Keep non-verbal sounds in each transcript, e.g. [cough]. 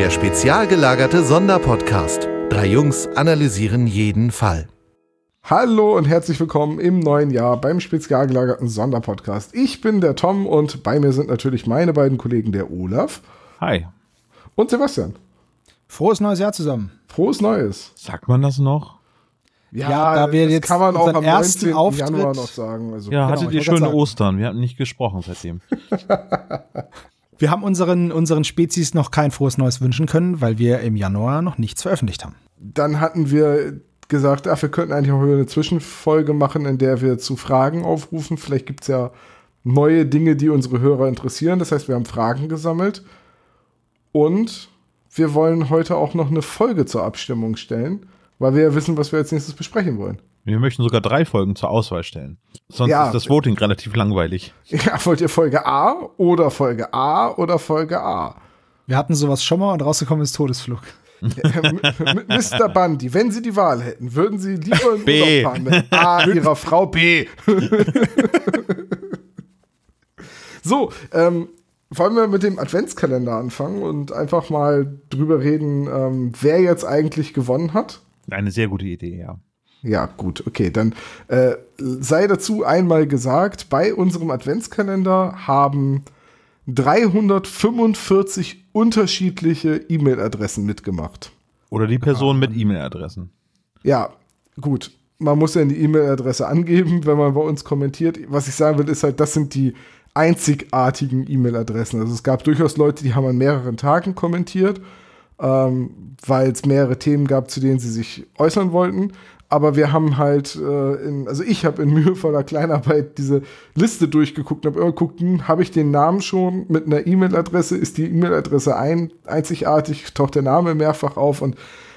Der spezial gelagerte Sonderpodcast. Drei Jungs analysieren jeden Fall. Hallo und herzlich willkommen im neuen Jahr beim spezial gelagerten Sonderpodcast. Ich bin der Tom und bei mir sind natürlich meine beiden Kollegen, der Olaf. Hi. Und Sebastian. Frohes neues Jahr zusammen. Frohes neues. Sagt man das noch? Ja, ja da wir jetzt kann man auch am ersten 19. Auftritt Januar noch sagen. Also, ja, genau, hattet ihr schöne Ostern. Wir hatten nicht gesprochen seitdem. [laughs] Wir haben unseren, unseren Spezies noch kein frohes Neues wünschen können, weil wir im Januar noch nichts veröffentlicht haben. Dann hatten wir gesagt, ach, wir könnten eigentlich auch eine Zwischenfolge machen, in der wir zu Fragen aufrufen. Vielleicht gibt es ja neue Dinge, die unsere Hörer interessieren. Das heißt, wir haben Fragen gesammelt. Und wir wollen heute auch noch eine Folge zur Abstimmung stellen, weil wir ja wissen, was wir als nächstes besprechen wollen. Wir möchten sogar drei Folgen zur Auswahl stellen. Sonst ja. ist das Voting relativ langweilig. Ja, wollt ihr Folge A oder Folge A oder Folge A? Wir hatten sowas schon mal und rausgekommen ist Todesflug. Mr. Bundy, wenn Sie die Wahl hätten, würden Sie lieber in B. fahren mit A [laughs] Ihrer Frau B. [laughs] so, ähm, wollen wir mit dem Adventskalender anfangen und einfach mal drüber reden, ähm, wer jetzt eigentlich gewonnen hat? Eine sehr gute Idee, ja. Ja, gut, okay, dann äh, sei dazu einmal gesagt, bei unserem Adventskalender haben 345 unterschiedliche E-Mail-Adressen mitgemacht. Oder die Person ah. mit E-Mail-Adressen. Ja, gut. Man muss ja eine E-Mail-Adresse angeben, wenn man bei uns kommentiert. Was ich sagen will, ist halt, das sind die einzigartigen E-Mail-Adressen. Also es gab durchaus Leute, die haben an mehreren Tagen kommentiert, ähm, weil es mehrere Themen gab, zu denen sie sich äußern wollten aber wir haben halt, äh, in, also ich habe in mühevoller Kleinarbeit diese Liste durchgeguckt und habe immer geguckt, hm, habe ich den Namen schon mit einer E-Mail-Adresse? Ist die E-Mail-Adresse ein, einzigartig? Taucht der Name mehrfach auf? Und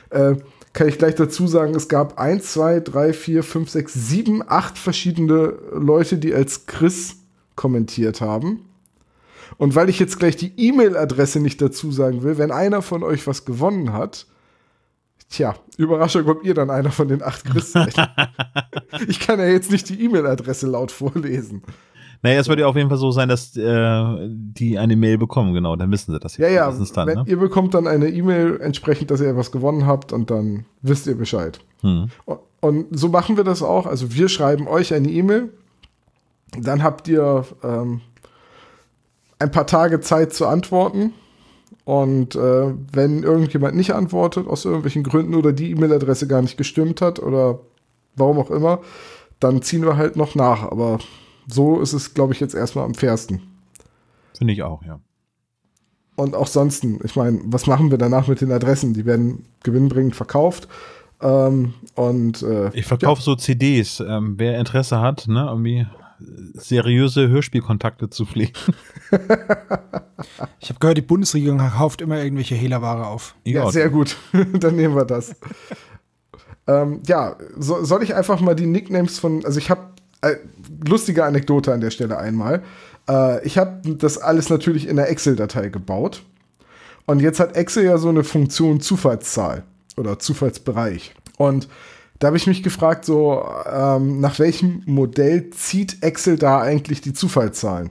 äh, kann ich gleich dazu sagen, es gab 1, 2, 3, 4, 5, 6, 7, 8 verschiedene Leute, die als Chris kommentiert haben. Und weil ich jetzt gleich die E-Mail-Adresse nicht dazu sagen will, wenn einer von euch was gewonnen hat, Tja, Überraschung, ob ihr dann einer von den acht Christen. seid. [laughs] ich kann ja jetzt nicht die E-Mail-Adresse laut vorlesen. Naja, es wird ja auf jeden Fall so sein, dass äh, die eine Mail bekommen, genau, dann wissen sie das. Ja, ja, ja, ne? ihr bekommt dann eine E-Mail entsprechend, dass ihr etwas gewonnen habt und dann wisst ihr Bescheid. Hm. Und, und, so machen wir das auch. Also wir schreiben euch eine E-Mail, dann habt ihr ähm, ein paar Tage Zeit zu antworten und äh, wenn irgendjemand nicht antwortet, aus irgendwelchen Gründen oder die E-Mail-Adresse gar nicht gestimmt hat oder warum auch immer, dann ziehen wir halt noch nach. Aber so ist es, glaube ich, jetzt erstmal am fairsten. Finde ich auch, ja. Und auch sonst, ich meine, was machen wir danach mit den Adressen? Die werden gewinnbringend verkauft. Ähm, und äh, ich verkaufe ja. so CDs. Ähm, wer Interesse hat, ne, irgendwie seriöse Hörspielkontakte zu pflegen. [laughs] Ich habe gehört, die Bundesregierung kauft immer irgendwelche Hehlerware auf. Ja, ja sehr gut. [laughs] Dann nehmen wir das. ähm, ja, so, soll ich einfach mal die Nicknames von, also ich habe äh, lustige Anekdote an der Stelle einmal. Äh, ich habe das alles natürlich in der Excel-Datei gebaut. Und jetzt hat Excel ja so eine Funktion Zufallszahl oder Zufallsbereich. Und da habe ich mich gefragt, so ähm, nach welchem Modell zieht Excel da eigentlich die Zufallszahlen?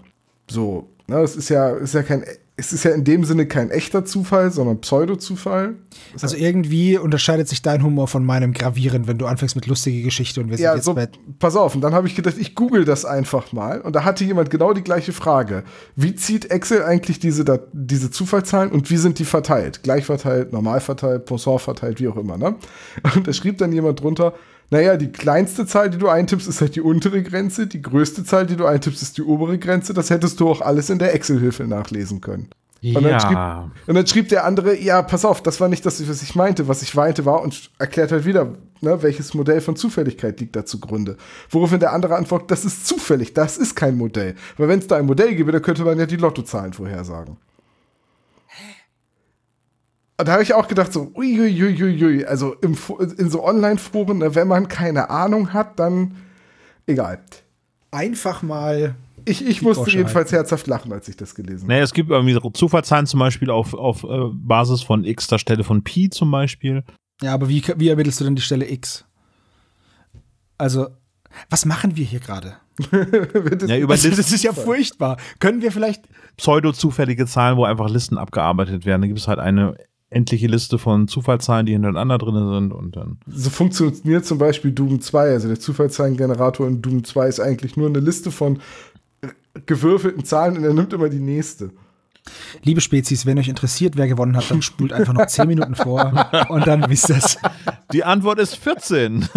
So, ne, das ist ja, ist ja kein es ist ja in dem Sinne kein echter Zufall, sondern Pseudo-Zufall. Also irgendwie unterscheidet sich dein Humor von meinem gravierend, wenn du anfängst mit lustiger Geschichte und wir sind ja, jetzt so, bei Pass auf, und dann habe ich gedacht, ich google das einfach mal und da hatte jemand genau die gleiche Frage. Wie zieht Excel eigentlich diese, diese Zufallszahlen und wie sind die verteilt? Gleich verteilt, normal verteilt, Poisson verteilt, wie auch immer, ne? Und da schrieb dann jemand drunter, naja, die kleinste Zahl, die du eintippst, ist halt die untere Grenze. Die größte Zahl, die du eintippst, ist die obere Grenze. Das hättest du auch alles in der Excel-Hilfe nachlesen können. Ja. Und, dann schrieb, und, dann schrieb, der andere, ja, pass auf, das war nicht das, was ich meinte. Was ich meinte war und erklärt halt wieder, ne, welches Modell von Zufälligkeit liegt da zugrunde. Woraufhin der andere antwortet, das ist zufällig, das ist kein Modell. Weil wenn es da ein Modell gäbe, dann könnte man ja die Lottozahlen vorhersagen. Und da habe ich auch gedacht, so, uiuiuiui, also im, in so Online-Foren, ne, wenn man keine Ahnung hat, dann egal. Einfach mal ich, ich musste Porsche jedenfalls halten. herzhaft lachen, als ich das gelesen habe. Naja, es gibt irgendwie Zufallszahlen zum Beispiel auf, auf äh, Basis von x der Stelle von Pi zum Beispiel. Ja, aber wie, wie ermittelst du denn die Stelle x? Also, was machen wir hier gerade? [laughs] ja, über [laughs] das ist ja furchtbar. Können wir vielleicht. Pseudo-zufällige Zahlen, wo einfach Listen abgearbeitet werden. Da gibt es halt eine endliche Liste von Zufallszahlen, die hintereinander drin sind und dann. So funktioniert zum Beispiel Doom 2. Also der Zufallszahlengenerator in Doom 2 ist eigentlich nur eine Liste von gewürfelten Zahlen und er nimmt immer die nächste. Liebe Spezies, wenn euch interessiert, wer gewonnen hat, dann spult einfach noch 10 Minuten vor und dann wisst ihr es. Die Antwort ist 14.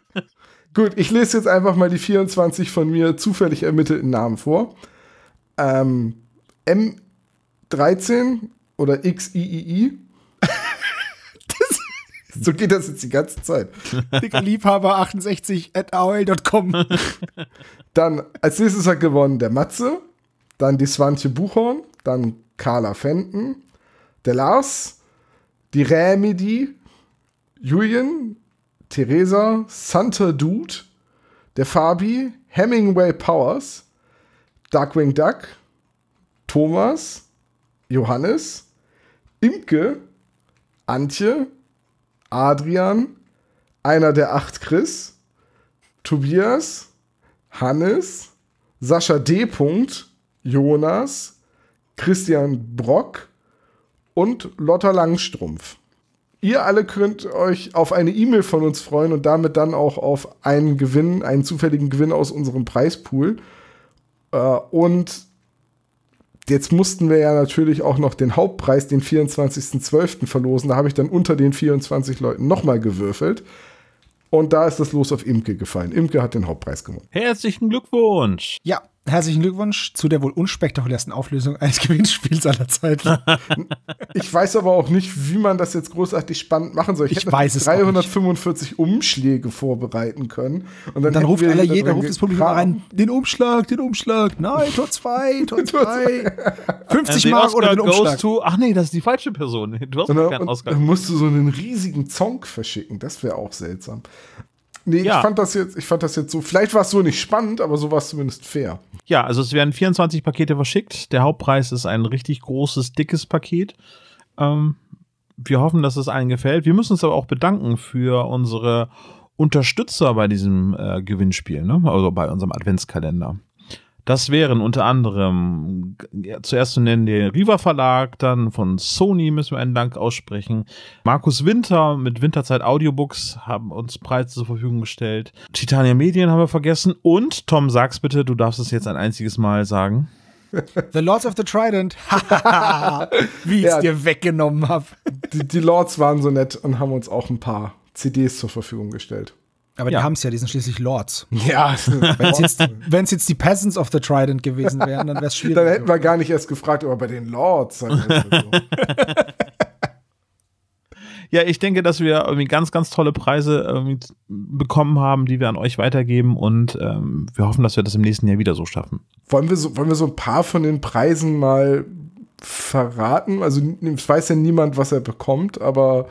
[laughs] Gut, ich lese jetzt einfach mal die 24 von mir zufällig ermittelten Namen vor. Ähm, M13 oder XIII [laughs] so geht das jetzt die ganze Zeit. [laughs] Liebhaber68 at aol.com. [laughs] Dann als nächstes hat gewonnen der Matze, dann die Swantje Buchhorn, dann Carla Fenton, der Lars, die Remedy, Julian, Theresa, Santa Dude, der Fabi, Hemingway Powers, Darkwing Duck, Thomas, Johannes, Imke, Antje, Adrian, einer der acht Chris, Tobias, Hannes, Sascha D. Jonas, Christian Brock und Lotta Langstrumpf. Ihr alle könnt euch auf eine E-Mail von uns freuen und damit dann auch auf einen Gewinn, einen zufälligen Gewinn aus unserem Preispool. Äh, und Jetzt mussten wir ja natürlich auch noch den Hauptpreis, den 24.12. verlosen. Da habe ich dann unter den 24 Leuten nochmal gewürfelt. Und da ist das Los auf Imke gefallen. Imke hat den Hauptpreis gewonnen. Herzlichen Glückwunsch! Ja, Herzlichen Glückwunsch zu der wohl unspektakulärsten Auflösung eines [laughs] Gewinnspiels aller Zeiten. ich weiß aber auch nicht, wie man das jetzt großartig spannend machen soll. Ich, ich hätte weiß es 345 Umschläge vorbereiten können. Und dann, dann ruft alle jeder, ruft das Publikum rein, den Umschlag, den Umschlag, nein, Tor 2, Tor 2. [laughs] 50 also Mark Oscar oder den Umschlag. To, ach nee, das ist die falsche Person. Du hast und, keinen Ausgang. Dann musst du so einen riesigen Zonk verschicken, das wäre auch seltsam. Nee, ja. ich, fand das jetzt, ich fand das jetzt so. Vielleicht war es so nicht spannend, aber so war es zumindest fair. Ja, also es werden 24 Pakete verschickt. Der Hauptpreis ist ein richtig großes, dickes Paket. Ähm, wir hoffen, dass es allen gefällt. Wir müssen uns aber auch bedanken für unsere Unterstützer bei diesem äh, Gewinnspiel, ne? also bei unserem Adventskalender. Das wären unter anderem ja, zuerst zu nennen den Riva Verlag, dann von Sony müssen wir einen Dank aussprechen. Markus Winter mit Winterzeit Audiobooks haben uns Preise zur Verfügung gestellt. Titania Medien haben wir vergessen und Tom, sag's bitte, du darfst es jetzt ein einziges Mal sagen. The Lords of the Trident. [laughs] Wie ich es ja, dir weggenommen habe. Die, die Lords waren so nett und haben uns auch ein paar CDs zur Verfügung gestellt. Aber ja. die haben es ja, die sind schließlich Lords. Ja. [laughs] Wenn es jetzt, [laughs] jetzt, die Peasants of the Trident gewesen wären, dann wäre es schwierig. dann hätten wir gar nicht erst gefragt, aber bei den Lords. So. [laughs] ja, ich denke, dass wir irgendwie ganz, ganz tolle Preise bekommen haben, die wir an euch weitergeben und ähm, wir hoffen, dass wir das im nächsten Jahr wieder so schaffen. Wollen wir so, wollen wir so ein paar von den Preisen mal verraten? Also, es weiß ja niemand, was er bekommt, aber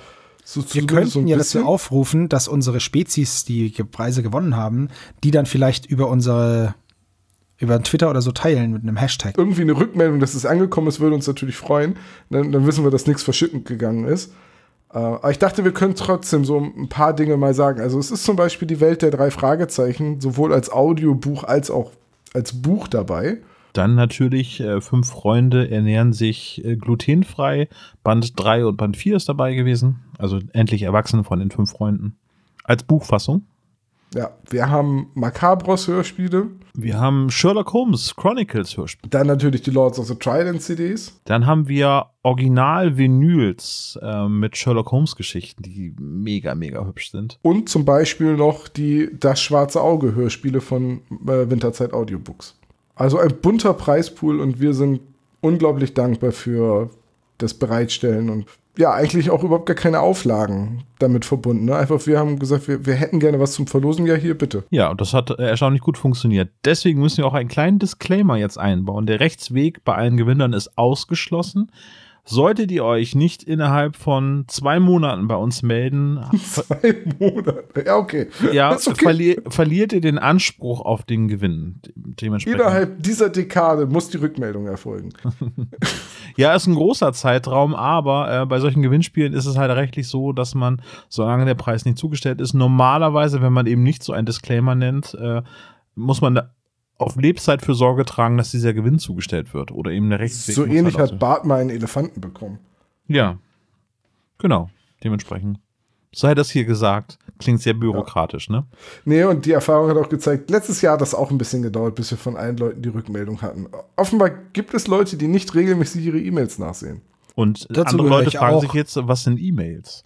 so, wir könnten so ja dazu aufrufen, dass unsere Spezies, die Preise gewonnen haben, die dann vielleicht über unsere über Twitter oder so teilen mit einem Hashtag. Irgendwie eine Rückmeldung, dass es angekommen ist, würde uns natürlich freuen. Dann, dann wissen wir, dass nichts verschütten gegangen ist. Äh, aber ich dachte, wir können trotzdem so ein paar Dinge mal sagen. Also es ist zum Beispiel die Welt der drei Fragezeichen, sowohl als Audiobuch als auch als Buch dabei. Dann natürlich äh, fünf Freunde ernähren sich äh, glutenfrei. Band 3 und Band 4 ist dabei gewesen. Also endlich Erwachsene von den fünf Freunden. Als Buchfassung. Ja, wir haben Macabros Hörspiele. Wir haben Sherlock Holmes Chronicles Hörspiele. Dann natürlich die Lords of the Trident CDs. Dann haben wir Original-Vinyls äh, mit Sherlock Holmes-Geschichten, die mega, mega hübsch sind. Und zum Beispiel noch die Das Schwarze Auge Hörspiele von äh, Winterzeit Audiobooks. Also ein bunter Preispool und wir sind unglaublich dankbar für das Bereitstellen und ja, eigentlich auch überhaupt gar keine Auflagen damit verbunden. Ne? Einfach, wir haben gesagt, wir, wir, hätten gerne was zum Verlosen. Ja, hier, bitte. Ja, und das hat äh, erstaunlich gut funktioniert. Deswegen müssen wir auch einen kleinen Disclaimer jetzt einbauen. Der Rechtsweg bei allen Gewinnern ist ausgeschlossen. Solltet ihr euch nicht innerhalb von zwei Monaten bei uns melden. [laughs] zwei Monate, ja, okay. Ja, okay. Verli verliert ihr den Anspruch auf den Gewinn. Dementsprechend. Innerhalb dieser Dekade muss die Rückmeldung erfolgen. [laughs] ja, ist ein großer Zeitraum, aber äh, bei solchen Gewinnspielen ist es halt rechtlich so, dass man, solange der Preis nicht zugestellt ist, normalerweise, wenn man eben nicht so ein Disclaimer nennt, äh, muss man da auf Lebzeit für Sorge tragen, dass dieser Gewinn zugestellt wird oder eben der Rechtsweg. So ähnlich halt hat Bart mal einen Elefanten bekommen. Ja, genau. Dementsprechend sei das hier gesagt, klingt sehr bürokratisch, ja. ne? Nee, und die Erfahrung hat auch gezeigt, letztes Jahr hat das auch ein bisschen gedauert, bis wir von allen Leuten die Rückmeldung hatten. Offenbar gibt es Leute, die nicht regelmäßig ihre E-Mails nachsehen. Und Dazu andere Leute fragen auch. sich jetzt, was sind E-Mails?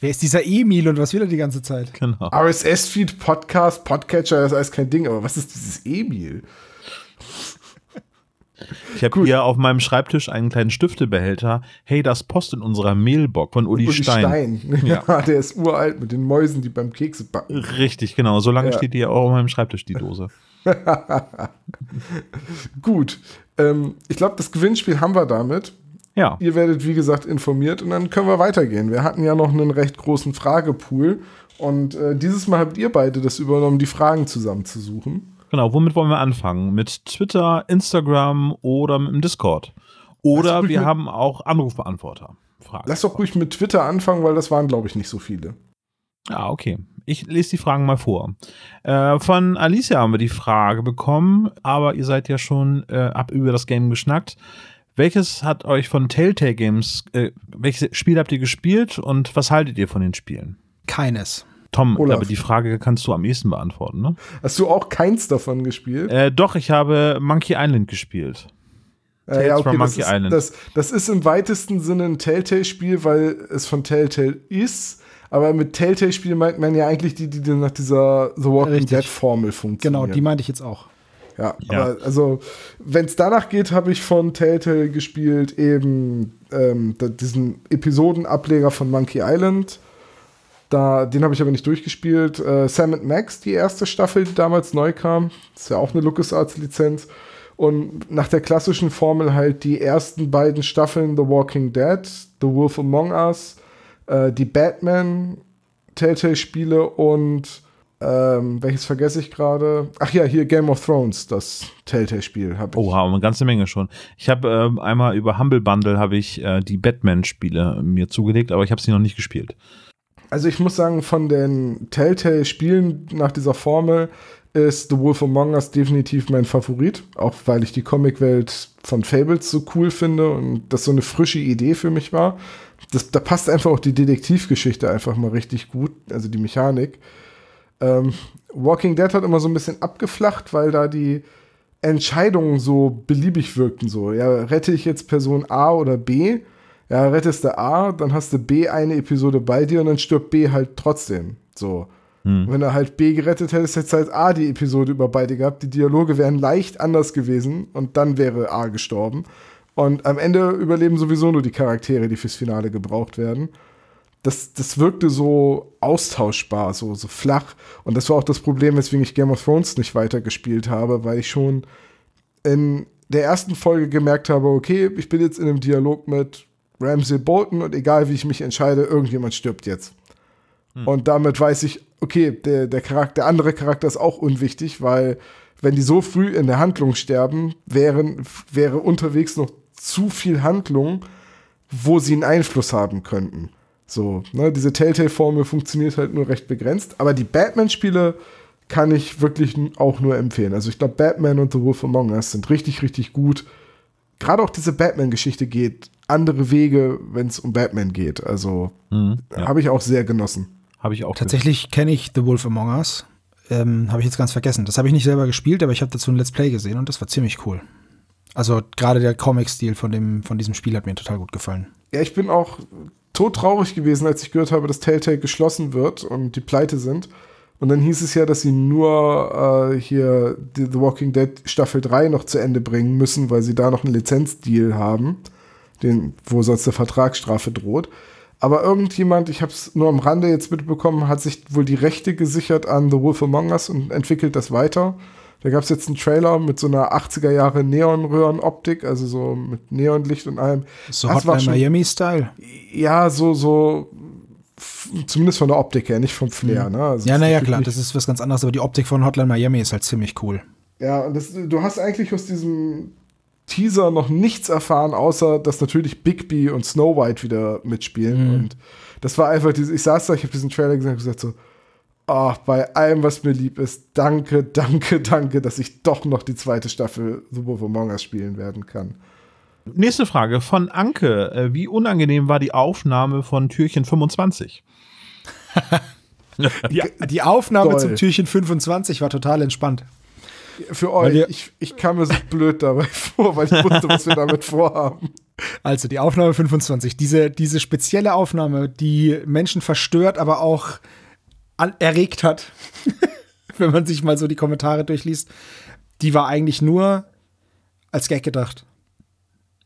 Wer ist dieser Emil und was will er die ganze Zeit? Genau. RSS-Feed, Podcast, Podcatcher, das ist alles kein Ding, aber was ist dieses Emil? Ich habe hier auf meinem Schreibtisch einen kleinen Stiftebehälter. Hey, das Post in unserer Mailbox von Uli, Uli Stein. Stein. Ja. [laughs] ja. der ist uralt mit den Mäusen, die beim Kekse backen. Richtig, genau. So lange ja. steht die ja auch auf meinem Schreibtisch, die Dose. [laughs] Gut. Ähm, ich glaube, das Gewinnspiel haben wir damit. Ja. Ihr werdet, wie gesagt, informiert und dann können wir weitergehen. Wir hatten ja noch einen recht großen Fragepool und äh, dieses Mal habt ihr beide das übernommen, die Fragen zusammenzusuchen. Genau, womit wollen wir anfangen? Mit Twitter, Instagram oder mit dem Discord? Oder wir haben auch Anrufbeantworter. Fragen. Lass doch ruhig mit Twitter anfangen, weil das waren, glaube ich, nicht so viele. Ah, okay. Ich lese die Fragen mal vor. Äh, von Alicia haben wir die Frage bekommen, aber ihr seid ja schon äh, ab über das Game geschnackt. Welches hat euch von Telltale Games, äh, welches Spiel habt ihr gespielt und was haltet ihr von den Spielen? Keines. Tom, Olaf. aber die Frage kannst du am ehesten beantworten, ne? Hast du auch keins davon gespielt? Äh, doch, ich habe Monkey Island gespielt. Äh, Tales ja, okay, from Monkey das ist, Island. Das, das ist im weitesten Sinne ein Telltale-Spiel, weil es von Telltale ist aber mit Telltale-Spielen meint man ja eigentlich die, die nach dieser The Walking Dead-Formel funktionieren. Genau, die meinte ich jetzt auch. Ja, ja. aber also, wenn es danach geht, habe ich von Telltale gespielt eben ähm, diesen Episodenableger von Monkey Island. Da, den habe ich aber nicht durchgespielt. Äh, Sam and Max, die erste Staffel, die damals neu kam. Ist ja auch eine LucasArts-Lizenz. Und nach der klassischen Formel halt die ersten beiden Staffeln The Walking Dead, The Wolf Among Us äh, die Batman Telltale-Spiele und ähm, welches vergesse ich gerade? Ach ja, hier Game of Thrones, das Telltale-Spiel habe ich. Oha, eine ganze Menge schon. Ich habe äh, einmal über Humble Bundle habe ich äh, die Batman-Spiele mir zugelegt, aber ich habe sie noch nicht gespielt. Also ich muss sagen, von den Telltale-Spielen nach dieser Formel ist The Wolf Among Us definitiv mein Favorit, auch weil ich die Comicwelt von Fables so cool finde und das so eine frische Idee für mich war das, da passt einfach auch die Detektivgeschichte einfach mal richtig gut, also die Mechanik. Ähm, Walking Dead hat immer so ein bisschen abgeflacht, weil da die Entscheidungen so beliebig wirkten. So, ja, rette ich jetzt Person A oder B? Ja, rettest du A, dann hast du B eine Episode bei dir und dann stirbt B halt trotzdem. So. Hm. Wenn er halt B gerettet hättest, hättest du halt A die Episode über beide gehabt. Die Dialoge wären leicht anders gewesen und dann wäre A gestorben. Und am Ende überleben sowieso nur die Charaktere, die fürs Finale gebraucht werden. Das, das wirkte so austauschbar, so, so flach. Und das war auch das Problem, weswegen ich Game of Thrones nicht weitergespielt habe, weil ich schon in der ersten Folge gemerkt habe, okay, ich bin jetzt in einem Dialog mit Ramsey Bolton und egal wie ich mich entscheide, irgendjemand stirbt jetzt. Hm. Und damit weiß ich, okay, der, der, Charakter, der andere Charakter ist auch unwichtig, weil wenn die so früh in der Handlung sterben, wären, wäre unterwegs noch zu viel Handlung, wo sie einen Einfluss haben könnten. So, ne, diese Telltale-Formel funktioniert halt nur recht begrenzt, aber die Batman-Spiele kann ich wirklich auch nur empfehlen. Also ich glaube, Batman und The Wolf Among Us sind richtig, richtig gut. Gerade auch diese Batman-Geschichte geht andere Wege, wenn es um Batman geht. Also mhm, ja. habe ich auch sehr genossen. Habe ich auch. Tatsächlich kenne ich The Wolf Among Us. Ähm, habe ich jetzt ganz vergessen. Das habe ich nicht selber gespielt, aber ich habe dazu ein Let's Play gesehen und das war ziemlich cool. Also gerade der Comic-Stil von, von diesem Spiel hat mir total gut gefallen. Ja, ich bin auch traurig gewesen, als ich gehört habe, dass Telltale geschlossen wird und die pleite sind. Und dann hieß es ja, dass sie nur äh, hier The Walking Dead Staffel 3 noch zu Ende bringen müssen, weil sie da noch einen Lizenzdeal haben, den, wo sonst eine Vertragsstrafe droht. Aber irgendjemand, ich habe es nur am Rande jetzt mitbekommen, hat sich wohl die Rechte gesichert an The Wolf Among Us und entwickelt das weiter. Da gab es jetzt einen Trailer mit so einer 80er Jahre Neonröhrenoptik, also so mit Neonlicht und allem. So das Hotline Miami-Style. Ja, so, so zumindest von der Optik her, nicht vom Flair. Mhm. Ne? Also ja, naja, klar, das ist was ganz anderes, aber die Optik von Hotline Miami ist halt ziemlich cool. Ja, und das, du hast eigentlich aus diesem Teaser noch nichts erfahren, außer dass natürlich Bigby und Snow White wieder mitspielen. Mhm. Und das war einfach, diese, ich saß da, ich habe diesen Trailer gesehen und gesagt so, oh, bei allem, was mir lieb ist, danke, danke, danke, dass ich doch noch die zweite Staffel Super Among Us spielen werden kann. Nächste Frage von Anke. Äh, wie unangenehm war die Aufnahme von Türchen 25? [laughs] die, die, Aufnahme Doll. zum Türchen 25 war total entspannt. Für euch, ich, ich kam mir so blöd dabei [laughs] vor, weil ich wusste, was wir damit vorhaben. Also die Aufnahme 25, diese, diese spezielle Aufnahme, die Menschen verstört, aber auch erregt hat, [laughs] wenn man sich mal so die Kommentare durchliest, die war eigentlich nur als Gag gedacht.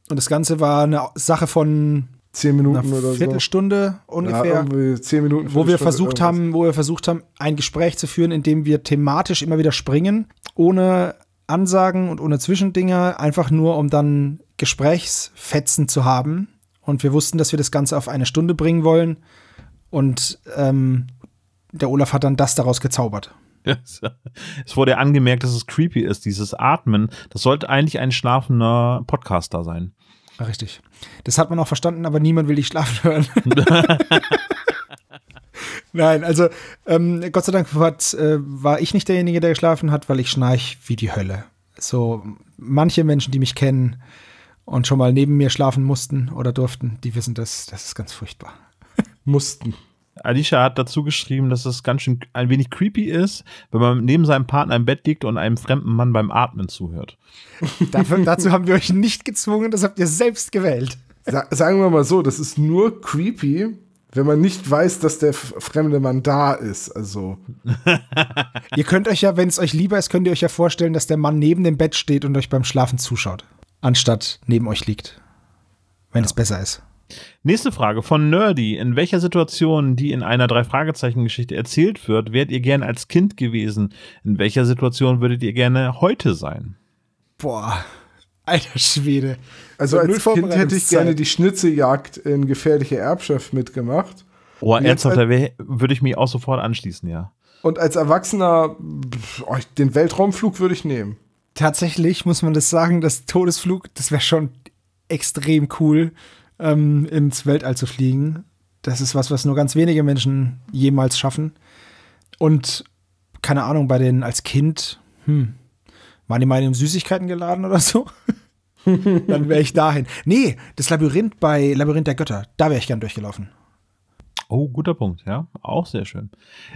Und das Ganze war eine Sache von zehn Minuten oder so. Viertelstunde ungefähr. Ja, zehn Minuten. Wo wir versucht irgendwas. haben, wo wir versucht haben, ein Gespräch zu führen, in dem wir thematisch immer wieder springen, ohne Ansagen und ohne Zwischendinger, einfach nur um dann Gesprächsfetzen zu haben. Und wir wussten, dass wir das Ganze auf eine Stunde bringen wollen. Und ähm, der Olaf hat dann das daraus gezaubert. [laughs] Es wurde angemerkt, dass es creepy ist, dieses Atmen. Das sollte eigentlich ein schlafender Podcaster sein. Richtig. Das hat man auch verstanden, aber niemand will dich schlafen hören. [laughs] [laughs] Nein, also ähm, Gott sei Dank hat, äh, war ich nicht derjenige, der geschlafen hat, weil ich schnarch wie die Hölle. So manche Menschen, die mich kennen und schon mal neben mir schlafen mussten oder durften, die wissen das. Das ist ganz furchtbar. mussten. Alicia hat dazu geschrieben, dass es ganz schön ein wenig creepy ist, wenn man neben seinem Partner im Bett liegt und einem fremden Mann beim Atmen zuhört. Dafür, dazu haben wir euch nicht gezwungen, das habt ihr selbst gewählt. Sa sagen wir mal so, das ist nur creepy, wenn man nicht weiß, dass der fremde Mann da ist. Also. [laughs] ihr könnt euch ja, wenn es euch lieber ist, könnt ihr euch ja vorstellen, dass der Mann neben dem Bett steht und euch beim Schlafen zuschaut, anstatt neben euch liegt. Wenn ja. es besser ist. Nächste Frage von Nerdy. In welcher Situation, die in einer Drei-Fragezeichen-Geschichte erzählt wird, wärt ihr gern als Kind gewesen? In welcher Situation würdet ihr gerne heute sein? Boah, alter Schwede. Also als Kind hätte ich gerne die Schnitzejagd in gefährliche Erbschaft mitgemacht. Oh, Und ernsthaft, da würde ich mich auch sofort anschließen, ja. Und als Erwachsener, oh, den Weltraumflug würde ich nehmen. Tatsächlich muss man das sagen, das Todesflug, das wäre schon extrem cool ähm, ins Weltall zu fliegen. Das ist was, was nur ganz wenige Menschen jemals schaffen. Und keine Ahnung, bei denen als Kind, hm, waren die mal Süßigkeiten geladen oder so? [laughs] Dann wäre ich dahin. Nee, das Labyrinth bei Labyrinth der Götter, da wäre ich gern durchgelaufen. Oh, guter Punkt, ja. Auch sehr schön.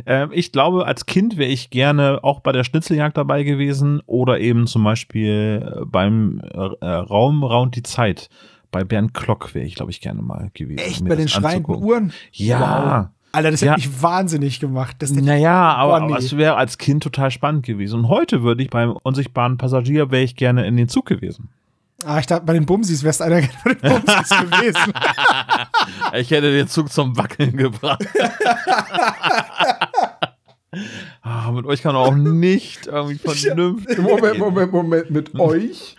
Ähm, ich glaube, als Kind wäre ich gerne auch bei der Schnitzeljagd dabei gewesen oder eben zum Beispiel äh, beim äh, äh Raum Round die Zeit bei Bernd Klock wäre ich, glaube ich, gerne mal gewesen. Echt, bei den schreienden Uhren? Ja. Wow. Alter, das ja. hätte mich wahnsinnig gemacht. Das naja, aber, oh, aber, es wäre als Kind total spannend gewesen. Und heute würde ich beim unsichtbaren Passagier wäre ich gerne in den Zug gewesen. Ah, ich dachte, bei den Bumsis wärst einer gerne [laughs] bei den Bumsis gewesen. [laughs] ich hätte den Zug zum Wackeln gebracht. [laughs] Ah, mit euch kann auch nicht irgendwie vernünftig. Moment, Moment, Moment, mit euch?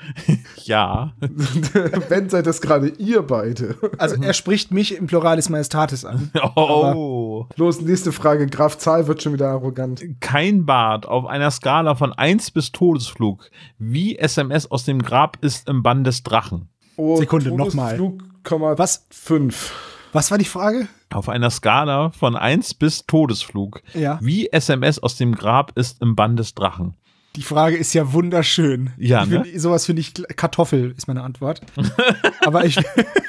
ja. [laughs] Wenn seid das gerade ihr beide. Also er spricht mich im Pluralis Majestatis an. [laughs] Oh. Aber los, nächste Frage. Graf Zahl wird schon wieder arrogant. Kein Bart auf einer Skala von 1 bis Todesflug. Wie SMS aus dem Grab ist im Bann des Drachen. Oh, Sekunde, nochmal. Was? 5. Was war die Frage? Auf einer Skala von 1 bis Todesflug. Ja. Wie SMS aus dem Grab ist im Bann des Drachen. Die Frage ist ja wunderschön. Ja, ne? find, sowas finde ich Kartoffel ist meine Antwort. [laughs] aber ich,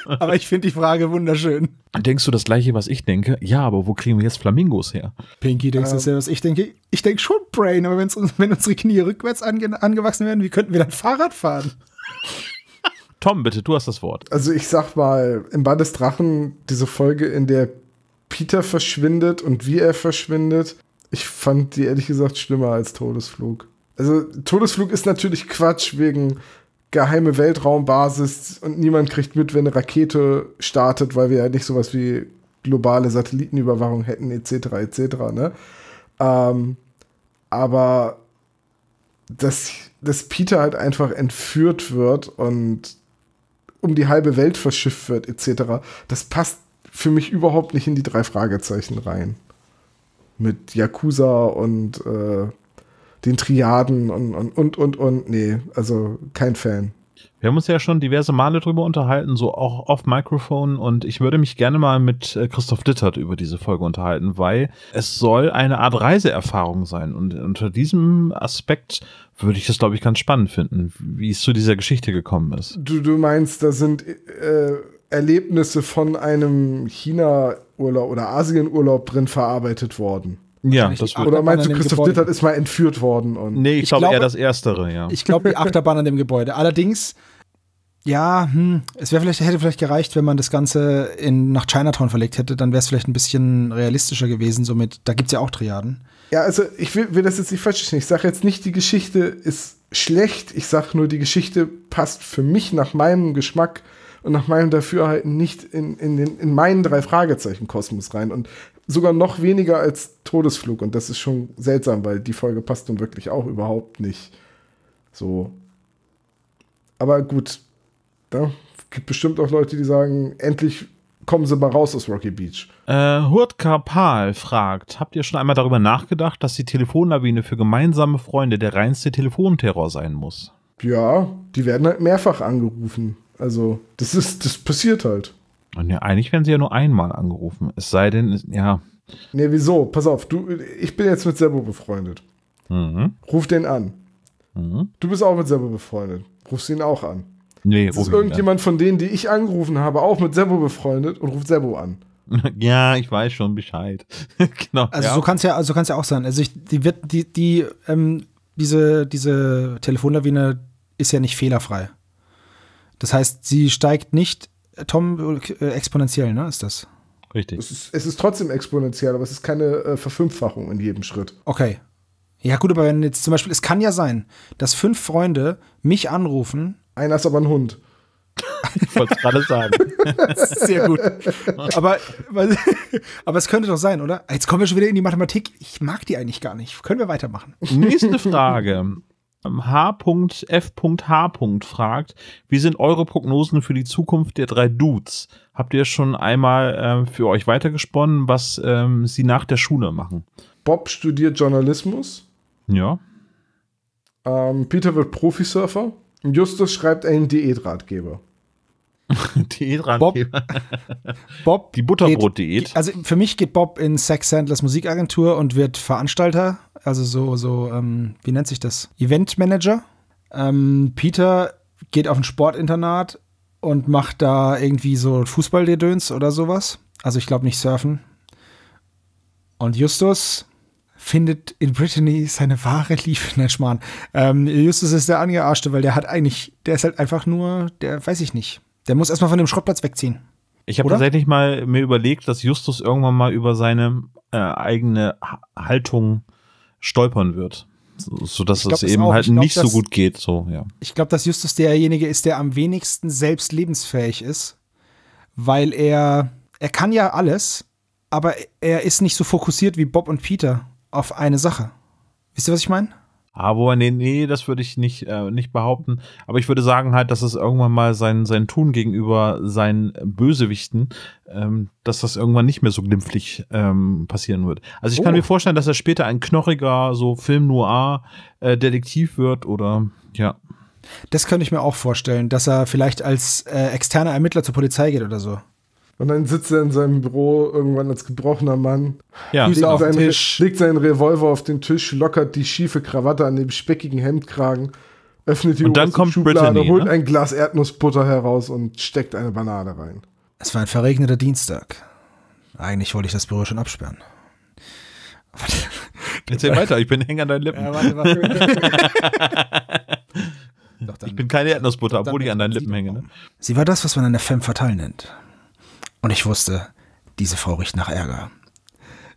aber ich finde die Frage wunderschön. Denkst du das gleiche, was ich denke? Ja, aber wo kriegen wir jetzt Flamingos her? Pinky, denkst du ähm, das ja, was ich denke? Ich denke schon Brain, aber wenn's, wenn unsere Knie rückwärts ange angewachsen werden, wie könnten wir dann Fahrrad fahren? [laughs] Tom, bitte, du hast das Wort. Also ich sag mal, im Band des Drachen, diese Folge, in der Peter verschwindet und wie er verschwindet, ich fand die ehrlich gesagt schlimmer als Todesflug. Also Todesflug ist natürlich Quatsch wegen geheime Weltraumbasis und niemand kriegt mit, wenn eine Rakete startet, weil wir ja nicht sowas wie globale Satellitenüberwachung hätten etc. etc. Ne? Ähm, aber dass, dass Peter halt einfach entführt wird und um die halbe Welt verschifft wird etc. Das passt für mich überhaupt nicht in die drei Fragezeichen rein. Mit Yakuza und äh, den Triaden und, und, und, und, und. Nee, also kein Fan. Wir haben uns ja schon diverse Male drüber unterhalten, so auch auf Mikrofon. und ich würde mich gerne mal mit äh, Christoph Dittert über diese Folge unterhalten, weil es soll eine Art Reiseerfahrung sein und unter diesem Aspekt würde ich das glaube ich ganz spannend finden, wie es zu dieser Geschichte gekommen ist. Du, du meinst, da sind äh, Erlebnisse von einem China-Urlaub oder Asien-Urlaub drin verarbeitet worden? Ja, das würde Oder meinst du, Christoph Dittert ist mal entführt worden? Und nee, ich, ich glaube eher das Erstere, ja. Ich glaube, die [laughs] Achterbahn an dem Gebäude. Allerdings, ja, hm, es vielleicht, hätte vielleicht gereicht, wenn man das Ganze in, nach Chinatown verlegt hätte, dann wäre es vielleicht ein bisschen realistischer gewesen, somit, da gibt es ja auch Triaden. Ja, also ich will, will das jetzt nicht falsch verstehen. Ich sage jetzt nicht, die Geschichte ist schlecht, ich sage nur, die Geschichte passt für mich nach meinem Geschmack und nach meinem Dafürhalten nicht in, in, den, in meinen drei Fragezeichen Kosmos rein. Und sogar noch weniger als Todesflug. Und das ist schon seltsam, weil die Folge passt nun wirklich auch überhaupt nicht. So. Aber gut. Da gibt bestimmt auch Leute, die sagen, endlich kommen sie mal raus aus Rocky Beach. Äh, Hurt Karpal fragt, habt ihr schon einmal darüber nachgedacht, dass die Telefonlawine für gemeinsame Freunde der reinste Telefonterror sein muss? Ja, die werden halt mehrfach angerufen. Also, das ist, das passiert halt. Ja, eigentlich werden sie ja nur einmal angerufen. Es sei denn, ja. Nee, wieso? Pass auf, du, ich bin jetzt mit Sebo befreundet. Mhm. Ruf den an. Mhm. Du bist auch mit Sebo befreundet. Rufst ihn auch an. Nee, jetzt ist irgendjemand an. von denen, die ich angerufen habe, auch mit Sebo befreundet und ruft Sebo an. [laughs] Ja, ich weiß schon Bescheid. [laughs] genau. Also ja. so kann es ja, also ja auch sein. Also ich, die wird, die, die, ähm, diese, diese Telefonlawine ist ja nicht fehlerfrei. Das heißt, sie steigt nicht Tom äh, exponentiell, ne? Ist das? Richtig. Es ist, es ist trotzdem exponentiell, aber es ist keine äh, Verfünffachung in jedem Schritt. Okay. Ja, gut, aber wenn jetzt zum Beispiel, es kann ja sein, dass fünf Freunde mich anrufen. Einer ist aber ein Hund. Ich wollte es gerade sagen. [laughs] Sehr gut. Aber, aber es könnte doch sein, oder? Jetzt kommen wir schon wieder in die Mathematik. Ich mag die eigentlich gar nicht. Können wir weitermachen? Nächste Frage. H.F.H. Ähm, fragt, wie sind eure Prognosen für die Zukunft der drei Dudes? Habt ihr schon einmal äh, für euch weitergesponnen, was ähm, sie nach der Schule machen? Bob studiert Journalismus. Ja. Ähm, Peter wird Profisurfer. Justus schreibt einen Diätratgeber. [laughs] Diätratgeber. [laughs] Bob, Bob die Butterbrot-Diät. Also für mich geht Bob in Sex Sandlers Musikagentur und wird Veranstalter also so, so ähm, wie nennt sich das? Eventmanager. Ähm, Peter geht auf ein Sportinternat und macht da irgendwie so Fußballdedöns oder sowas. Also ich glaube nicht Surfen. Und Justus findet in Brittany seine wahre Liebe. [laughs] Nein, Schmarrn. Ähm, Justus ist der Angearschte, weil der hat eigentlich, der ist halt einfach nur, der weiß ich nicht. Der muss erstmal von dem Schrottplatz wegziehen. Ich habe tatsächlich mal mir überlegt, dass Justus irgendwann mal über seine äh, eigene Haltung stolpern wird. So dass glaub, es eben auch. halt glaub, nicht dass, so gut geht. So, ja. Ich glaube, dass Justus derjenige ist, der am wenigsten selbst lebensfähig ist, weil er, er kann ja alles, aber er ist nicht so fokussiert wie Bob und Peter auf eine Sache. Wisst ihr, was ich meine? Aber nee, nee, das würde ich nicht, äh, nicht behaupten. Aber ich würde sagen halt, dass es irgendwann mal sein, sein Tun gegenüber seinen Bösewichten, ähm, dass das irgendwann nicht mehr so glimpflich ähm, passieren wird. Also ich oh. kann mir oh. vorstellen, dass er später ein knochiger, so Film-Noir-Detektiv äh, wird oder ja. Das könnte ich mir auch vorstellen, dass er vielleicht als äh, externer Ermittler zur Polizei geht oder so. Und dann sitzt er in seinem Büro irgendwann als gebrochener Mann. Ja, legt, auf seinen, Tisch. legt seinen Revolver auf den Tisch, lockert die schiefe Krawatte an dem speckigen Hemdkragen, öffnet die und dann kommt Schublade, Brittany, holt ne? ein Glas Erdnussbutter heraus und steckt eine Banane rein. Es war ein verregneter Dienstag. Eigentlich wollte ich das Büro schon absperren. [laughs] Erzähl weiter, ich bin hängen an deinen Lippen. Ja, warte, warte. [laughs] ich bin keine Erdnussbutter, obwohl ich an deinen Lippen hänge. Ne? Sie war das, was man eine femme fatale nennt. Und ich wusste, diese Frau riecht nach Ärger.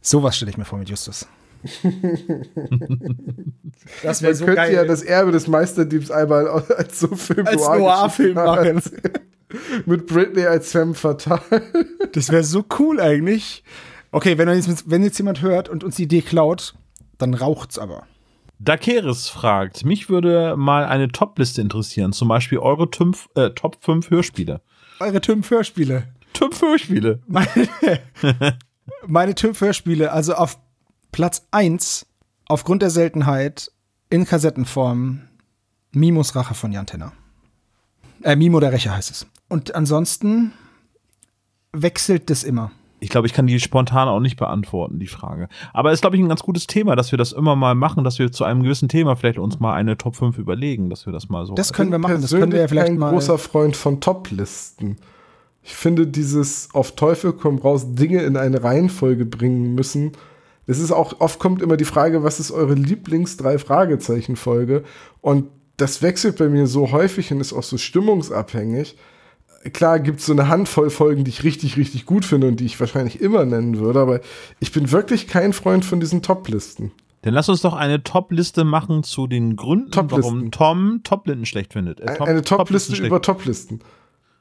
Sowas stelle ich mir vor mit Justus. [laughs] das wäre so könnte geil. ja das Erbe des Meisterdiebs einmal als so Film als Noir-Film machen. [laughs] mit Britney als Sam fatal. das wäre so cool eigentlich. Okay, wenn jetzt, wenn jetzt jemand hört und uns die Idee klaut, dann raucht's aber. Dakeris fragt, mich würde mal eine Top-Liste interessieren, zum Beispiel eure Tümpf, äh, Top 5 Hörspiele. Eure 5 Hörspiele. Tümpf-Hörspiele. Meine, [laughs] meine Tümpf-Hörspiele, also auf Platz 1, aufgrund der Seltenheit, in Kassettenform, Mimos Rache von Jan Tenner. Äh, Mimo der Rächer heißt es. Und ansonsten wechselt das immer. Ich glaube, ich kann die spontan auch nicht beantworten, die Frage. Aber es ist, glaube ich, ein ganz gutes Thema, dass wir das immer mal machen, dass wir zu einem gewissen Thema vielleicht uns mal eine Top 5 überlegen, dass wir das mal so. Das können wir machen, das können wir ja vielleicht mal. Ich bin ein großer Freund von Top-Listen. Ich finde dieses auf Teufel komm raus Dinge in eine Reihenfolge bringen müssen. Es ist auch oft kommt immer die Frage, was ist eure Lieblings drei Fragezeichen Folge und das wechselt bei mir so häufig und ist auch so stimmungsabhängig. Klar gibt es so eine Handvoll Folgen, die ich richtig, richtig gut finde und die ich wahrscheinlich immer nennen würde, aber ich bin wirklich kein Freund von diesen Top-Listen. Dann lass uns doch eine Top-Liste machen zu den Gründen, Top warum Tom top Toplisten schlecht findet. Äh, Top, eine Top-Liste über Top-Listen. top listen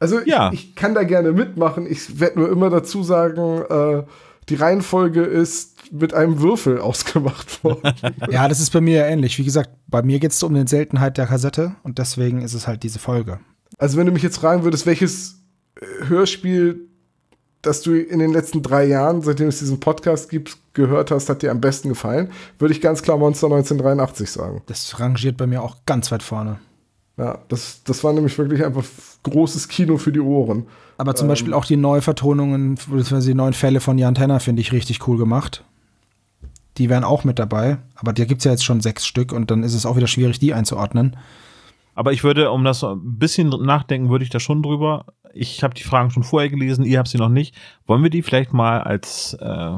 also ja. ich, ich, kann da gerne mitmachen. Ich werde nur immer dazu sagen, äh, die Reihenfolge ist mit einem Würfel [laughs] ausgemacht worden. ja, das ist bei mir ja ähnlich. Wie gesagt, bei mir geht es um den Seltenheit der Kassette und deswegen ist es halt diese Folge. Also wenn du mich jetzt fragen würdest, welches äh, Hörspiel, das du in den letzten drei Jahren, seitdem es diesen Podcast gibt, gehört hast, hat dir am besten gefallen, würde ich ganz klar Monster 1983 sagen. Das rangiert bei mir auch ganz weit vorne. Ja, das, das war nämlich wirklich einfach großes Kino für die Ohren. Aber zum ähm, Beispiel auch die Neuvertonungen, beziehungsweise die neuen Fälle von Jan Tenner finde ich richtig cool gemacht. Die wären auch mit dabei, aber da gibt es ja jetzt schon sechs Stück und dann ist es auch wieder schwierig, die einzuordnen. Aber ich würde, um das ein bisschen nachdenken, würde ich da schon drüber. Ich habe die Fragen schon vorher gelesen, ihr habt sie noch nicht. Wollen wir die vielleicht mal als äh,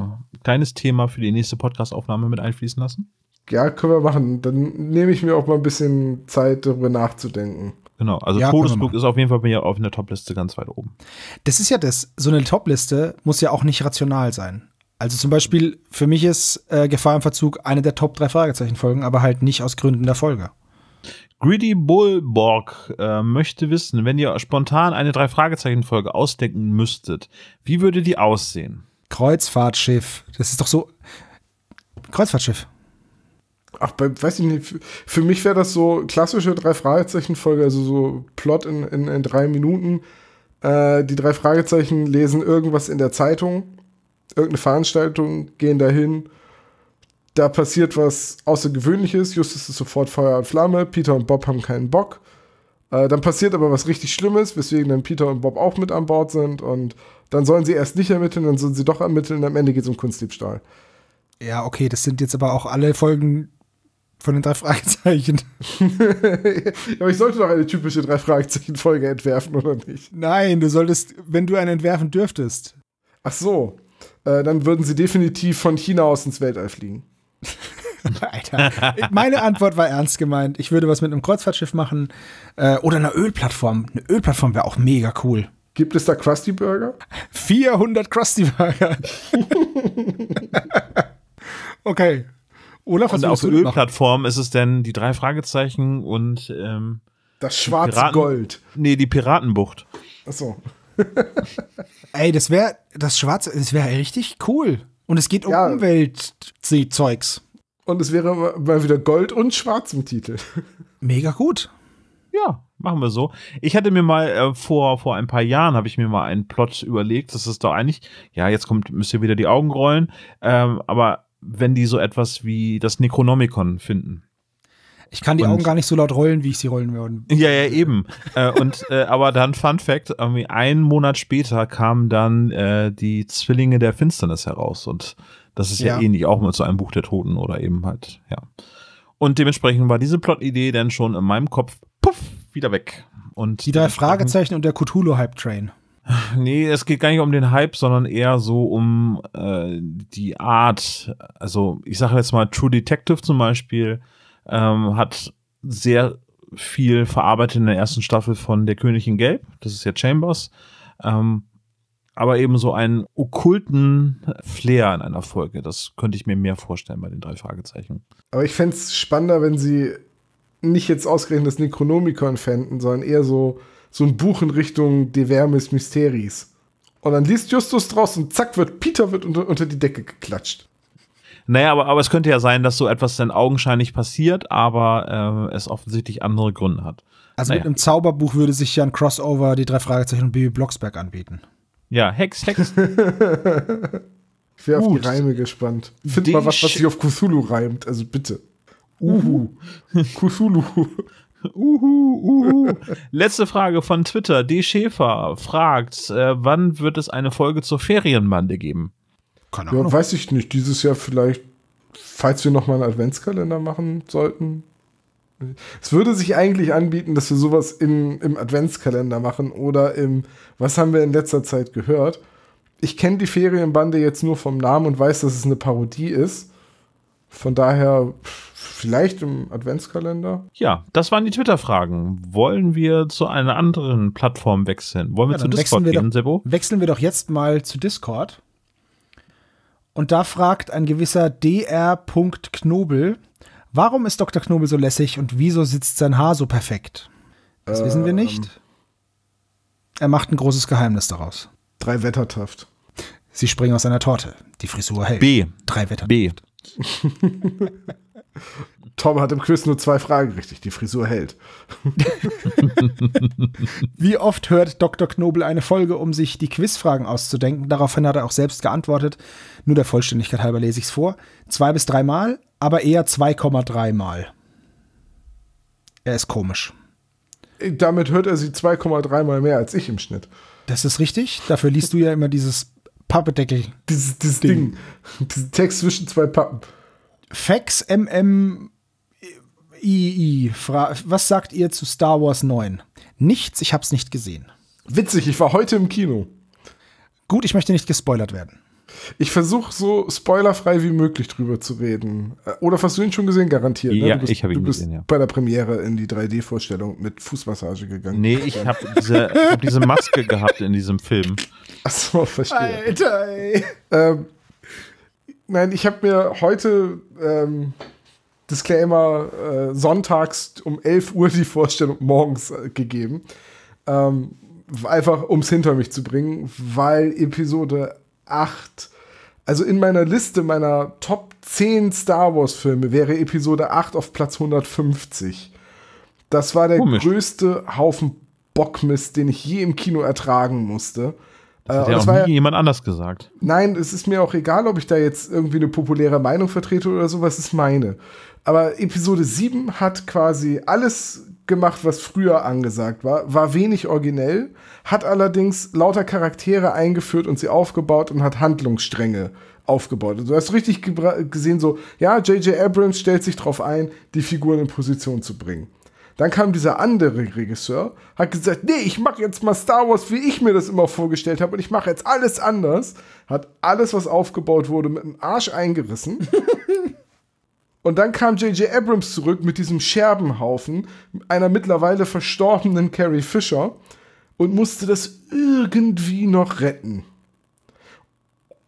kleines Thema für die nächste Podcastaufnahme mit einfließen lassen? ja, können wir machen. Dann nehme ich mir auch mal ein bisschen Zeit, darüber nachzudenken. Genau, also ja, Todesflug ist auf jeden Fall bei mir auf der Topliste ganz weit oben. Das ist ja das. So eine Topliste muss ja auch nicht rational sein. Also zum Beispiel, für mich ist äh, Gefahr im Verzug eine der Top 3 Fragezeichen-Folgen, aber halt nicht aus Gründen der Folge. Greedy Bullborg äh, möchte wissen, wenn ihr spontan eine drei Fragezeichen Folge ausdenken müsstet, wie würde die aussehen? Kreuzfahrtschiff. Das ist doch so Kreuzfahrtschiff. Ach, bei, weiß ich nicht, für mich wäre das so klassische Drei-Fragezeichen-Folge, also so Plot in, in, in drei Minuten. Äh, die drei Fragezeichen lesen irgendwas in der Zeitung, irgendeine Veranstaltung, gehen dahin. Da passiert was Außergewöhnliches. Justus ist sofort Feuer und Flamme. Peter und Bob haben keinen Bock. Äh, dann passiert aber was richtig Schlimmes, weswegen dann Peter und Bob auch mit an Bord sind. Und dann sollen sie erst nicht ermitteln, dann sollen sie doch ermitteln. Am Ende geht es um Kunstdiebstahl. Ja, okay, das sind jetzt aber auch alle Folgen von den drei Fragezeichen. [laughs] Aber ich sollte doch eine typische drei Fragezeichen-Folge entwerfen, oder nicht? Nein, du solltest, wenn du eine entwerfen dürftest. Ach so. Äh, dann würden sie definitiv von China aus ins Weltall fliegen. [laughs] Alter. Meine Antwort war ernst gemeint. Ich würde was mit einem Kreuzfahrtschiff machen äh, oder einer Ölplattform. Eine Ölplattform wäre auch mega cool. Gibt es da Krusty Burger? 400 Krusty Burger. [laughs] okay, Olaf, was also und auf Ölplattformen ist es denn die drei Fragezeichen und ähm, das schwarze Gold. Nee, die Piratenbucht. Ach so. [laughs] Ey, das wäre das schwarze, das wäre richtig cool. Und es geht um ja. Umweltzeugs. Und es wäre mal wieder Gold und Schwarz im Titel. [laughs] Mega gut. Ja, machen wir so. Ich hatte mir mal äh, vor, vor ein paar Jahren, habe ich mir mal einen Plot überlegt. Das ist doch eigentlich, ja, jetzt kommt, müsst ihr wieder die Augen rollen. Ähm, aber wenn die so etwas wie das Necronomicon finden. Ich kann die und, Augen gar nicht so laut rollen, wie ich sie rollen würde. [laughs] Ja, ja, eben. äh, und äh, aber dann Fun Fact: Irgendwie einen Monat später kamen dann äh, die Zwillinge der Finsternis heraus und das ist ja, ja ähnlich auch mal so einem Buch der Toten oder eben halt ja. Und dementsprechend war diese Plot-Idee dann schon in meinem Kopf puff, wieder weg. Und die drei Fragezeichen und der Cthulhu Hype Train. Nee, es geht gar nicht um den Hype, sondern eher so um äh, die Art. Also ich sage jetzt mal, True Detective zum Beispiel ähm, hat sehr viel verarbeitet in der ersten Staffel von Der König in Gelb. Das ist ja Chambers. Ähm, aber eben so einen okkulten Flair in einer Folge. Das könnte ich mir mehr vorstellen bei den drei Fragezeichen. Aber ich fände es spannender, wenn sie nicht jetzt ausgerechnet das Necronomicon fänden, sondern eher so so ein Buch in Richtung De Vermis Mysteries. Und dann liest Justus draus und zack, wird Peter wird unter, unter die Decke geklatscht. Naja, aber, aber es könnte ja sein, dass so etwas dann augenscheinlich passiert, aber äh, es offensichtlich andere Gründe hat. Also naja. mit einem Zauberbuch würde sich ja ein Crossover die drei Fragezeichen und Baby Blocksberg anbieten. Ja, Hex, Hex. [laughs] ich wäre auf die Reime gespannt. Find Dich. mal was, was sich auf Cthulhu reimt, also bitte. Uhu. Cthulhu. Uhu, uhu. Letzte Frage von Twitter. D. Schäfer fragt, äh, wann wird es eine Folge zur Ferienbande geben? Keine Ahnung. Ja, weiß ich nicht. Dieses Jahr vielleicht, falls wir nochmal einen Adventskalender machen sollten. Es würde sich eigentlich anbieten, dass wir sowas im, im Adventskalender machen oder im, was haben wir in letzter Zeit gehört? Ich kenne die Ferienbande jetzt nur vom Namen und weiß, dass es eine Parodie ist. Von daher vielleicht im Adventskalender. Ja, das waren die Twitter-Fragen. Wollen wir zu einer anderen Plattform wechseln? Wollen wir ja, zu Discord wir gehen, doch, Sebo? Wechseln wir doch jetzt mal zu Discord. Und da fragt ein gewisser dr.knobel, warum ist Dr. Knobel so lässig und wieso sitzt sein Haar so perfekt? Das ähm, wissen wir ähm. nicht. Er macht ein großes Geheimnis daraus. Drei Wettertaft. Sie springen aus einer Torte. Die Frisur hält. B. Drei Wettertaft. B. [laughs] Tom hat im Quiz nur zwei Fragen richtig. Die Frisur hält. [laughs] Wie oft hört Dr. Knobel eine Folge, um sich die Quizfragen auszudenken? Daraufhin hat er auch selbst geantwortet. Nur der Vollständigkeit halber lese ich es vor. Zwei bis dreimal, aber eher 2,3 Mal. Er ist komisch. Damit hört er sie 2,3 Mal mehr als ich im Schnitt. Das ist richtig. Dafür liest du ja immer dieses Pappedeckel. Dieses, dieses Ding. Ding. Diesen Text zwischen zwei Pappen. Fax MM II. Was sagt ihr zu Star Wars 9? Nichts, ich hab's nicht gesehen. Witzig, ich war heute im Kino. Gut, ich möchte nicht gespoilert werden. Ich versuche so spoilerfrei wie möglich drüber zu reden. Äh, oder hast du ihn schon gesehen? Garantiert. Ne? Ja, bist, ich habe ihn du gesehen. Du bist ja. bei der Premiere in die 3D-Vorstellung mit Fußmassage gegangen. Nee, ich habe diese, hab diese Maske gehabt in diesem Film. Achso, verstehe. Alter, ey. Ähm, nein, ich habe mir heute ähm, Disclaimer äh, sonntags um 11 Uhr die Vorstellung morgens äh, gegeben. Ähm, einfach es hinter mich zu bringen, weil Episode 8, also in meiner Liste meiner Top 10 Star Wars Filme wäre Episode 8 auf Platz 150. Das war der Komisch. größte Haufen Bockmist, den ich je im Kino ertragen musste. Das hat äh, ja auch war, nie jemand anders gesagt. Nein, es ist mir auch egal, ob ich da jetzt irgendwie eine populäre Meinung vertrete oder sowas, ist meine. Aber Episode 7 hat quasi alles gemacht, was früher angesagt war, war wenig originell, hat allerdings lauter Charaktere eingeführt und sie aufgebaut und hat Handlungsstränge aufgebaut. Also du hast richtig gesehen, so, ja, J.J. Abrams stellt sich drauf ein, die Figuren in Position zu bringen. Dann kam dieser andere Regisseur, hat gesagt, nee, ich mache jetzt mal Star Wars, wie ich mir das immer vorgestellt habe und ich mache jetzt alles anders. Hat alles, was aufgebaut wurde, mit dem Arsch eingerissen. [laughs] und dann kam J.J. Abrams zurück mit diesem Scherbenhaufen einer mittlerweile verstorbenen Carrie Fisher und musste das irgendwie noch retten.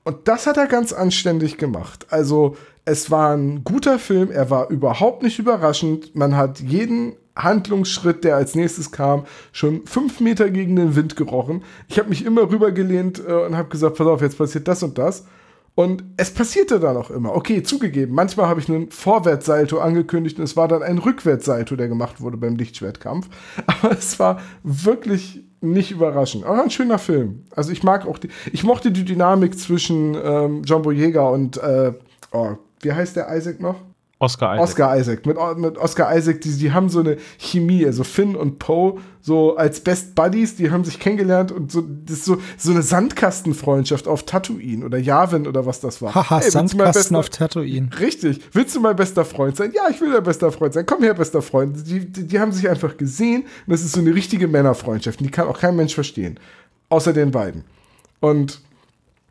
Und das hat er ganz anständig gemacht. Also es war ein guter Film, er war überhaupt nicht überraschend. Man hat jeden Handlungsschritt, der als nächstes kam, schon fünf Meter gegen den Wind gerochen. Ich habe mich immer rübergelehnt äh, und habe gesagt, pass auf, jetzt passiert das und das. Und es passierte dann auch immer. Okay, zugegeben, manchmal habe ich einen Vorwärtssalto angekündigt und es war dann ein Rückwärtssalto, der gemacht wurde beim Lichtschwertkampf. [laughs] Aber es war wirklich nicht überraschend. Aber ein schöner Film. Also ich mag auch die, ich mochte die Dynamik zwischen ähm, John Boyega und, äh, oh, wie heißt der Isaac noch? Oscar Isaac. Oscar Isaac. Mit, mit Oscar Isaac, die, die haben so eine Chemie. Also Finn und Poe, so als Best Buddies, die haben sich kennengelernt und so, das ist so, so eine Sandkastenfreundschaft auf Tatooine oder Yavin oder was das war. Haha, hey, Sandkasten auf Tatooine. Richtig. Willst du mein bester Freund sein? Ja, ich will dein bester Freund sein. Komm her, bester Freund. Die, die, die haben sich einfach gesehen und das ist so eine richtige Männerfreundschaft. Und die kann auch kein Mensch verstehen. Außer den beiden. Und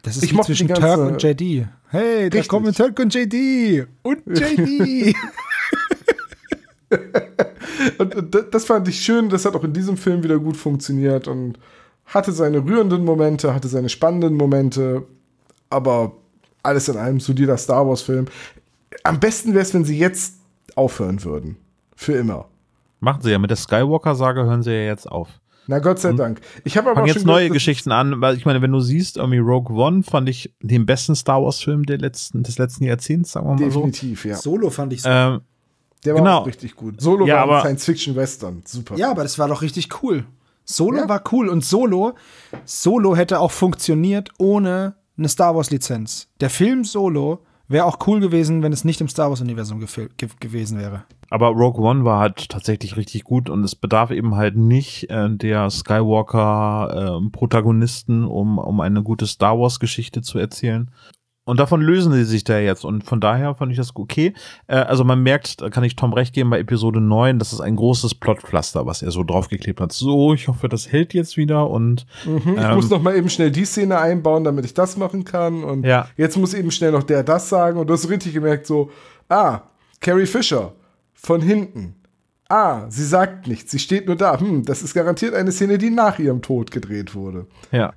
das ist ich wie zwischen Turk und JD. Hey, Richtig. da kommen Turk und JD. Und JD. [laughs] und, und das fand ich schön. Das hat auch in diesem Film wieder gut funktioniert und hatte seine rührenden Momente, hatte seine spannenden Momente. Aber alles in allem solider Star Wars-Film. Am besten wäre es, wenn sie jetzt aufhören würden. Für immer. Machen sie ja. Mit der Skywalker-Sage hören sie ja jetzt auf. Na Gott sei hm. Dank. Ich habe aber Fang jetzt neue Geschichten an, weil ich meine, wenn du siehst, irgendwie Rogue One fand ich den besten Star Wars Film der letzten des letzten Jahrzehnts, sagen wir mal Definitiv, so. Definitiv, ja. Solo fand ich so. Ähm, der war genau. auch richtig gut. Solo ja, war Science Fiction Western, super. Ja, aber das war doch richtig cool. Solo ja. war cool und Solo Solo hätte auch funktioniert ohne eine Star Wars Lizenz. Der Film Solo Wäre auch cool gewesen, wenn es nicht im Star Wars-Universum ge gewesen wäre. Aber Rogue One war halt tatsächlich richtig gut und es bedarf eben halt nicht äh, der Skywalker-Protagonisten, ähm, äh, um, um eine gute Star Wars-Geschichte zu erzählen. Und davon lösen sie sich da jetzt. Und von daher fand ich das okay. Äh, also man merkt, da kann ich Tom recht geben bei Episode 9, das ist ein großes Plotpflaster, was er so draufgeklebt hat. So, ich hoffe, das hält jetzt wieder und. Mhm, ich ähm, muss noch mal eben schnell die Szene einbauen, damit ich das machen kann. Und ja. jetzt muss eben schnell noch der das sagen. Und du hast richtig gemerkt, so, ah, Carrie Fisher von hinten. Ah, sie sagt nichts, sie steht nur da. Hm, das ist garantiert eine Szene, die nach ihrem Tod gedreht wurde. Ja.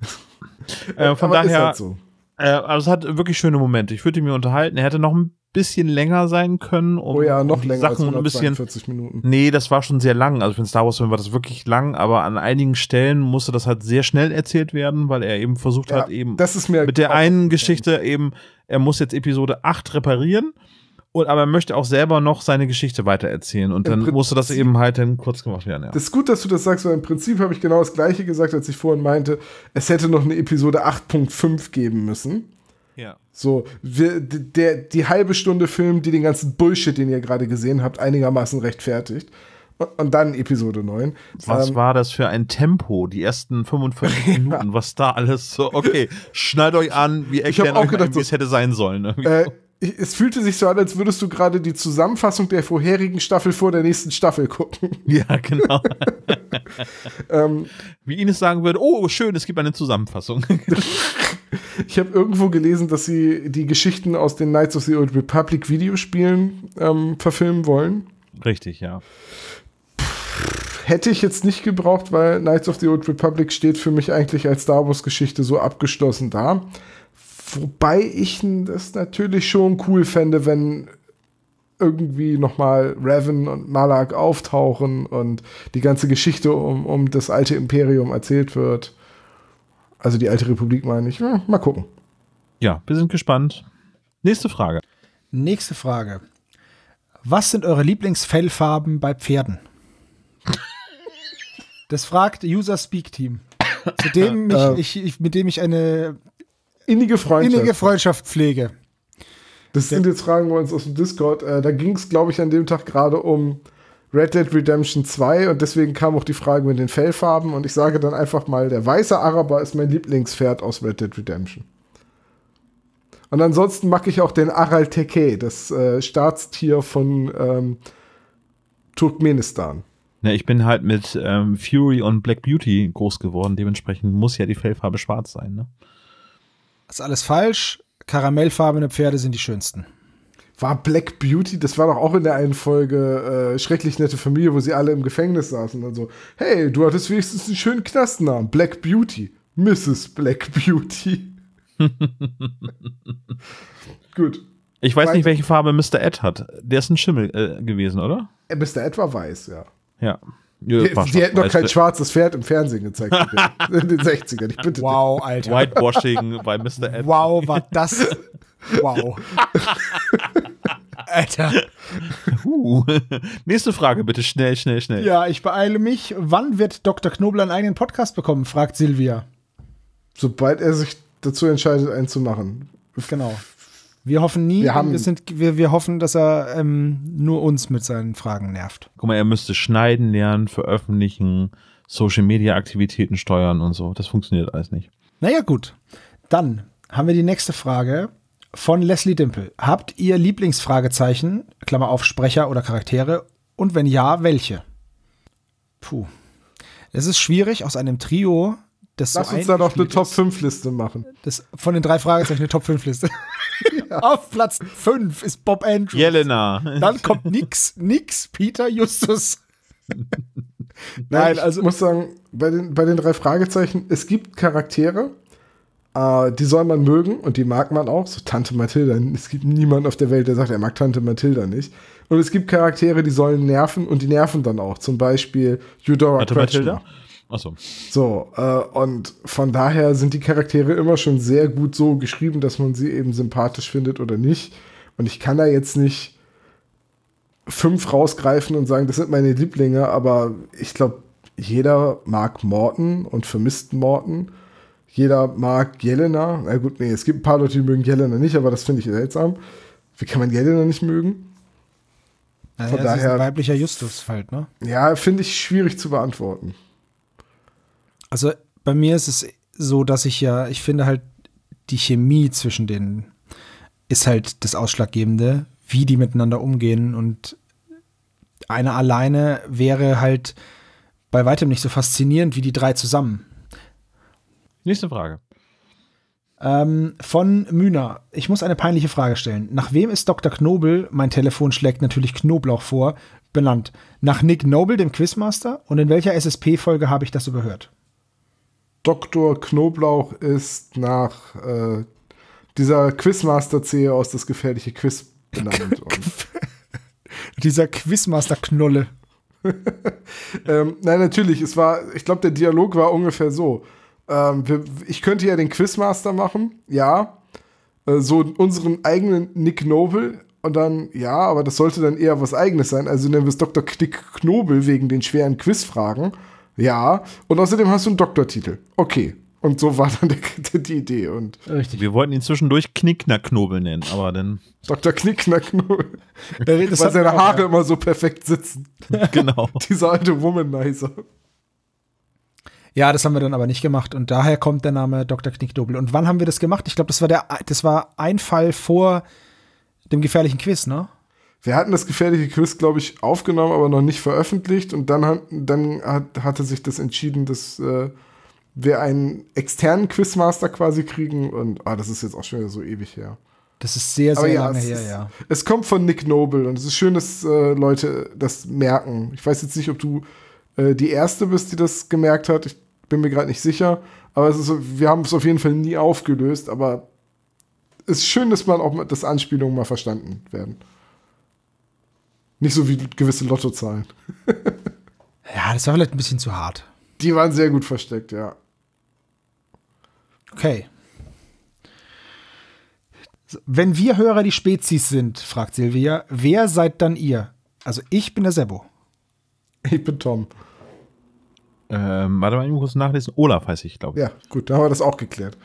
[laughs] äh, von Aber daher. Ist halt so äh, also es hat wirklich schöne Momente. Ich würde ihn mir unterhalten. Er hätte noch ein bisschen länger sein können. Um, oh ja, noch um länger Sachen als 142 bisschen, Minuten. Nee, das war schon sehr lang. Also für den Star Wars Film war das wirklich lang, aber an einigen Stellen musste das halt sehr schnell erzählt werden, weil er eben versucht ja, hat, eben das ist mir mit der einen Geschichte eben, er muss jetzt Episode 8 reparieren und aber er möchte auch selber noch seine Geschichte weitererzählen. Und dann Prinzip, musste das eben halt dann kurz gemacht werden. Ja. Das ist gut, dass du das sagst, weil im Prinzip habe ich genau das gleiche gesagt, als ich vorhin meinte, es hätte noch eine Episode 8.5 geben müssen. Ja. So, wir, der, die halbe Stunde Film, die den ganzen Bullshit, den ihr gerade gesehen habt, einigermaßen rechtfertigt. Und dann Episode 9. Was ähm, war das für ein Tempo? Die ersten 45 [laughs] Minuten, was da alles so, okay, schnallt euch an, wie erklären euch, gedacht, ein, wie es hätte sein sollen. Äh, es fühlte sich so an, als würdest du gerade die Zusammenfassung der vorherigen Staffel vor der nächsten Staffel gucken. [laughs] Ja, genau. [laughs] ähm, Wie Ines sagen würde, oh, schön, es gibt eine Zusammenfassung. [laughs] ich habe irgendwo gelesen, dass sie die Geschichten aus den Knights of the Old Republic Videospielen ähm, verfilmen wollen. Richtig, ja. Hätte ich jetzt nicht gebraucht, weil Knights of the Old Republic steht für mich eigentlich als Star Wars-Geschichte so abgeschlossen da. Wobei ich das natürlich schon cool fände, wenn irgendwie nochmal Revan und Malak auftauchen und die ganze Geschichte um, um das alte Imperium erzählt wird. Also die alte Republik meine ich. Ja, mal gucken. Ja, wir sind gespannt. Nächste Frage. Nächste Frage. Was sind eure Lieblingsfellfarben bei Pferden? Das fragt User Speak Team, mit dem, [laughs] äh. ich, ich, mit dem ich eine Innige Freundschaft. Innige Freundschaftspflege. Das sind jetzt Fragen bei uns aus dem Discord. Äh, da ging es, glaube ich, an dem Tag gerade um Red Dead Redemption 2 und deswegen kam auch die Frage mit den Fellfarben und ich sage dann einfach mal, der weiße Araber ist mein Lieblingspferd aus Red Dead Redemption. Und ansonsten mag ich auch den Aral Teke, das äh, Staatstier von ähm, Turkmenistan. Ja, ich bin halt mit ähm, Fury und Black Beauty groß geworden, dementsprechend muss ja die Fellfarbe schwarz sein, ne? ist alles falsch. Karamellfarbene Pferde sind die schönsten. War Black Beauty, das war doch auch in der einen Folge äh, Schrecklich nette Familie, wo sie alle im Gefängnis saßen und so, hey, du hattest wenigstens einen schönen Knastnamen, Black Beauty, Mrs. Black Beauty. [laughs] Gut. Ich weiß nicht, welche Farbe Mr. Ed hat. Der ist ein Schimmel äh, gewesen, oder? Äh, Mr. Ed war weiß, ja. Ja. Die hätten doch kein schwarzes Pferd im Fernsehen gezeigt [laughs] in den 60ern. Ich bitte wow, Alter. Whitewashing bei Mr. Ed. Wow, war das. Wow. [laughs] Alter. Uh. Nächste Frage bitte, schnell, schnell, schnell. Ja, ich beeile mich. Wann wird Dr. Knobler einen eigenen Podcast bekommen? fragt Silvia. Sobald er sich dazu entscheidet, einen zu machen. Genau. Wir hoffen nie, wir, haben, wir, sind, wir, wir hoffen, dass er ähm, nur uns mit seinen Fragen nervt. Guck mal, er müsste schneiden lernen, veröffentlichen, Social-Media-Aktivitäten steuern und so. Das funktioniert alles nicht. Naja, gut. Dann haben wir die nächste Frage von Leslie Dimple. Habt ihr Lieblingsfragezeichen, Klammer auf Sprecher oder Charaktere? Und wenn ja, welche? Puh. Es ist schwierig, aus einem Trio das Lass so uns da noch eine Top-5-Liste machen. Das, von den drei Fragezeichen eine Top-5-Liste. [laughs] [laughs] ja. Auf Platz 5 ist Bob Andrews. Jelena. Dann kommt nix, nix, Peter Justus. [laughs] Nein, ich also. Ich muss sagen, bei den, bei den drei Fragezeichen, es gibt Charaktere, äh, die soll man mögen und die mag man auch. So Tante Mathilda. Es gibt niemanden auf der Welt, der sagt, er mag Tante Mathilda nicht. Und es gibt Charaktere, die sollen nerven und die nerven dann auch. Zum Beispiel Eudora Tante Kretschmer. Mathilda? Achso. So, äh, und von daher sind die Charaktere immer schon sehr gut so geschrieben, dass man sie eben sympathisch findet oder nicht. Und ich kann da jetzt nicht fünf rausgreifen und sagen, das sind meine Lieblinge, aber ich glaube, jeder mag Morten und vermisst Morten. Jeder mag Jelena. Na gut, nee, es gibt ein paar Leute, die mögen Jelena nicht, aber das finde ich seltsam. Wie kann man Jelena nicht mögen? Naja, Von daher, weiblicher Justus-Falt, ne? Ja, finde ich schwierig zu beantworten. Also bei mir ist es so, dass ich ja, ich finde halt, die Chemie zwischen denen ist halt das Ausschlaggebende, wie die miteinander umgehen. Und einer alleine wäre halt bei weitem nicht so faszinierend wie die drei zusammen. Nächste Frage. Ähm, von Mühner. Ich muss eine peinliche Frage stellen. Nach wem ist Dr. Knobel, mein Telefon schlägt natürlich Knoblauch vor, benannt? Nach Nick Noble, dem Quizmaster? Und in welcher SSP-Folge habe ich das überhört? Dr. Knoblauch ist nach äh, dieser Quizmaster-Zehe aus das gefährliche Quiz benannt. [laughs] dieser Quizmaster-Knolle. [laughs] ähm, nein, natürlich, es war, ich glaube, der Dialog war ungefähr so. Ähm, wir, ich könnte ja den Quizmaster machen, ja. Äh, so unseren eigenen Nick Noble, und dann, ja, aber das sollte dann eher was Eigenes sein. Also nennen wir es Dr. Knick Knobel wegen den schweren Quizfragen. Ja, und außerdem hast du einen Doktortitel. Okay. Und so war dann die, [laughs] die Idee. Und Richtig. Wir wollten ihn zwischendurch Knickknackknobel nennen, aber dann. Dr. Knickknackknobel. Weil seine Haare ja. immer so perfekt sitzen. [laughs] Genau. [laughs] Dieser alte Womanizer. Ja, das haben wir dann aber nicht gemacht und daher kommt der Name Dr. Knickdobel. Und wann haben wir das gemacht? Ich glaube, das war der, das war ein Fall vor dem gefährlichen Quiz, ne? wir hatten das gefährliche Quiz, glaube ich, aufgenommen, aber noch nicht veröffentlicht. Und dann, dann hat, hatte sich das entschieden, dass äh, wir einen externen Quizmaster quasi kriegen. Und ah, das ist jetzt auch schon wieder so ewig her. Das ist sehr, sehr ja, lange her, ist, ja. Es kommt von Nick Noble und es ist schön, dass äh, Leute das merken. Ich weiß jetzt nicht, ob du äh, die Erste bist, die das gemerkt hat. Ich bin mir gerade nicht sicher. Aber ist, wir haben es auf jeden Fall nie aufgelöst. Aber es ist schön, dass man auch, dass Anspielungen mal verstanden werden. Nicht so wie gewisse Lottozahlen. [laughs] ja, das war vielleicht ein bisschen zu hart. Die waren sehr gut versteckt, ja. Okay. Wenn wir Hörer die Spezies sind, fragt Silvia, wer seid dann ihr? Also ich bin der Sebo. Ich bin Tom. Ähm, warte mal, ich muss nachlesen. Olaf heiße ich, glaube ich. Ja, gut, da haben wir das auch geklärt.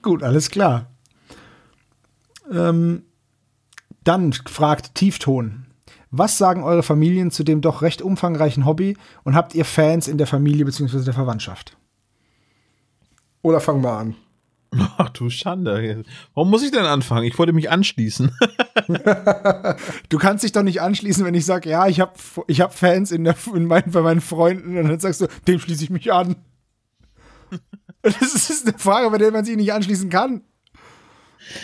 Gut, alles klar. Ähm, dann fragt Tiefton. Was sagen eure Familien zu dem doch recht umfangreichen Hobby und habt ihr Fans in der Familie bzw. der Verwandtschaft? Oder fangen wir an. Ach du Schande. Warum muss ich denn anfangen? Ich wollte mich anschließen. [laughs] du kannst dich doch nicht anschließen, wenn ich sage, ja, ich habe ich hab Fans in der, in mein, bei meinen Freunden und dann sagst du, dem schließe ich mich an. [laughs] Das ist eine Frage, bei der man sich nicht anschließen kann.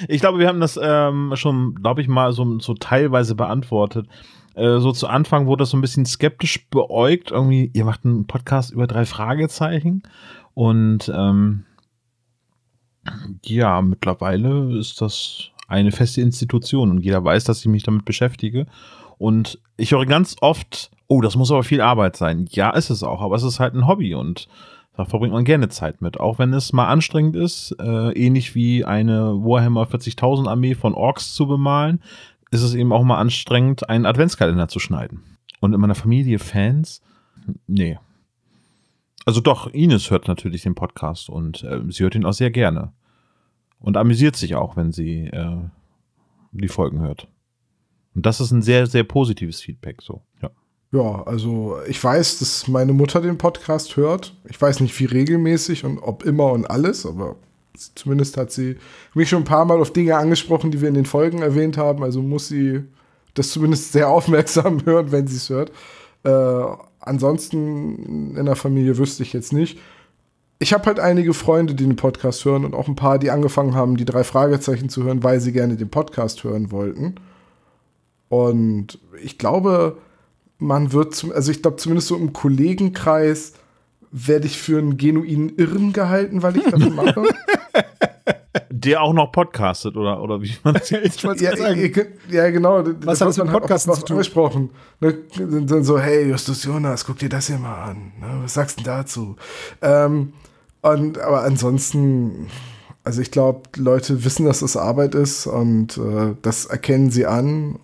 Ich glaube, wir haben das ähm, schon, glaube ich, mal so, so teilweise beantwortet. Äh, so zu Anfang wurde das so ein bisschen skeptisch beäugt. Irgendwie, ihr macht einen Podcast über drei Fragezeichen. Und ähm, ja, mittlerweile ist das eine feste Institution und jeder weiß, dass ich mich damit beschäftige. Und ich höre ganz oft, oh, das muss aber viel Arbeit sein. Ja, ist es auch, aber es ist halt ein Hobby und da verbringt man gerne Zeit mit, auch wenn es mal anstrengend ist, äh, ähnlich wie eine Warhammer 40.000 Armee von Orks zu bemalen, ist es eben auch mal anstrengend, einen Adventskalender zu schneiden. Und in meiner Familie Fans? Nee. Also doch, Ines hört natürlich den Podcast und äh, sie hört ihn auch sehr gerne. Und amüsiert sich auch, wenn sie äh, die Folgen hört. Und das ist ein sehr, sehr positives Feedback so, ja. Ja, also ich weiß, dass meine Mutter den Podcast hört. Ich weiß nicht, wie regelmäßig und ob immer und alles, aber zumindest hat sie mich schon ein paar Mal auf Dinge angesprochen, die wir in den Folgen erwähnt haben. Also muss sie das zumindest sehr [laughs] aufmerksam hören, wenn sie es hört. Äh, ansonsten in der Familie wüsste ich jetzt nicht. Ich habe halt einige Freunde, die den Podcast hören und auch ein paar, die angefangen haben, die drei Fragezeichen zu hören, weil sie gerne den Podcast hören wollten. Und ich glaube, man wird, zum, also ich glaube zumindest so im Kollegenkreis werde ich für einen genuinen Irren gehalten, weil ich das mache. [laughs] Der auch noch podcastet, oder, oder wie man [laughs] das jetzt ja, sagen. ja, genau. Was hat das mit halt Podcasten halt zu tun? Angesprochen. Ne? Dann so, hey, Justus Jonas, guck dir das hier mal an. Ne? Was sagst du dazu? Ähm, und, aber ansonsten, also ich glaube, Leute wissen, dass es Arbeit ist und äh, das erkennen sie an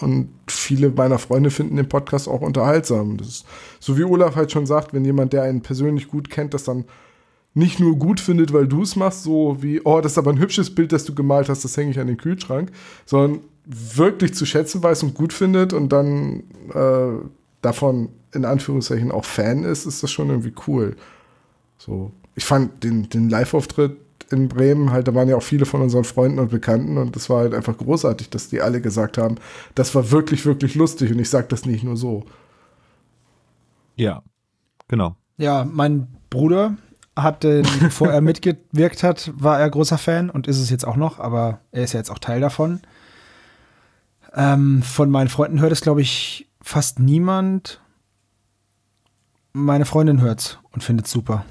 und viele meiner Freunde finden den Podcast auch unterhaltsam. Das ist, so wie Olaf halt schon sagt, wenn jemand, der einen persönlich gut kennt, das dann nicht nur gut findet, weil du es machst, so wie, oh, das ist aber ein hübsches Bild, das du gemalt hast, das hänge ich an den Kühlschrank, sondern wirklich zu schätzen weiß und gut findet und dann äh, davon in Anführungszeichen auch Fan ist, ist das schon irgendwie cool. So, ich fand den, den Live-Auftritt in Bremen, halt, da waren ja auch viele von unseren Freunden und Bekannten und das war halt einfach großartig, dass die alle gesagt haben, das war wirklich, wirklich lustig und ich sag das nicht nur so. Ja, genau. Ja, mein Bruder hatte, bevor äh, [laughs] er mitgewirkt hat, war er großer Fan und ist es jetzt auch noch, aber er ist ja jetzt auch Teil davon. Ähm, von meinen Freunden hört es, glaube ich, fast niemand. Meine Freundin hört es und findet es super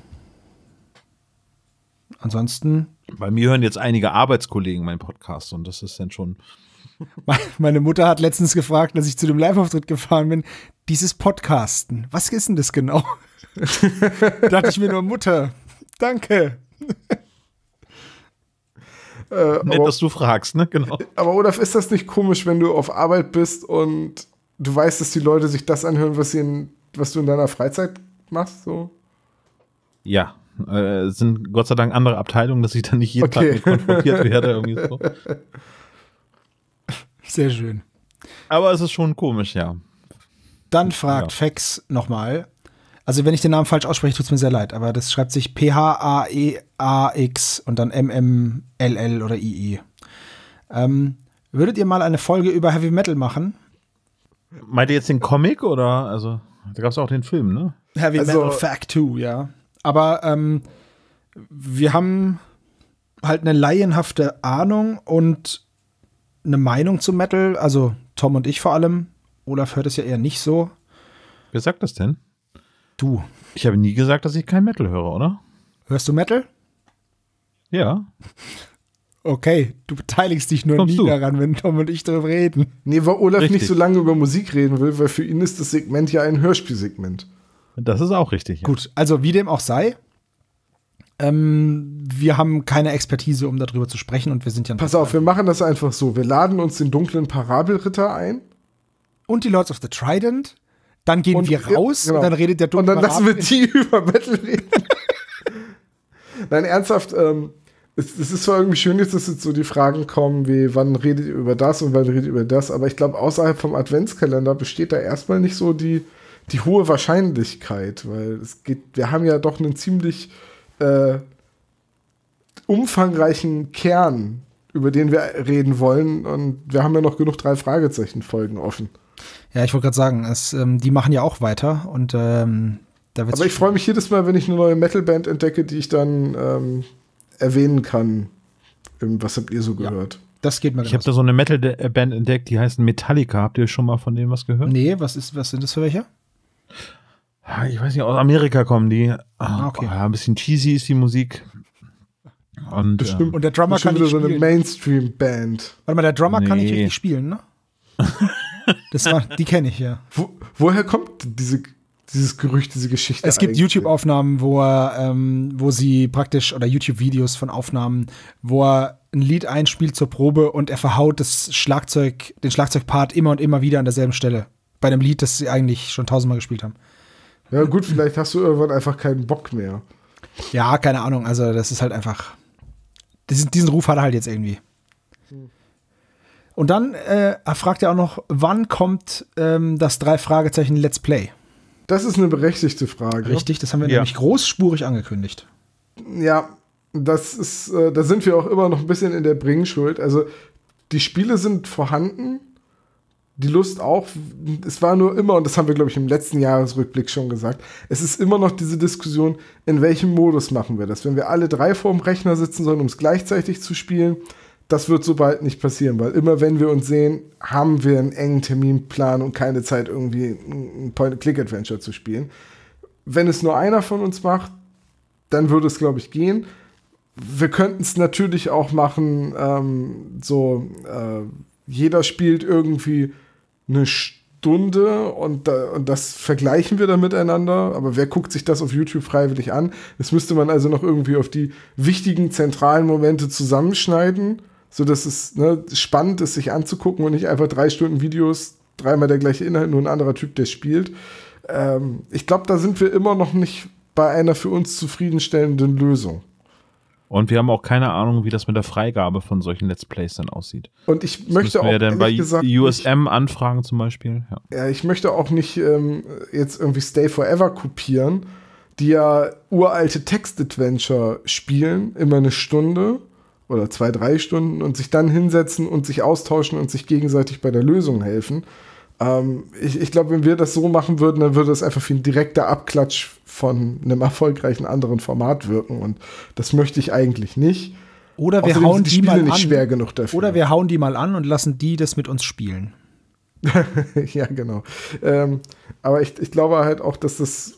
ansonsten. Bei mir hören jetzt einige Arbeitskollegen meinen Podcast und das ist dann schon. [laughs] Meine Mutter hat letztens gefragt, als ich zu dem Live-Auftritt gefahren bin, dieses Podcasten, was ist denn das genau? da [laughs] dachte ich mir nur, Mutter, danke. [laughs] Äh, Nett, aber, dass du fragst, ne? Genau. Aber Olaf, ist das nicht komisch, wenn du auf Arbeit bist und du weißt, dass die Leute sich das anhören, was, in, was du in deiner Freizeit machst? So? Ja. Äh, sind Gott sei Dank andere Abteilungen, dass ich dann nicht jeden okay. Tag mit konfrontiert werde. Irgendwie so. [laughs] Sehr schön. Aber es ist schon komisch, ja. Dann fragt ja. Fex nochmal. Also, wenn ich den Namen falsch ausspreche, tut es mir sehr leid, aber das schreibt sich P-H-A-E-A-X und dann M-M-L-L oder I-I. Ähm, würdet ihr mal eine Folge über Heavy Metal machen? Meint ihr jetzt den Comic oder? Also, da gab es auch den Film, ne? Heavy also, Metal Fact 2, ja. Aber ähm, wir haben halt eine laienhafte Ahnung und eine Meinung zu Metal. Also Tom und ich vor allem. Olaf hört es ja eher nicht so. Wer sagt das denn? Du. Ich habe nie gesagt, dass ich kein Metal höre, oder? Hörst du Metal? Ja. [laughs] Okay, du beteiligst dich nur Kommst nie du? daran, wenn Tom und ich darüber reden. Nee, weil Olaf Richtig. nicht so lange über Musik reden will, weil für ihn ist das Segment ja ein Hörspielsegment. Das ist auch richtig. Ja. Gut, also wie dem auch sei, ähm, wir haben keine Expertise, um darüber zu sprechen und wir sind ja. Pass auf, wir machen das einfach so. Wir laden uns den dunklen Parabelritter ein. Und die Lords of the Trident. Dann gehen und, wir raus genau. und dann redet der dunkle Parabelritter. Und dann Parabel lassen wir die [laughs] über Battle reden. [laughs] Nein, ernsthaft, ähm, es, es, ist zwar irgendwie schön, dass jetzt so die Fragen kommen, wie wann redet ihr über das und wann redet ihr über das, aber ich glaube, außerhalb vom Adventskalender besteht da erstmal nicht so die die hohe Wahrscheinlichkeit, weil es geht, wir haben ja doch einen ziemlich äh, umfangreichen Kern, über den wir reden wollen und wir haben ja noch genug drei Fragezeichen-Folgen offen. Ja, ich wollte gerade sagen, es, ähm, die machen ja auch weiter und ähm, da wird. Aber ich freue mich jedes Mal, wenn ich eine neue Metalband entdecke, die ich dann ähm, erwähnen kann. Ähm, was habt ihr so gehört? Ja. Das geht mir Ich habe da so eine Metal-Band entdeckt, die heißt Metallica. Habt ihr schon mal von denen was gehört? Nee, was, ist, was sind das für welche? Ah, ich weiß nicht, aus Amerika kommen die. Ah, okay. ein bisschen cheesy ist die Musik. Und, bestimmt, und der Drummer kann nicht so spielen. eine Mainstream-Band. Warte mal, der Drummer nee. kann nicht richtig spielen, ne? [laughs] das war, die kenne ich ja. Wo, woher kommt diese, dieses Gerücht, diese Geschichte? Es gibt YouTube-Aufnahmen, wo er, ähm, wo sie praktisch oder YouTube-Videos von Aufnahmen, wo er ein Lied einspielt zur Probe und er verhaut das Schlagzeug, den Schlagzeugpart immer und immer wieder an derselben Stelle bei einem Lied, das sie eigentlich schon tausendmal gespielt haben. Ja, gut, vielleicht hast du irgendwann einfach keinen Bock mehr. Ja, keine Ahnung. Also, das ist halt einfach. Diesen, diesen Ruf hat er halt jetzt irgendwie. Und dann äh, fragt er auch noch, wann kommt ähm, das drei Fragezeichen Let's Play? Das ist eine berechtigte Frage. Richtig, das haben wir ja. nämlich großspurig angekündigt. Ja, das ist, äh, da sind wir auch immer noch ein bisschen in der Bringschuld. Also die Spiele sind vorhanden, die Lust auch, es war nur immer, und das haben wir, glaube ich, im letzten Jahresrückblick schon gesagt, es ist immer noch diese Diskussion, in welchem Modus machen wir das? Wenn wir alle drei vorm Rechner sitzen sollen, um es gleichzeitig zu spielen, das wird so bald nicht passieren, weil immer wenn wir uns sehen, haben wir einen engen Terminplan und keine Zeit, irgendwie ein Point-and-Click-Adventure zu spielen. Wenn es nur einer von uns macht, dann würde es, glaube ich, gehen. Wir könnten es natürlich auch machen, ähm, so äh, jeder spielt irgendwie eine Stunde und, da, und das vergleichen wir dann miteinander. Aber wer guckt sich das auf YouTube freiwillig an? Das müsste man also noch irgendwie auf die wichtigen zentralen Momente zusammenschneiden, sodass es ne, spannend ist, sich anzugucken und nicht einfach drei Stunden Videos, dreimal der gleiche Inhalt, nur ein anderer Typ, der spielt. Ähm, ich glaube, da sind wir immer noch nicht bei einer für uns zufriedenstellenden Lösung. Und wir haben auch keine Ahnung, wie das mit der Freigabe von solchen Let's Plays dann aussieht. Und ich das möchte auch. Wir dann bei gesagt, USM anfragen zum Beispiel. Ja. ja, ich möchte auch nicht ähm, jetzt irgendwie Stay Forever kopieren, die ja uralte Text-Adventure spielen, immer eine Stunde oder zwei, drei Stunden und sich dann hinsetzen und sich austauschen und sich gegenseitig bei der Lösung helfen. Ähm, ich, ich glaube, wenn wir das so machen würden, dann würde das einfach wie ein direkter Abklatsch von einem erfolgreichen anderen Format wirken. Und das möchte ich eigentlich nicht. Oder wir Außerdem hauen die, die mal an. Oder wir hauen die mal an und lassen die das mit uns spielen. [laughs] ja, genau. Ähm, aber ich, ich glaube halt auch, dass das.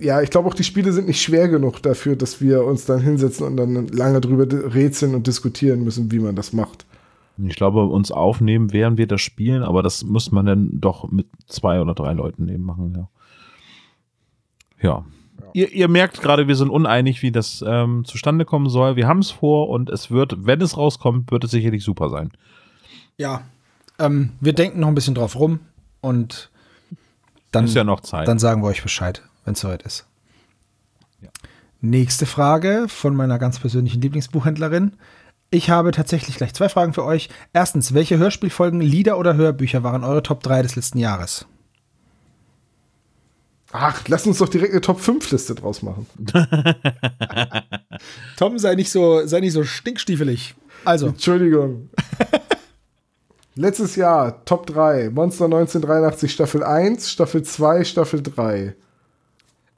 Ja, ich glaube auch, die Spiele sind nicht schwer genug dafür, dass wir uns dann hinsetzen und dann lange drüber rätseln und diskutieren müssen, wie man das macht. Ich glaube, uns aufnehmen, während wir das spielen, aber das muss man dann doch mit zwei oder drei Leuten eben machen, ja. Ja. Ihr, ihr, merkt gerade, wir sind uneinig, wie das ähm, zustande kommen soll. Wir haben es vor und es wird, wenn es rauskommt, wird es sicherlich super sein. Ja. Ähm, wir denken noch ein bisschen drauf rum und dann, ist ja noch Zeit. dann sagen wir euch Bescheid, wenn es soweit ist. Ja. Nächste Frage von meiner ganz persönlichen Lieblingsbuchhändlerin. Ich habe tatsächlich gleich zwei Fragen für euch. Erstens, welche Hörspielfolgen, Lieder oder Hörbücher waren eure Top 3 des letzten Jahres? Ach, lass uns doch direkt eine Top 5 Liste draus machen. [laughs] Tom, sei nicht so, sei nicht so stinkstiefelig. Also. Entschuldigung. [laughs] Letztes Jahr Top 3 Monster 1983 Staffel 1, Staffel 2, Staffel 3.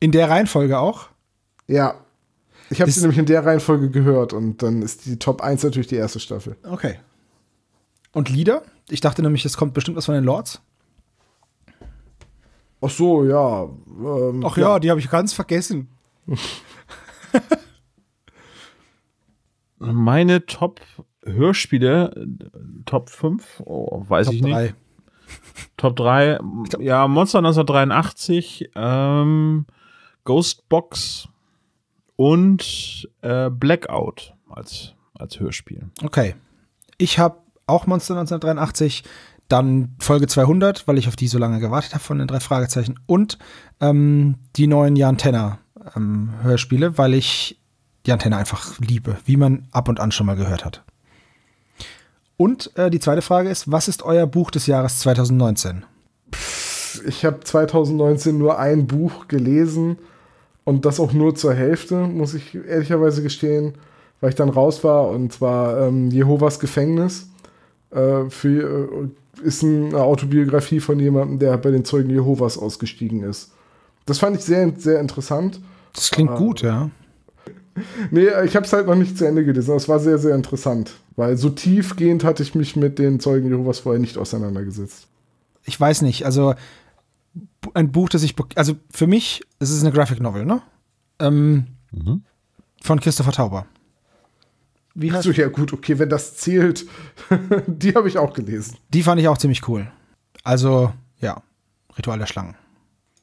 In der Reihenfolge auch? Ja. Ich habe sie nämlich in der Reihenfolge gehört und dann ist die Top 1 natürlich die erste Staffel. Okay. Und Lieder? Ich dachte nämlich, es kommt bestimmt was von den Lords. Ach so, ja. Ähm, Ach ja, ja. die habe ich ganz vergessen. [laughs] Meine Top-Hörspiele, Top 5, oh, weiß Top ich nicht. 3. Top 3. ja, Monster 1983, ähm, Ghostbox und äh, Blackout als, als Hörspiel. Okay. Ich habe auch Monster 1983, dann Folge 200, weil ich auf die so lange gewartet habe von den drei Fragezeichen und ähm, die neuen Jan Tenner ähm, Hörspiele, weil ich Jan Tenner einfach liebe, wie man ab und an schon mal gehört hat. Und äh, die zweite Frage ist, was ist euer Buch des Jahres 2019? Pff, ich habe 2019 nur ein Buch gelesen und das auch nur zur Hälfte, muss ich ehrlicherweise gestehen, weil ich dann raus war. Und zwar ähm, Jehovas Gefängnis äh, für, äh, ist eine Autobiografie von jemandem, der bei den Zeugen Jehovas ausgestiegen ist. Das fand ich sehr, sehr interessant. Das klingt äh, gut, ja. [laughs] Nee, ich habe es halt noch nicht zu Ende gelesen. Es war sehr, sehr interessant, weil so tiefgehend hatte ich mich mit den Zeugen Jehovas vorher nicht auseinandergesetzt. Ich weiß nicht, also ein Buch, das ich, also für mich, es ist eine Graphic Novel, ne? Ähm, mhm. Von Christopher Tauber. Wie heißt so, ja gut, okay, wenn das zählt, [laughs] die habe ich auch gelesen. Die fand ich auch ziemlich cool. Also, ja, Ritual der Schlangen.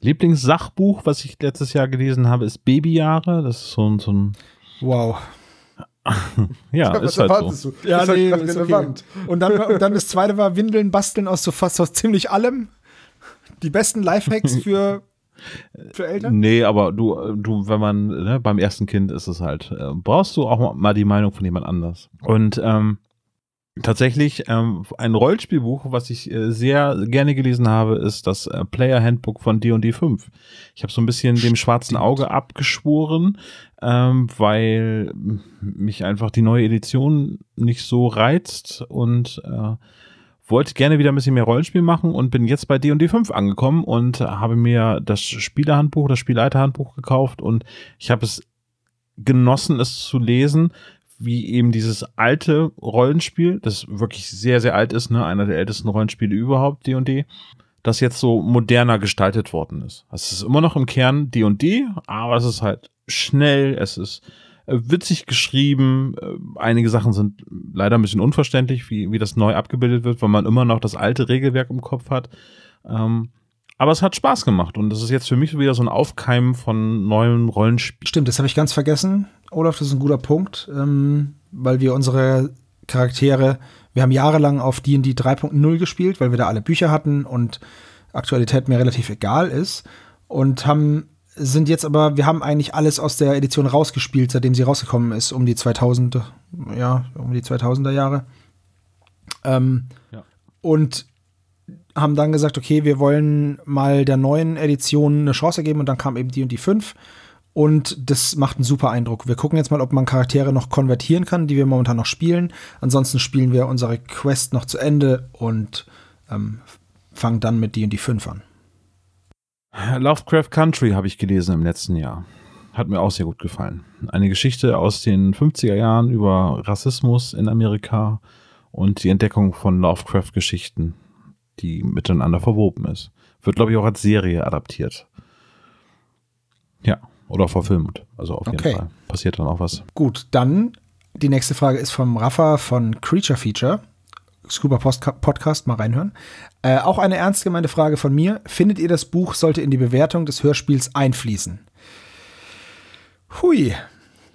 Lieblingssachbuch, was ich letztes Jahr gelesen habe, ist Babyjahre. Das ist so ein. So ein wow. [laughs] ja, glaub, ist halt so. Du? Ja, ist halt nee, halt ist okay. Und dann, und dann das zweite war Windeln basteln aus so fast aus ziemlich allem. Die besten Lifehacks [laughs] für Für Eltern? Nee, aber du, du, wenn man, ne, beim ersten Kind ist es halt, äh, brauchst du auch mal die Meinung von jemand anders. Und ähm, tatsächlich, ähm, ein Rollspielbuch, was ich äh, sehr gerne gelesen habe, ist das äh, Player Handbook von D&D 5. Ich habe so ein bisschen dem schwarzen Auge abgeschworen, ähm, weil mich einfach die neue Edition nicht so reizt und äh, wollte gerne wieder ein bisschen mehr Rollenspiel machen und bin jetzt bei D&D 5 angekommen und habe mir das Spielerhandbuch, das Spielleiterhandbuch gekauft und ich habe es genossen, es zu lesen, wie eben dieses alte Rollenspiel, das wirklich sehr, sehr alt ist, ne, einer der ältesten Rollenspiele überhaupt, D&D, das jetzt so moderner gestaltet worden ist. Es ist immer noch im Kern D&D, aber es ist halt schnell, es ist äh, witzig geschrieben. Äh, einige Sachen sind leider ein bisschen unverständlich, wie, wie das neu abgebildet wird, weil man immer noch das alte Regelwerk im Kopf hat. Ähm, aber es hat Spaß gemacht und das ist jetzt für mich wieder so ein Aufkeimen von neuen Rollenspielen. Stimmt, das habe ich ganz vergessen. Olaf, das ist ein guter Punkt, ähm, weil wir unsere Charaktere, wir haben jahrelang auf D&D 3.0 gespielt, weil wir da alle Bücher hatten und Aktualität mir relativ egal ist und haben sind jetzt aber, wir haben eigentlich alles aus der Edition rausgespielt, seitdem sie rausgekommen ist, um die 2000, ja, um die 2000er Jahre. Ähm, ja. Und haben dann gesagt, okay, wir wollen mal der neuen Edition eine Chance geben und dann kam eben die und die 5 und das macht einen super Eindruck. Wir gucken jetzt mal, ob man Charaktere noch konvertieren kann, die wir momentan noch spielen. Ansonsten spielen wir unsere Quest noch zu Ende und ähm, fangen dann mit die und die 5 an. Lovecraft Country habe ich gelesen im letzten Jahr. Hat mir auch sehr gut gefallen. Eine Geschichte aus den 50er Jahren über Rassismus in Amerika und die Entdeckung von Lovecraft-Geschichten, die miteinander verwoben ist. Wird, glaube ich, auch als Serie adaptiert. Ja, oder verfilmt. Also auf jeden okay. Fall. Passiert dann auch was. Gut, dann die nächste Frage ist vom Rafa von Creature Feature. Scuba Podcast mal reinhören. Äh, auch eine ernst gemeinte Frage von mir. Findet ihr, das Buch sollte in die Bewertung des Hörspiels einfließen? Hui.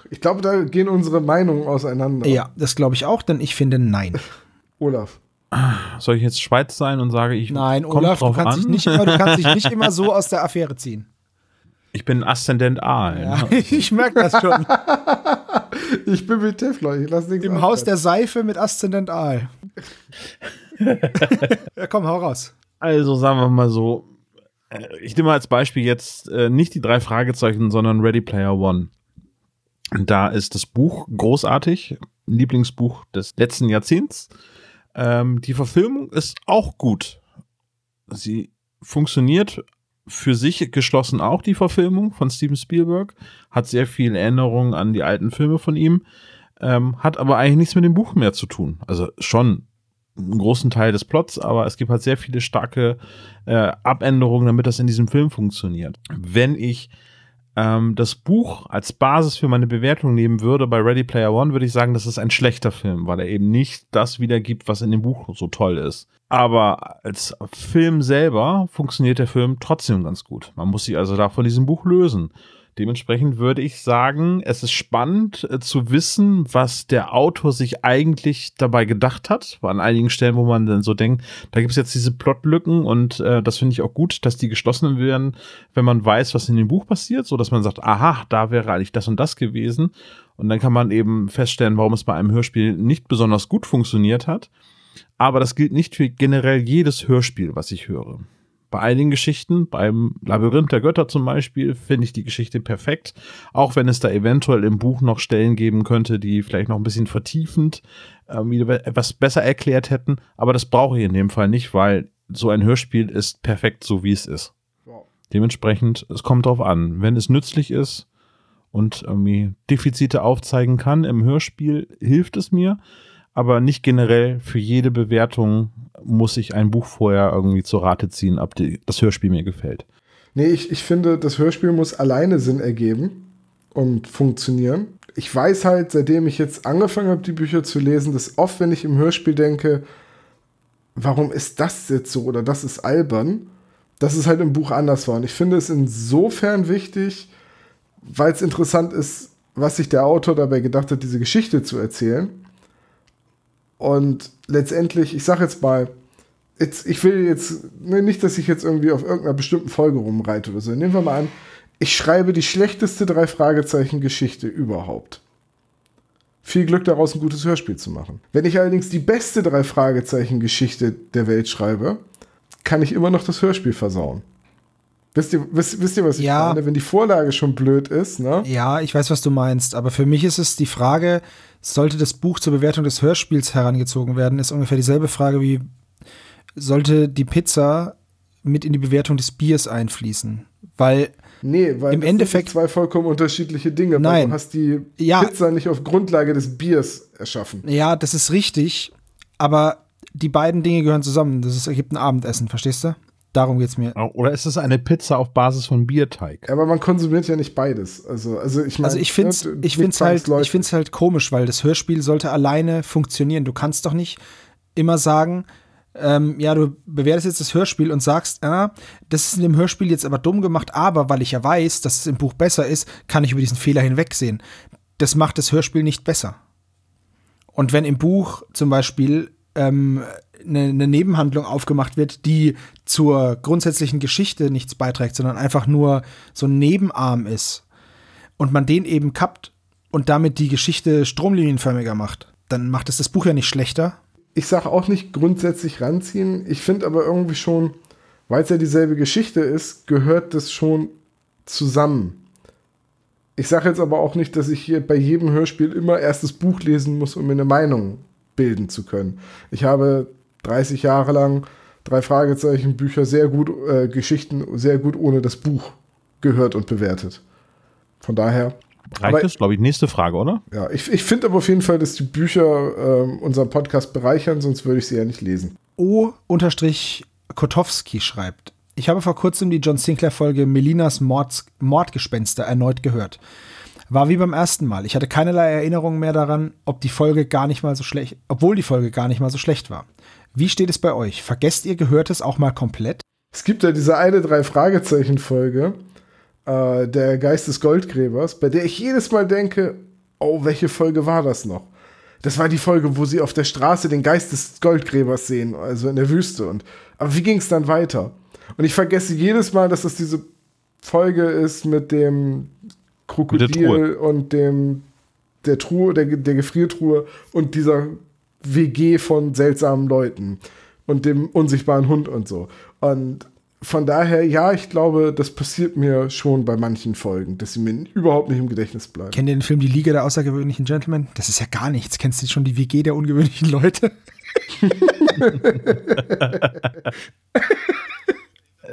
Ich glaube, da gehen unsere Meinungen auseinander. Ja, das glaube ich auch, denn ich finde nein. [laughs] Olaf. Soll ich jetzt Schweiz sein und sage, ich Nein, Olaf, drauf du, kannst an? Dich nicht du kannst dich nicht immer so [laughs] aus der Affäre ziehen. Ich bin Aszendent A. Ja, ne? [laughs] ich merke das schon. ich bin mit Teflon, ich lasse nichts Im Haus der Seife mit Aszendent A. [laughs] ja, komm, hau raus. Also sagen wir mal so, äh, ich nehme als Beispiel jetzt äh, nicht die drei Fragezeichen, sondern Ready Player One. Da ist das Buch großartig, Lieblingsbuch des letzten Jahrzehnts. Ähm, die Verfilmung ist auch gut. Sie funktioniert für sich geschlossen auch die Verfilmung von Steven Spielberg, hat sehr viele Erinnerungen an die alten Filme von ihm. Ähm, hat aber eigentlich nichts mit dem Buch mehr zu tun. Also schon einen großen Teil des Plots, aber es gibt halt sehr viele starke äh, Abänderungen, damit das in diesem Film funktioniert. Wenn ich ähm, das Buch als Basis für meine Bewertung nehmen würde bei Ready Player One, würde ich sagen, das ist ein schlechter Film, weil er eben nicht das wiedergibt, was in dem Buch so toll ist. Aber als Film selber funktioniert der Film trotzdem ganz gut. Man muss sich also da von diesem Buch lösen. Dementsprechend würde ich sagen, es ist spannend äh, zu wissen, was der Autor sich eigentlich dabei gedacht hat. An einigen Stellen, wo man dann so denkt, da gibt es jetzt diese Plotlücken und äh, das finde ich auch gut, dass die geschlossen werden, wenn man weiß, was in dem Buch passiert, so dass man sagt, aha, da wäre eigentlich das und das gewesen. Und dann kann man eben feststellen, warum es bei einem Hörspiel nicht besonders gut funktioniert hat. Aber das gilt nicht für generell jedes Hörspiel, was ich höre bei einigen Geschichten, beim Labyrinth der Götter zum Beispiel, finde ich die Geschichte perfekt, auch wenn es da eventuell im Buch noch Stellen geben könnte, die vielleicht noch ein bisschen vertiefend ähm, etwas besser erklärt hätten, aber das brauche ich in dem Fall nicht, weil so ein Hörspiel ist perfekt so, wie es ist. Dementsprechend, es kommt drauf an. Wenn es nützlich ist und irgendwie Defizite aufzeigen kann im Hörspiel, hilft es mir aber nicht generell für jede Bewertung muss ich ein Buch vorher irgendwie zur Rate ziehen, ob die, das Hörspiel mir gefällt. Nee, ich, ich finde, das Hörspiel muss alleine Sinn ergeben und funktionieren. Ich weiß halt, seitdem ich jetzt angefangen habe, die Bücher zu lesen, dass oft, wenn ich im Hörspiel denke, warum ist das jetzt so oder das ist albern, dass es halt im Buch anders war. Und ich finde es insofern wichtig, weil es interessant ist, was sich der Autor dabei gedacht hat, diese Geschichte zu erzählen und letztendlich, ich sage jetzt mal, jetzt, ich will jetzt ne, nicht, dass ich jetzt irgendwie auf irgendeiner bestimmten Folge rumreite oder so. Nehmen wir mal an, ich schreibe die schlechteste drei Fragezeichen Geschichte überhaupt. Viel Glück daraus, ein gutes Hörspiel zu machen. Wenn ich allerdings die beste drei Fragezeichen Geschichte der Welt schreibe, kann ich immer noch das Hörspiel versauen. Wisst ihr, wisst, wisst ihr was ich ja. meine? Wenn die Vorlage schon blöd ist, ne? Ja, ich weiß, was du meinst. Aber für mich ist es die Frage, sollte das Buch zur Bewertung des Hörspiels herangezogen werden, ist ungefähr dieselbe Frage wie, sollte die Pizza mit in die Bewertung des Biers einfließen? Weil Nee, weil im Endeffekt zwei vollkommen unterschiedliche Dinge. Nein, du hast die ja, Pizza nicht auf Grundlage des Biers erschaffen. Ja, das ist richtig, aber die beiden Dinge gehören zusammen. Das ergibt ein Abendessen, verstehst du? Darum geht es mir. Oder ist es eine Pizza auf Basis von Bierteig? Aber man konsumiert ja nicht beides. Also, also ich also meine, also ich finde es ich find's ne, halt, halt komisch, weil das Hörspiel sollte alleine funktionieren. Du kannst doch nicht immer sagen, ähm, ja, du bewertest jetzt das Hörspiel und sagst, ah, das ist in dem Hörspiel jetzt aber dumm gemacht, aber weil ich ja weiß, dass es im Buch besser ist, kann ich über diesen Fehler hinwegsehen. Das macht das Hörspiel nicht besser. Und wenn im Buch zum Beispiel ähm, eine, eine Nebenhandlung aufgemacht wird, die zur grundsätzlichen Geschichte nichts beiträgt, sondern einfach nur so ein Nebenarm ist und man den eben kappt und damit die Geschichte stromlinienförmiger macht, dann macht es das Buch ja nicht schlechter. Ich sage auch nicht grundsätzlich ranziehen. Ich finde aber irgendwie schon, weil es ja dieselbe Geschichte ist, gehört das schon zusammen. Ich sage jetzt aber auch nicht, dass ich hier bei jedem Hörspiel immer erst das Buch lesen muss, um mir eine Meinung bilden zu können. Ich habe 30 Jahre lang drei Fragezeichen Bücher sehr gut, äh, Geschichten sehr gut ohne das Buch gehört und bewertet. Von daher. Reicht das, glaube ich, nächste Frage, oder? Ja, ich, ich finde aber auf jeden Fall, dass die Bücher ähm, unseren Podcast bereichern, sonst würde ich sie ja nicht lesen. O-Kotowski schreibt, ich habe vor kurzem die John Sinclair-Folge Melinas Mords Mordgespenster erneut gehört. War wie beim ersten Mal. Ich hatte keinerlei Erinnerungen mehr daran, ob die Folge gar nicht mal so schlecht, obwohl die Folge gar nicht mal so schlecht war. Wie steht es bei euch? Vergesst ihr Gehörtes auch mal komplett? Es gibt ja diese eine Drei-Fragezeichen-Folge äh, der Geist des Goldgräbers, bei der ich jedes Mal denke, oh, welche Folge war das noch? Das war die Folge, wo sie auf der Straße den Geist des Goldgräbers sehen, also in der Wüste. Und, aber wie ging es dann weiter? Und ich vergesse jedes Mal, dass das diese Folge ist mit dem Krokodil mit und dem der Truhe, der, der Gefriertruhe und dieser WG von seltsamen Leuten und dem unsichtbaren Hund und so. Und von daher, ja, ich glaube, das passiert mir schon bei manchen Folgen, dass sie mir überhaupt nicht im Gedächtnis bleiben. Kennt ihr den Film Die Liga der außergewöhnlichen Gentlemen? Das ist ja gar nichts. Kennst du schon die WG der ungewöhnlichen Leute? [laughs]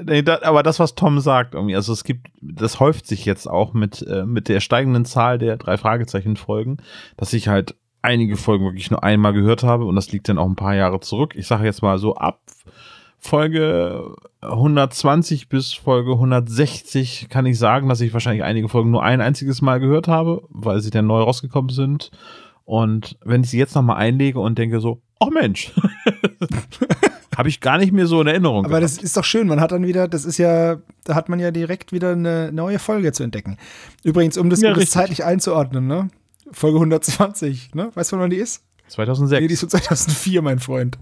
nee, da, aber das, was Tom sagt, irgendwie, also es gibt, das häuft sich jetzt auch mit, äh, mit der steigenden Zahl der drei Fragezeichen-Folgen, dass ich halt einige Folgen wirklich nur einmal gehört habe und das liegt dann auch ein paar Jahre zurück. Ich sage jetzt mal so ab Folge 120 bis Folge 160 kann ich sagen, dass ich wahrscheinlich einige Folgen nur ein einziges Mal gehört habe, weil sie dann neu rausgekommen sind. Und wenn ich sie jetzt nochmal einlege und denke so, oh Mensch, [laughs] habe ich gar nicht mehr so in Erinnerung. Aber gehabt. das ist doch schön, man hat dann wieder, das ist ja, da hat man ja direkt wieder eine neue Folge zu entdecken. Übrigens, um das, ja, um das zeitlich einzuordnen, ne? Folge 120, ne? Weißt du, wann die ist? 2006. Nee, die ist von 2004, mein Freund.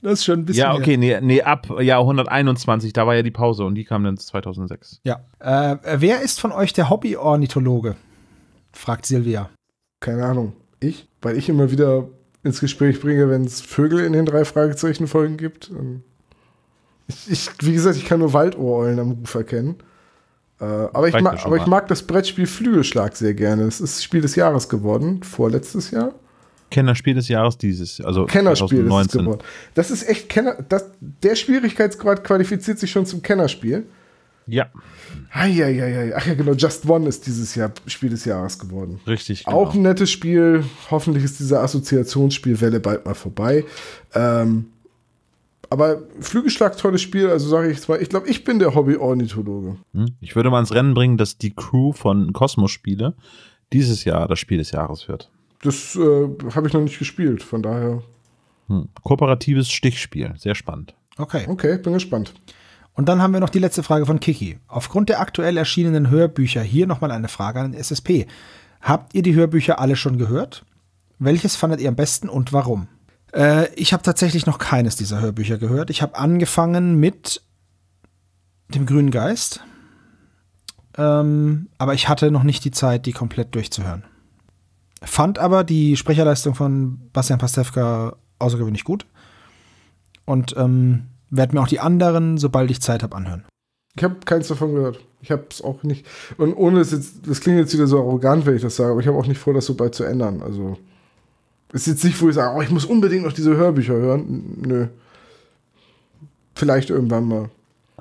Das ist schon ein bisschen. Ja, okay, nee, nee, ab Jahr 121, da war ja die Pause und die kam dann 2006. Ja. Äh, wer ist von euch der Hobby-Ornithologe? fragt Silvia. Keine Ahnung. Ich? Weil ich immer wieder ins Gespräch bringe, wenn es Vögel in den drei Fragezeichen-Folgen gibt. Ähm, ich, ich, wie gesagt, ich kann nur Waldohreulen am Ufer kennen. Äh, aber, ich mag, aber ich mag, das Brettspiel Flügelschlag sehr gerne. Es ist Spiel des Jahres geworden, vorletztes Jahr. Kennerspiel des Jahres dieses, also Kennerspiel 2019. ist es geworden. Das ist echt Kenner, das, der Schwierigkeitsgrad qualifiziert sich schon zum Kennerspiel. Ja. Eieiei. Ach ja, genau. Just One ist dieses Jahr Spiel des Jahres geworden. Richtig. Genau. Auch ein nettes Spiel. Hoffentlich ist diese Assoziationsspielwelle bald mal vorbei. Ähm, aber Flügelschlag, tolles Spiel. Also sage ich zwar, ich glaube, ich bin der Hobby-Ornithologe. Hm? Ich würde mal ins Rennen bringen, dass die Crew von Kosmos-Spiele dieses Jahr das Spiel des Jahres wird. Das äh, habe ich noch nicht gespielt, von daher. Hm. Kooperatives Stichspiel, sehr spannend. Okay. Okay, bin gespannt. Und dann haben wir noch die letzte Frage von Kiki. Aufgrund der aktuell erschienenen Hörbücher hier nochmal eine Frage an den SSP. Habt ihr die Hörbücher alle schon gehört? Welches fandet ihr am besten und warum? Äh, ich habe tatsächlich noch keines dieser Hörbücher gehört. Ich habe angefangen mit dem Grünen Geist. Ähm, aber ich hatte noch nicht die Zeit, die komplett durchzuhören. Fand aber die Sprecherleistung von Bastian Pastewka außergewöhnlich gut. Und ähm, werde mir auch die anderen, sobald ich Zeit habe, anhören. Ich habe keins davon gehört. Ich habe es auch nicht. Und ohne es jetzt, das klingt jetzt wieder so arrogant, wenn ich das sage, aber ich habe auch nicht vor, das so bald zu ändern. Also ist jetzt nicht, wo ich sage, oh, ich muss unbedingt noch diese Hörbücher hören. Nö. Vielleicht irgendwann mal.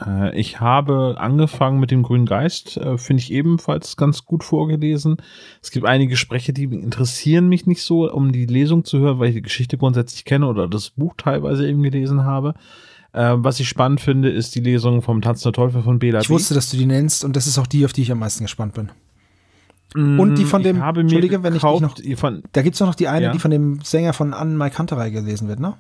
Äh, ich habe angefangen mit dem Grünen Geist, äh, finde ich ebenfalls ganz gut vorgelesen. Es gibt einige Sprecher, die interessieren mich nicht so, um die Lesung zu hören, weil ich die Geschichte grundsätzlich kenne oder das Buch teilweise eben gelesen habe. Ähm, was ich spannend finde, ist die Lesung vom Tanz der Teufel von Bela Ich wusste, dass du die nennst und das ist auch die, auf die ich am meisten gespannt bin. Und die mm, von dem, ich habe Entschuldige, wenn ich noch, von, da gibt es noch die eine, ja? die von dem Sänger von Anne Mike Hunterei gelesen wird, ne?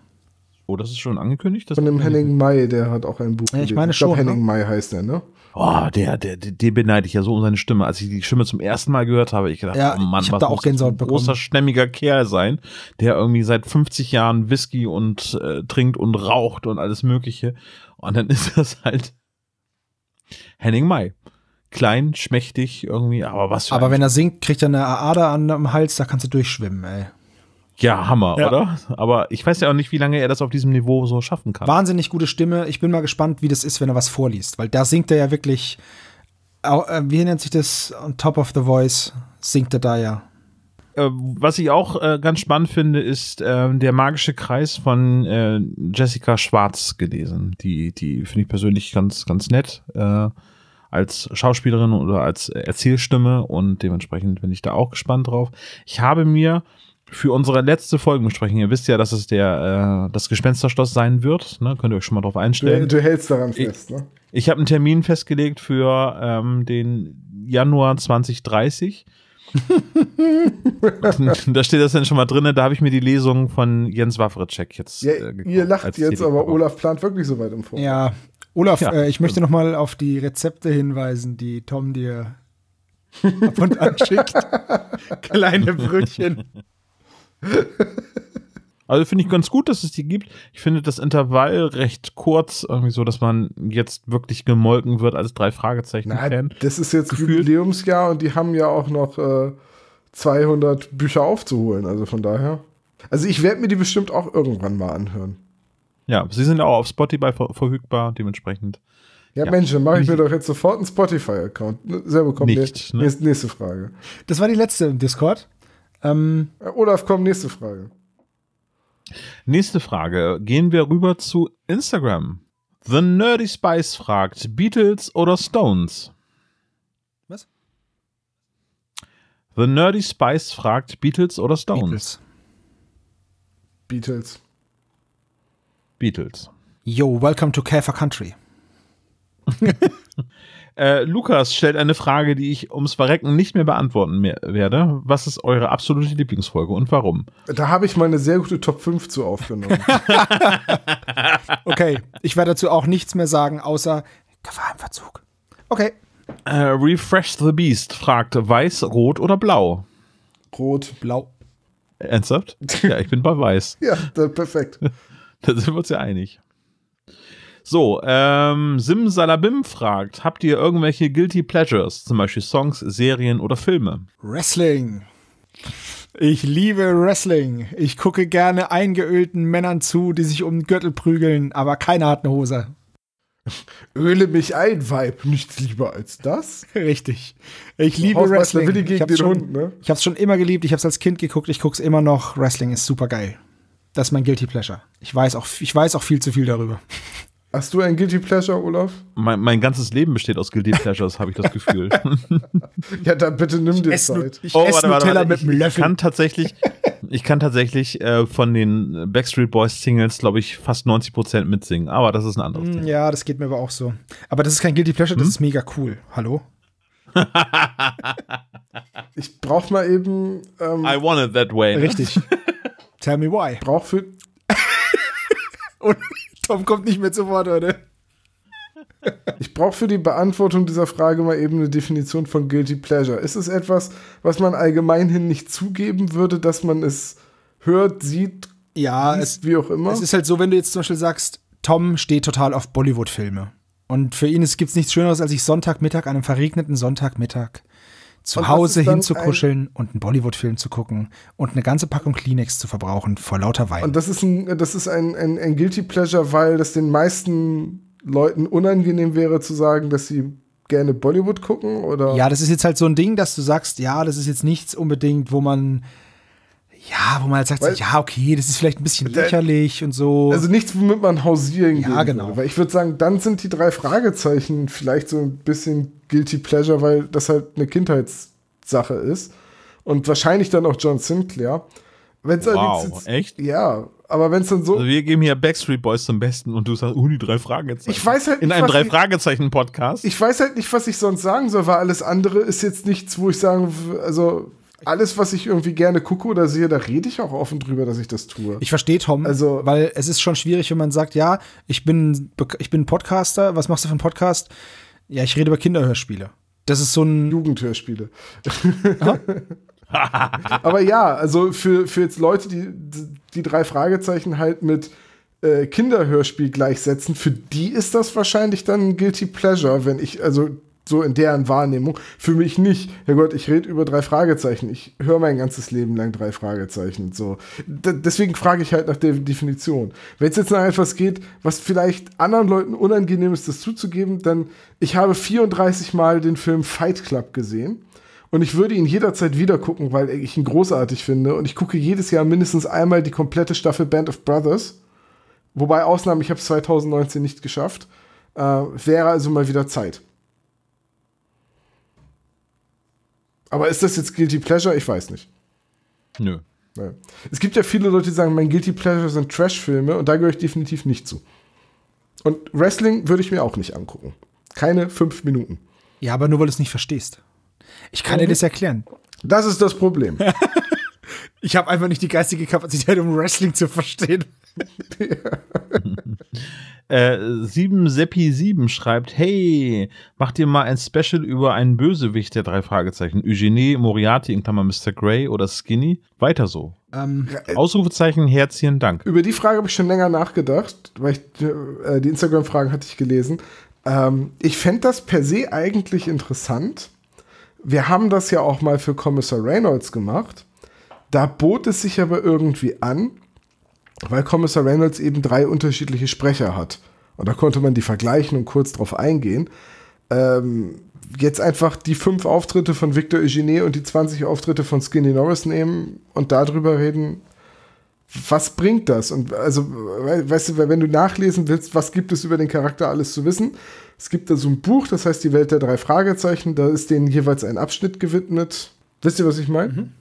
Oh, das ist schon angekündigt? von dem Henning May, der hat auch ein Buch. Ja, ich gelesen. meine ich glaub, schon. Henning ne? May heißt der, ne? Oh, der, der, den beneide ich ja so um seine Stimme. Als ich die Stimme zum ersten Mal gehört habe, ich gedacht, ja, oh Mann, ich was da auch Gänsehaut ein großer, stämmiger Kerl sein, der irgendwie seit 50 Jahren Whisky und äh, trinkt und raucht und alles Mögliche. Und dann [laughs] ist das halt Henning May klein, schmächtig irgendwie, aber was für Aber wenn er singt, kriegt er eine Ader an am Hals, da kannst du durchschwimmen, ey. Ja, Hammer, ja. oder? Aber ich weiß ja auch nicht, wie lange er das auf diesem Niveau so schaffen kann. Wahnsinnig gute Stimme. Ich bin mal gespannt, wie das ist, wenn er was vorliest, weil da singt er ja wirklich, äh, wie nennt sich das, on top of the voice, singt er da ja. Äh, was ich auch äh, ganz spannend finde, ist der magische Kreis von Jessica Schwarz gelesen. Die, die finde ich persönlich ganz, ganz nett. Äh, als Schauspielerin oder als Erzählstimme und dementsprechend bin ich da auch gespannt drauf. Ich habe mir für unsere letzte Folgenbesprechung, ihr wisst ja, dass es der, äh, das Gespensterschloss sein wird, ne? könnt ihr euch schon mal drauf einstellen. Du, du hältst daran fest, ne? Ich, habe einen Termin festgelegt für ähm, den Januar 2030. [laughs] da steht das dann schon mal drin, da habe ich mir die Lesung von Jens Wawritschek jetzt. Ja, äh, ihr lacht jetzt, aber Olaf plant wirklich so weit im Voraus. Ja, Olaf, ja, äh, ich möchte nochmal auf die Rezepte hinweisen, die Tom dir ab und an [laughs] schickt. Kleine Brötchen. Also finde ich ganz gut, dass es die gibt. Ich finde das Intervall recht kurz, irgendwie so, dass man jetzt wirklich gemolken wird als drei Fragezeichen. Nein, das ist jetzt gefühlt. Jubiläumsjahr und die haben ja auch noch äh, 200 Bücher aufzuholen. Also von daher. Also ich werde mir die bestimmt auch irgendwann mal anhören. Ja, sie sind auch auf Spotify verfügbar, dementsprechend. Ja, ja. Mensch, dann mache ich mir doch jetzt sofort einen Spotify-Account. Ne, selber kommt Nicht, ne? nächste, nächste, Frage. Das war die letzte im Discord. Ähm, äh, Olaf, komm, nächste Frage. Nächste Frage. Gehen wir rüber zu Instagram. The Nerdy Spice fragt: Beatles oder Stones? Was? The Nerdy Spice fragt: Beatles oder Stones? Beatles. Beatles. Beatles. Yo, welcome to Käfer Country. [laughs] äh, Lukas stellt eine Frage, die ich ums Verrecken nicht mehr beantworten mehr werde. Was ist eure absolute Lieblingsfolge und warum? Da habe ich meine sehr gute Top 5 zu aufgenommen. [laughs] okay, ich werde dazu auch nichts mehr sagen, außer Gefahr im Verzug. Okay. Äh, Refresh the Beast fragt: Weiß, Rot oder Blau? Rot. Blau. Ernsthaft? Ja, ich bin bei Weiß. [laughs] ja, perfekt. [laughs] Da sind wir uns ja einig. So, ähm, Salabim fragt, habt ihr irgendwelche Guilty Pleasures, zum Beispiel Songs, Serien oder Filme? Wrestling. Ich liebe Wrestling. Ich gucke gerne eingeölten Männern zu, die sich um den Gürtel prügeln, aber keiner hat eine Hose. Öle mich ein, Vibe. Nichts lieber als das. [laughs] Richtig. Ich liebe Wrestling. Willi gegen ich, hab's den schon, Hund, ne? ich hab's schon immer geliebt. Ich hab's als Kind geguckt. Ich guck's immer noch. Wrestling ist super geil. Das ist mein Guilty Pleasure. Ich weiß auch, ich weiß auch viel zu viel darüber. Hast du ein Guilty Pleasure, Olaf? Mein, mein ganzes Leben besteht aus Guilty Pleasures, habe ich das Gefühl. [laughs] ja, dann bitte nimm dir esse, Zeit. Ich oh, esse warte, warte, mit dem Löffel. Ich kann tatsächlich, ich kann tatsächlich äh, von den Backstreet Boys Singles, glaube ich, fast 90 Prozent mitsingen. Aber das ist ein anderes mm, Thema. Ja, das geht mir aber auch so. Aber das ist kein Guilty Pleasure, hm? das ist mega cool. Hallo? [laughs] ich brauche mal eben. Ähm, I want it that way. Richtig. [laughs] Tell me why. Braucht für. [laughs] Und Tom kommt nicht mehr zu Wort, oder? Ich brauche für die Beantwortung dieser Frage mal eben eine Definition von Guilty Pleasure. Ist es etwas, was man allgemeinhin nicht zugeben würde, dass man es hört, sieht, ja, liest, es, wie auch immer? Es ist halt so, wenn du jetzt zum Beispiel sagst, Tom steht total auf Bollywood-Filme. Und für ihn gibt es nichts Schöneres, als sich Sonntagmittag, an einem verregneten Sonntagmittag, zu Hause hinzukuscheln und einen Bollywood-Film zu gucken und eine ganze Packung Kleenex zu verbrauchen vor lauter Wein. Und das ist ein, das ist ein, ein, ein Guilty Pleasure, weil das den meisten Leuten unangenehm wäre zu sagen, dass sie gerne Bollywood gucken oder? Ja, das ist jetzt halt so ein Ding, dass du sagst, ja, das ist jetzt nichts unbedingt, wo man ja, wo man halt sagt, weil, ja, okay, das ist vielleicht ein bisschen lächerlich und so. Also nichts, womit man hausieren ja, Ja, genau. Würde. Weil ich würde sagen, dann sind die drei Fragezeichen vielleicht so ein bisschen Guilty Pleasure, weil das halt eine Kindheitssache ist. Und wahrscheinlich dann auch John Sinclair. Wenn's wow, jetzt, echt? Ja, aber wenn es dann so. Also wir geben hier Backstreet Boys zum Besten und du sagst, oh, die drei Fragezeichen. Ich weiß halt In nicht, einem drei Fragezeichen Podcast. Ich weiß halt nicht, was ich sonst sagen soll, weil alles andere ist jetzt nichts, wo ich sagen, also alles, was ich irgendwie gerne gucke oder sehe, da rede ich auch offen drüber, dass ich das tue. Ich verstehe Tom, also, weil es ist schon schwierig, wenn man sagt, ja, ich bin, ich bin Podcaster, was machst du für einen Podcast? Ja, ich rede über Kinderhörspiele. Das ist so ein. Jugendhörspiele. [laughs] Aber ja, also für, für jetzt Leute, die die drei Fragezeichen halt mit äh, Kinderhörspiel gleichsetzen, für die ist das wahrscheinlich dann ein Guilty Pleasure, wenn ich, also so in deren Wahrnehmung. Für mich nicht. Herr Gott, ich rede über drei Fragezeichen. Ich höre mein ganzes Leben lang drei Fragezeichen. So. deswegen frage ich halt nach der Definition. Wenn es jetzt nach etwas geht, was vielleicht anderen Leuten unangenehm ist, das zuzugeben, dann ich habe 34 Mal den Film Fight Club gesehen. Und ich würde ihn jederzeit wieder gucken, weil ich ihn großartig finde. Und ich gucke jedes Jahr mindestens einmal die komplette Staffel Band of Brothers. Wobei Ausnahmen, ich habe es 2019 nicht geschafft. Äh, wäre also mal wieder Zeit. Aber ist das jetzt Guilty Pleasure? Ich weiß nicht. Nö. Nein. Es gibt ja viele Leute, die sagen, mein Guilty Pleasure sind Trash-Filme und da gehöre ich definitiv nicht zu. Und Wrestling würde ich mir auch nicht angucken. Keine fünf Minuten. Ja, aber nur weil du es nicht verstehst. Ich kann okay. dir mhm. das erklären. Das ist das Problem. [laughs] ich habe einfach nicht die geistige Kapazität, um Wrestling zu verstehen. [laughs] äh, 7seppi7 schreibt, hey, macht ihr mal ein Special über einen Bösewicht der drei Fragezeichen. Eugenie, Moriarty, in Klammer Mr. Grey oder Skinny. Weiter so. Ähm, äh, Ausrufezeichen, herzlichen Dank. Über die Frage habe ich schon länger nachgedacht, weil ich, äh, die Instagram-Fragen hatte ich gelesen. Ähm, ich fände das per se eigentlich interessant. Wir haben das ja auch mal für Kommissar Reynolds gemacht. Da bot es sich aber irgendwie an, weil Kommissar Reynolds eben drei unterschiedliche Sprecher hat. Und da konnte man die vergleichen und kurz drauf eingehen. Ähm, jetzt einfach die fünf Auftritte von Victor Eugene und die 20 Auftritte von Skinny Norris nehmen und darüber reden, was bringt das? Und also, weißt du, wenn du nachlesen willst, was gibt es über den Charakter alles zu wissen? Es gibt da so ein Buch, das heißt Die Welt der drei Fragezeichen, da ist denen jeweils ein Abschnitt gewidmet. Wisst ihr, was ich meine? Mhm.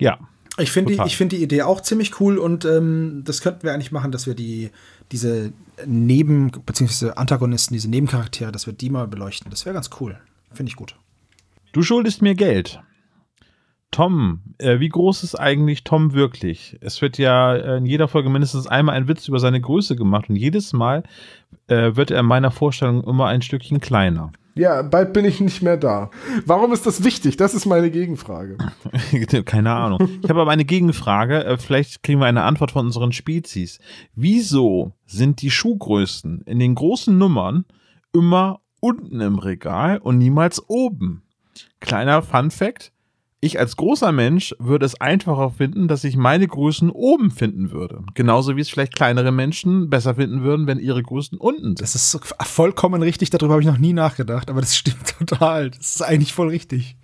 Ja. Ich finde die, find die Idee auch ziemlich cool und ähm, das könnten wir eigentlich machen, dass wir die, diese Neben- bzw. Antagonisten, diese Nebencharaktere, dass wir die mal beleuchten. Das wäre ganz cool. Finde ich gut. Du schuldest mir Geld. Tom, äh, wie groß ist eigentlich Tom wirklich? Es wird ja äh, in jeder Folge mindestens einmal ein Witz über seine Größe gemacht und jedes Mal äh, wird er in meiner Vorstellung immer ein Stückchen kleiner. Ja, bald bin ich nicht mehr da. Warum ist das wichtig? Das ist meine Gegenfrage. [laughs] Keine Ahnung. Ich habe aber eine Gegenfrage. Äh, vielleicht kriegen wir eine Antwort von unseren Spezies. Wieso sind die Schuhgrößen in den großen Nummern immer unten im Regal und niemals oben? Kleiner Fun Fact ich als großer Mensch würde es einfacher finden, dass ich meine Größen oben finden würde. Genauso wie es vielleicht kleinere Menschen besser finden würden, wenn ihre Größen unten sind. Das ist vollkommen richtig, darüber habe ich noch nie nachgedacht, aber das [laughs] stimmt total. Das ist eigentlich voll richtig.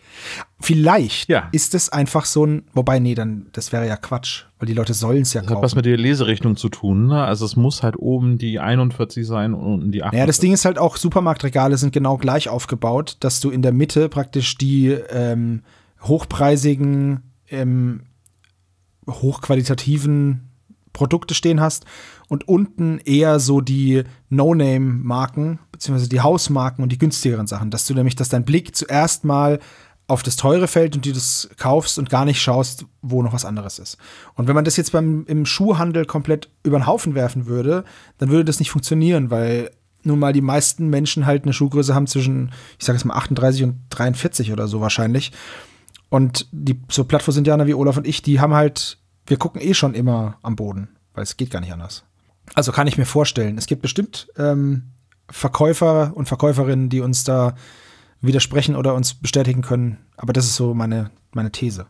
Vielleicht ja. ist es einfach so ein, wobei, nee, dann, das wäre ja Quatsch, weil die Leute sollen es ja das kaufen. Das hat was mit der Leserichtung zu tun, ne? Also es muss halt oben die 41 sein und unten die 8. Ja, das Ding ist halt auch, Supermarktregale sind genau gleich aufgebaut, dass du in der Mitte praktisch die, ähm, hochpreisigen, ähm, hochqualitativen Produkte stehen hast und unten eher so die No-Name-Marken, beziehungsweise die Hausmarken und die günstigeren Sachen, dass du nämlich, dass dein Blick zuerst mal auf das teure fällt und du das kaufst und gar nicht schaust, wo noch was anderes ist. Und wenn man das jetzt beim, im Schuhhandel komplett über den Haufen werfen würde, dann würde das nicht funktionieren, weil nun mal die meisten Menschen halt eine Schuhgröße haben zwischen, ich sage jetzt mal 38 und 43 oder so wahrscheinlich. Und die so Plattfuß-Indianer wie Olaf und ich, die haben halt, wir gucken eh schon immer am Boden, weil es geht gar nicht anders. Also kann ich mir vorstellen, es gibt bestimmt ähm, Verkäufer und Verkäuferinnen, die uns da widersprechen oder uns bestätigen können. Aber das ist so meine, meine These.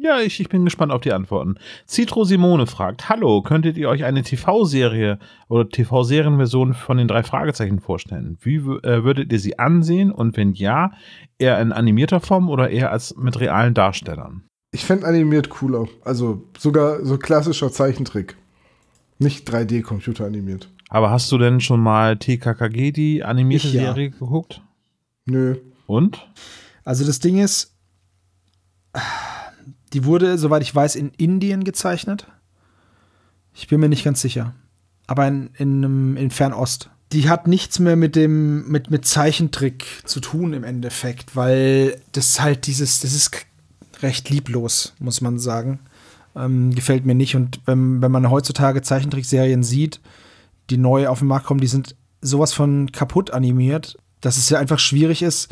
Ja, ich, ich bin gespannt auf die Antworten. Citro Simone fragt: Hallo, könntet ihr euch eine TV-Serie oder TV-Serienversion von den drei Fragezeichen vorstellen? Wie äh, würdet ihr sie ansehen und wenn ja, eher in animierter Form oder eher als mit realen Darstellern? Ich fände animiert cooler. Also sogar so klassischer Zeichentrick. Nicht 3D-Computer animiert. Aber hast du denn schon mal TKKG, die animierte ich, Serie, geguckt? Nö. Und? Also das Ding ist. Die wurde, soweit ich weiß, in Indien gezeichnet. Ich bin mir nicht ganz sicher. Aber in, in, in Fernost. Die hat nichts mehr mit dem, mit, mit Zeichentrick zu tun im Endeffekt, weil das halt dieses, das ist recht lieblos, muss man sagen. Ähm, gefällt mir nicht. Und wenn, wenn man heutzutage Zeichentrickserien sieht, die neu auf den Markt kommen, die sind sowas von kaputt animiert, dass es ja einfach schwierig ist,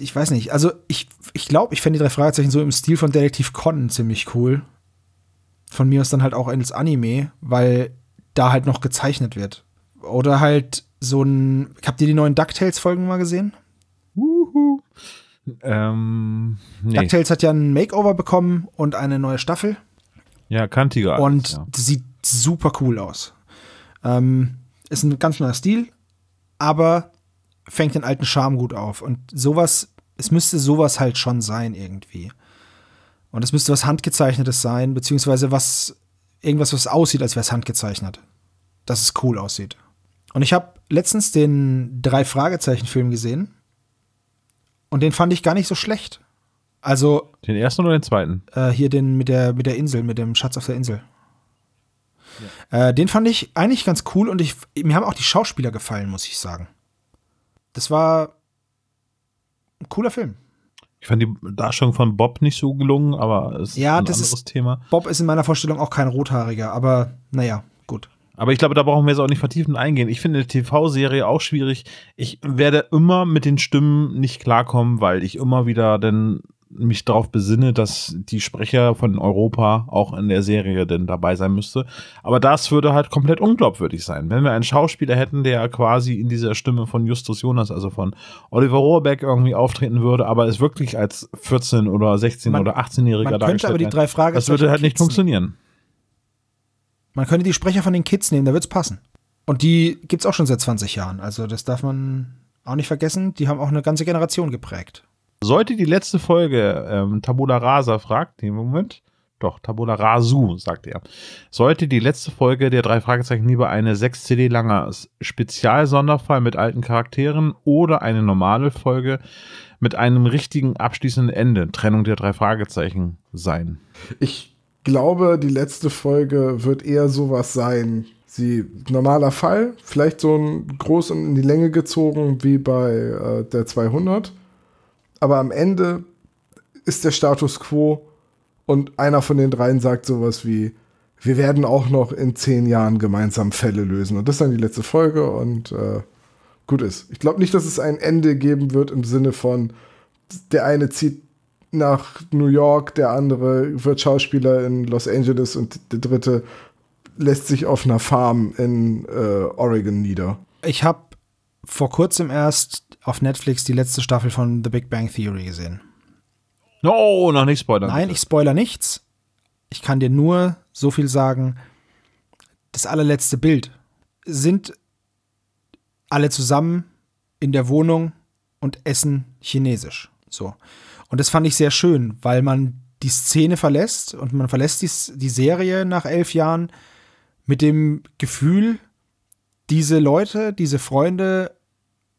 ich weiß nicht, also ich glaube, ich, glaub, ich fände die drei Fragezeichen so im Stil von Detektiv Conan ziemlich cool. Von mir aus dann halt auch ins Anime, weil da halt noch gezeichnet wird. Oder halt so ein. Habt ihr die neuen DuckTales-Folgen mal gesehen? Wuhu. Ähm, nee. DuckTales hat ja ein Makeover bekommen und eine neue Staffel. Ja, kantiger. Und ja. sieht super cool aus. Ähm, ist ein ganz neuer Stil, aber fängt den alten Charme gut auf. Und sowas, es müsste sowas halt schon sein irgendwie. Und es müsste was Handgezeichnetes sein, beziehungsweise was, irgendwas, was aussieht, als wäre es handgezeichnet. Dass es cool aussieht. Und ich habe letztens den Drei-Fragezeichen-Film gesehen. Und den fand ich gar nicht so schlecht. Also. Den ersten oder den zweiten? Äh, hier den mit der, mit der Insel, mit dem Schatz auf der Insel. Ja. Äh, den fand ich eigentlich ganz cool und ich, mir haben auch die Schauspieler gefallen, muss ich sagen das war ein cooler Film. Ich fand die Darstellung von Bob nicht so gelungen, aber es ja, ist ein anderes ist, Thema. Bob ist in meiner Vorstellung auch kein Rothaariger, aber naja, gut. Aber ich glaube, da brauchen wir jetzt auch nicht vertiefend eingehen. Ich finde eine TV-Serie auch schwierig. Ich werde immer mit den Stimmen nicht klarkommen, weil ich immer wieder dann mich darauf besinne, dass die Sprecher von Europa auch in der Serie denn dabei sein müsste. Aber das würde halt komplett unglaubwürdig sein. Wenn wir einen Schauspieler hätten, der quasi in dieser Stimme von Justus Jonas, also von Oliver Rohrbeck irgendwie auftreten würde, aber es wirklich als 14 oder 16 man, oder 18-Jähriger dargestellt aber die drei Fragen Das würde halt Kids nicht funktionieren. Man könnte die Sprecher von den Kids nehmen, da es passen. Und die gibt es auch schon seit 20 Jahren. Also das darf man auch nicht vergessen. Die haben auch eine ganze Generation geprägt. Sollte die letzte Folge ähm, Tabula Rasa fragt, nee, Moment, doch, Tabula Rasu, sagt er. Sollte die letzte Folge der drei Fragezeichen lieber eine 6 CD langer Spezialsonderfall mit alten Charakteren oder eine normale Folge mit einem richtigen abschließenden Ende, Trennung der drei Fragezeichen sein? Ich glaube, die letzte Folge wird eher sowas sein. Sie, normaler Fall, vielleicht so ein groß in die Länge gezogen wie bei äh, der 200 aber am Ende ist der Status quo und einer von den dreien sagt sowas wie, wir werden auch noch in zehn Jahren gemeinsam Fälle lösen. Und das ist dann die letzte Folge und äh, gut ist. Ich glaube nicht, dass es ein Ende geben wird im Sinne von, der eine zieht nach New York, der andere wird Schauspieler in Los Angeles und der dritte lässt sich auf einer Farm in äh, Oregon nieder. Ich habe vor kurzem erst auf Netflix die letzte Staffel von The Big Bang Theory gesehen. No, noch nicht spoilern. Nein, ich spoiler nichts. Ich kann dir nur so viel sagen. Das allerletzte Bild sind alle zusammen in der Wohnung und essen chinesisch. So. Und das fand ich sehr schön, weil man die Szene verlässt und man verlässt die, die Serie nach elf Jahren mit dem Gefühl, diese Leute, diese Freunde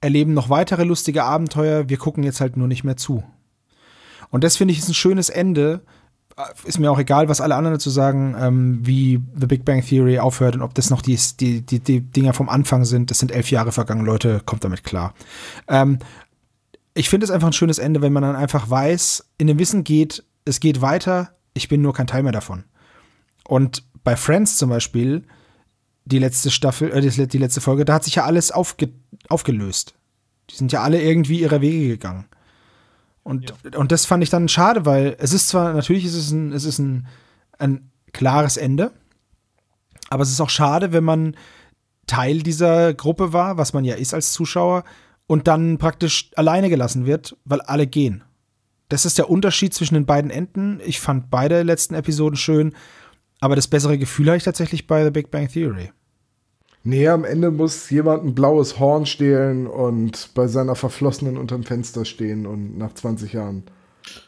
erleben noch weitere lustige Abenteuer, wir gucken jetzt halt nur nicht mehr zu. Und das finde ich ist ein schönes Ende. Äh, ist mir auch egal, was alle anderen dazu sagen, ähm, wie The Big Bang Theory aufhört und ob das noch die, die, die, die Dinger vom Anfang sind. Das sind elf Jahre vergangen, Leute, kommt damit klar. Ähm, ich finde es einfach ein schönes Ende, wenn man dann einfach weiß, in dem Wissen geht, es geht weiter, ich bin nur kein Teil mehr davon. Und bei Friends zum Beispiel die letzte Staffel, äh, die letzte Folge, da hat sich ja alles aufge aufgelöst. Die sind ja alle irgendwie ihrer Wege gegangen. Und, ja. und das fand ich dann schade, weil es ist zwar, natürlich ist es ein, es ist ein, ein klares Ende, aber es ist auch schade, wenn man Teil dieser Gruppe war, was man ja ist als Zuschauer, und dann praktisch alleine gelassen wird, weil alle gehen. Das ist der Unterschied zwischen den beiden Enden. Ich fand beide letzten Episoden schön, aber das bessere Gefühl habe ich tatsächlich bei The Big Bang Theory. Nee, am Ende muss jemand ein blaues Horn stehlen und bei seiner Verflossenen unterm Fenster stehen und nach 20 Jahren.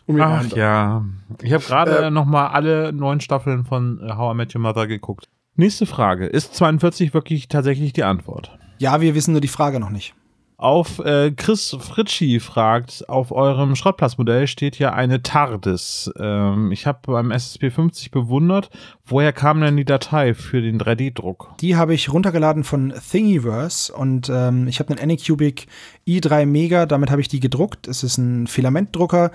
Um Ach Hand ja. Ich habe gerade äh, äh nochmal alle neun Staffeln von äh, How I Met Your Mother geguckt. Nächste Frage. Ist 42 wirklich tatsächlich die Antwort? Ja, wir wissen nur die Frage noch nicht. Auf äh, Chris Fritschi fragt, auf eurem Schrottplatzmodell steht ja eine TARDIS. Ähm, ich habe beim SSP 50 bewundert, woher kam denn die Datei für den 3D-Druck? Die habe ich runtergeladen von Thingiverse und ähm, ich habe einen Anycubic i3 Mega, damit habe ich die gedruckt. Es ist ein Filamentdrucker,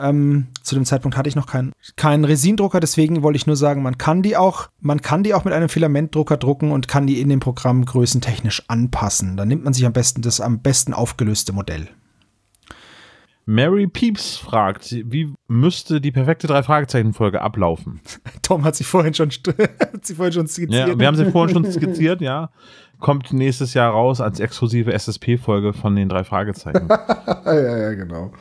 ähm, zu dem Zeitpunkt hatte ich noch keinen keinen Resindrucker, deswegen wollte ich nur sagen, man kann die auch, man kann die auch mit einem Filamentdrucker drucken und kann die in dem Programm größentechnisch anpassen. Dann nimmt man sich am besten das am besten aufgelöste Modell. Mary Pieps fragt, wie müsste die perfekte drei Fragezeichen Folge ablaufen? [laughs] Tom hat sie vorhin schon, [laughs] hat sie vorhin schon skizziert. Ja, wir haben sie vorhin schon skizziert, ja. Kommt nächstes Jahr raus als exklusive SSP Folge von den drei Fragezeichen. [laughs] ja, ja, genau.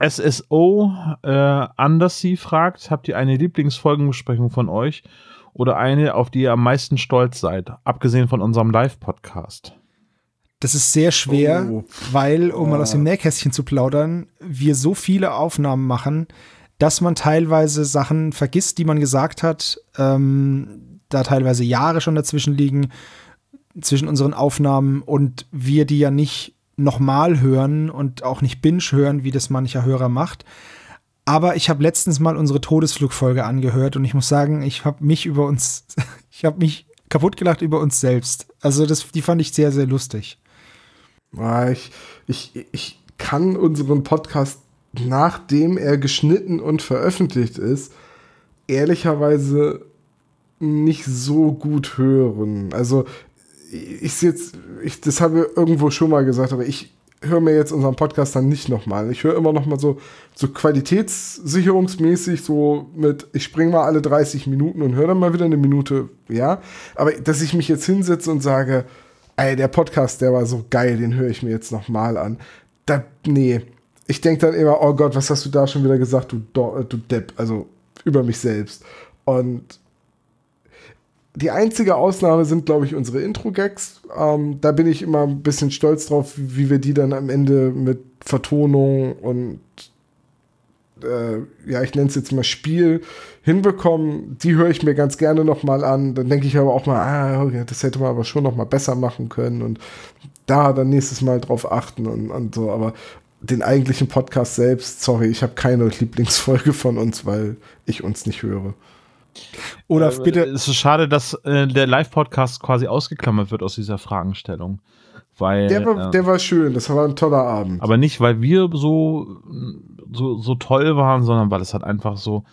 SSO äh, Undersea fragt, habt ihr eine Lieblingsfolgenbesprechung von euch oder eine, auf die ihr am meisten stolz seid, abgesehen von unserem Live-Podcast? Das ist sehr schwer, oh. weil, um mal aus dem ah. Nähkästchen zu plaudern, wir so viele Aufnahmen machen, dass man teilweise Sachen vergisst, die man gesagt hat, ähm, da teilweise Jahre schon dazwischen liegen, zwischen unseren Aufnahmen und wir die ja nicht nochmal hören und auch nicht binge hören, wie das mancher Hörer macht. Aber ich habe letztens mal unsere Todesflugfolge angehört und ich muss sagen, ich habe mich über uns, [laughs] ich habe mich kaputt gelacht über uns selbst. Also das, die fand ich sehr, sehr lustig. Ah, ich, ich, ich kann unseren Podcast, nachdem er geschnitten und veröffentlicht ist, ehrlicherweise nicht so gut hören. Also ich jetzt, ich, das habe ich irgendwo schon mal gesagt, aber ich höre mir jetzt unseren Podcast dann nicht nochmal. Ich höre immer nochmal so, so qualitätssicherungsmäßig, so mit, ich springe mal alle 30 Minuten und höre dann mal wieder eine Minute, ja. Aber dass ich mich jetzt hinsetze und sage, ey, der Podcast, der war so geil, den höre ich mir jetzt nochmal an. Da, nee. Ich denke dann immer, oh Gott, was hast du da schon wieder gesagt, du, du Depp, also über mich selbst. Und die einzige Ausnahme sind, glaube ich, unsere Intro-Gags. Ähm, da bin ich immer ein bisschen stolz drauf, wie wir die dann am Ende mit Vertonung und äh, ja, ich nenne es jetzt mal Spiel hinbekommen. Die höre ich mir ganz gerne nochmal an. Dann denke ich aber auch mal, ah, das hätte man aber schon nochmal besser machen können und da dann nächstes Mal drauf achten und, und so. Aber den eigentlichen Podcast selbst, sorry, ich habe keine Lieblingsfolge von uns, weil ich uns nicht höre. Oder ähm, bitte. Es ist schade, dass äh, der Live-Podcast quasi ausgeklammert wird aus dieser Fragenstellung. Weil, der, war, äh, der ähm, war schön, das war ein toller Abend. Aber nicht, weil wir so, so, so toll waren, sondern weil es halt einfach so,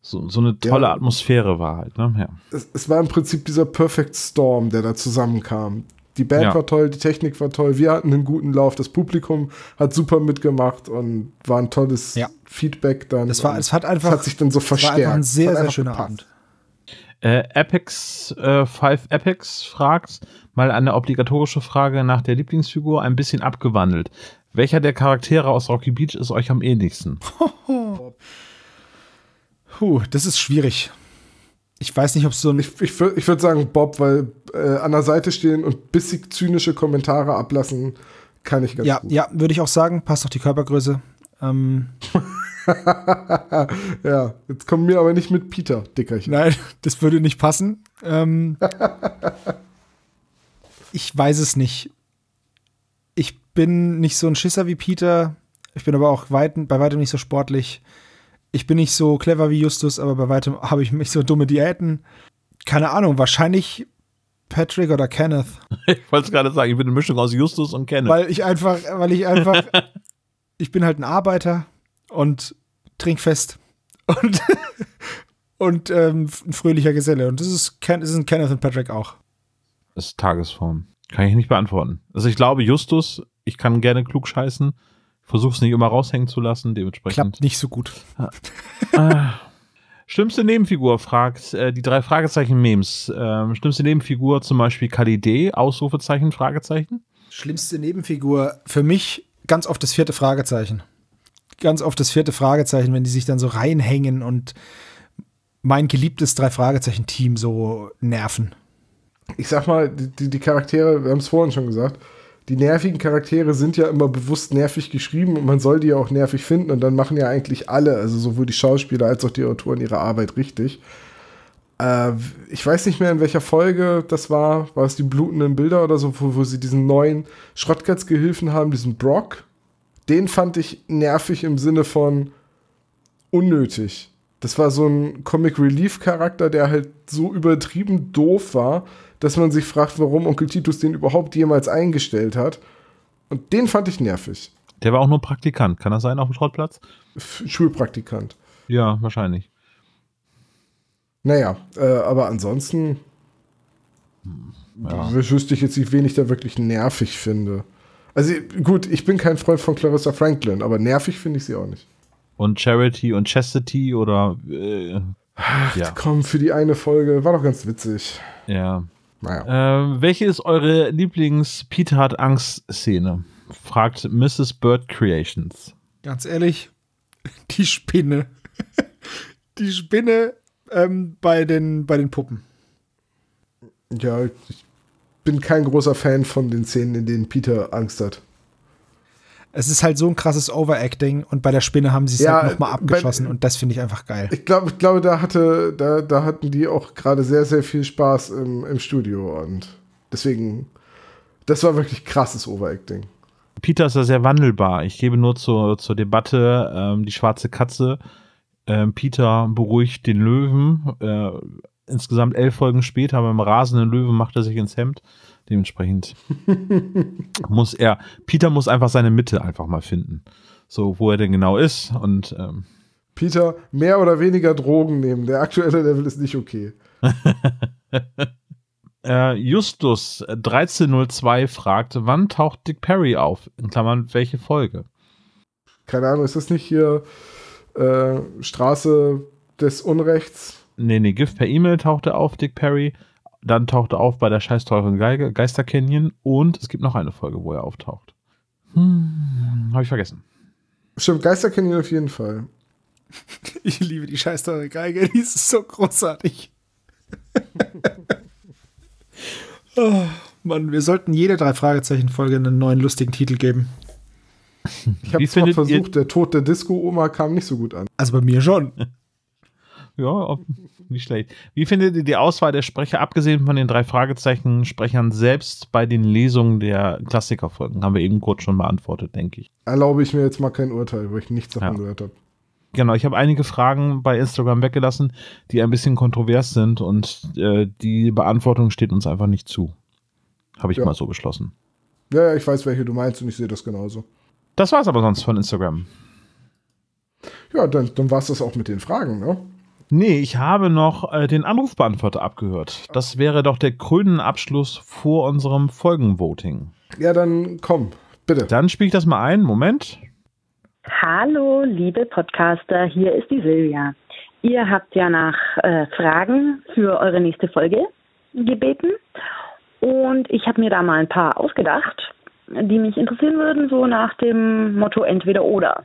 so, so eine tolle ja. Atmosphäre war halt. Ne? Ja. Es, es, war im Prinzip dieser Perfect Storm, der da zusammenkam. Die Band ja. war toll, die Technik war toll, wir hatten einen guten Lauf, das Publikum hat super mitgemacht und war ein tolles Feedback dann. Das war, es hat einfach, hat sich dann so verstärkt. Es War ein sehr, sehr schöner gepasst. Abend. Äh, Apex, äh, Five Apex fragt mal eine obligatorische Frage nach der Lieblingsfigur, ein bisschen abgewandelt. Welcher der Charaktere aus Rocky Beach ist euch am ähnlichsten? [laughs] Puh, das ist schwierig. Ich weiß nicht, ob es so ein. Ich, ich, ich würde sagen Bob, weil äh, an der Seite stehen und bissig zynische Kommentare ablassen, kann ich ganz ja, gut. Ja, würde ich auch sagen. Passt auf die Körpergröße. Ähm. [laughs] [laughs] ja, jetzt kommen wir aber nicht mit Peter, Dickerchen. Nein, das würde nicht passen. Ähm, ich weiß es nicht. Ich bin nicht so ein Schisser wie Peter. Ich bin aber auch weit, bei weitem nicht so sportlich. Ich bin nicht so clever wie Justus, aber bei weitem habe ich nicht so dumme Diäten. Keine Ahnung, wahrscheinlich Patrick oder Kenneth. [laughs] Ich wollte es gerade sagen, ich bin eine Mischung aus Justus und Kenneth. Weil ich einfach, weil ich einfach, [laughs] ich bin halt ein Arbeiter und trinkfest und, [laughs] und ähm, ein fröhlicher Geselle. Und das ist, Ken, das sind Kenneth und Patrick auch. Das ist Tagesform. Kann ich nicht beantworten. Also ich glaube, Justus, ich kann gerne klug scheißen. Versuche es nicht immer raushängen zu lassen, dementsprechend. Klappt nicht so gut. Ah. Ah. Schlimmste Nebenfigur fragt äh, die drei Fragezeichen-Memes. Ähm, schlimmste Nebenfigur zum Beispiel Kalidé, Ausrufezeichen, Fragezeichen. Schlimmste Nebenfigur für mich ganz oft das vierte Fragezeichen ganz oft das vierte Fragezeichen, wenn die sich dann so reinhängen und mein geliebtes Drei-Fragezeichen-Team so nerven. Ich sag mal, die, die Charaktere, wir haben es vorhin schon gesagt, die nervigen Charaktere sind ja immer bewusst nervig geschrieben und man soll die ja auch nervig finden und dann machen ja eigentlich alle, also sowohl die Schauspieler als auch die Autoren ihre Arbeit richtig. Äh, ich weiß nicht mehr, in welcher Folge das war, war es die blutenden Bilder oder so, wo, wo sie diesen neuen gehilfen haben, diesen Brock, den fand ich nervig im Sinne von unnötig. Das war so ein Comic Relief Charakter, der halt so übertrieben doof war, dass man sich fragt, warum Onkel Titus den überhaupt jemals eingestellt hat. Und den fand ich nervig. Der war auch nur Praktikant, kann er sein auf dem Schrottplatz? Schulpraktikant. Ja, wahrscheinlich. Naja, äh, aber ansonsten hm, ja. wüsste ich jetzt nicht, wen ich da wirklich nervig finde. Also gut, ich bin kein Freund von Clarissa Franklin, aber nervig finde ich sie auch nicht. Und Charity und Chastity oder. Äh, Ach, ja. komm, für die eine Folge. War doch ganz witzig. Ja. Naja. Äh, welche ist eure Lieblings-Peter hat Angst-Szene? Fragt Mrs. Bird Creations. Ganz ehrlich, [laughs] die Spinne. [laughs] die Spinne ähm, bei, den, bei den Puppen. Ja, ich bin kein großer Fan von den Szenen, in denen Peter Angst hat. Es ist halt so ein krasses Overacting und bei der Spinne haben sie es ja, halt nochmal abgeschossen bei, und das finde ich einfach geil. Ich glaube, ich glaube, da hatte, da, da hatten die auch gerade sehr, sehr viel Spaß im, im Studio und deswegen, das war wirklich krasses Overacting. Peter ist ja sehr wandelbar. Ich gebe nur zur, zur Debatte ähm, die schwarze Katze. Ähm, Peter beruhigt den Löwen, äh, insgesamt elf Folgen später beim rasenden Löwen macht er sich ins Hemd. Dementsprechend [laughs] muss er, Peter muss einfach seine Mitte einfach mal finden. So, wo er denn genau ist und ähm, Peter, mehr oder weniger Drogen nehmen. Der aktuelle Level ist nicht okay. [laughs] äh, Justus 1302 fragt, wann taucht Dick Perry auf? In Klammern, welche Folge? Keine Ahnung, ist das nicht hier äh, Straße des Unrechts? nee, nee, Gift per E-Mail tauchte auf, Dick Perry. Dann tauchte auf bei der scheiß teuren Geige, Geister Canyon. Und es gibt noch eine Folge, wo er auftaucht. Hm, habe ich vergessen. Stimmt, Geister Canyon auf jeden Fall. [laughs] Ich liebe die scheiß teure Geige, die ist so großartig. [laughs] oh, Mann, wir sollten jede drei Fragezeichen-Folge einen neuen lustigen Titel geben. Ich habe zwar versucht, der Tod der Disco-Oma kam nicht so gut an. Also bei mir schon. [laughs] ja, nicht schlecht. Wie findet ihr die Auswahl der Sprecher, abgesehen von den drei Fragezeichen-Sprechern selbst bei den Lesungen der Klassikerfolgen? Haben wir eben kurz schon beantwortet, denke ich. Erlaube ich mir jetzt mal kein Urteil, weil ich nichts davon ja. gehört habe. Genau, ich habe einige Fragen bei Instagram weggelassen, die ein bisschen kontrovers sind und äh, die Beantwortung steht uns einfach nicht zu. Habe ich ja. mal so beschlossen. Ja, ja, ich weiß, welche du meinst und ich sehe das genauso. Das war es aber sonst von Instagram. Ja, dann, dann war es das auch mit den Fragen, ne? Nee, ich habe noch äh, den Anrufbeantworter abgehört. Das wäre doch der krönende Abschluss vor unserem Folgenvoting. Ja, dann komm, bitte. Dann spiele ich das mal ein. Moment. Hallo, liebe Podcaster, hier ist die Silvia. Ihr habt ja nach äh, Fragen für eure nächste Folge gebeten und ich habe mir da mal ein paar ausgedacht, die mich interessieren würden, so nach dem Motto entweder oder.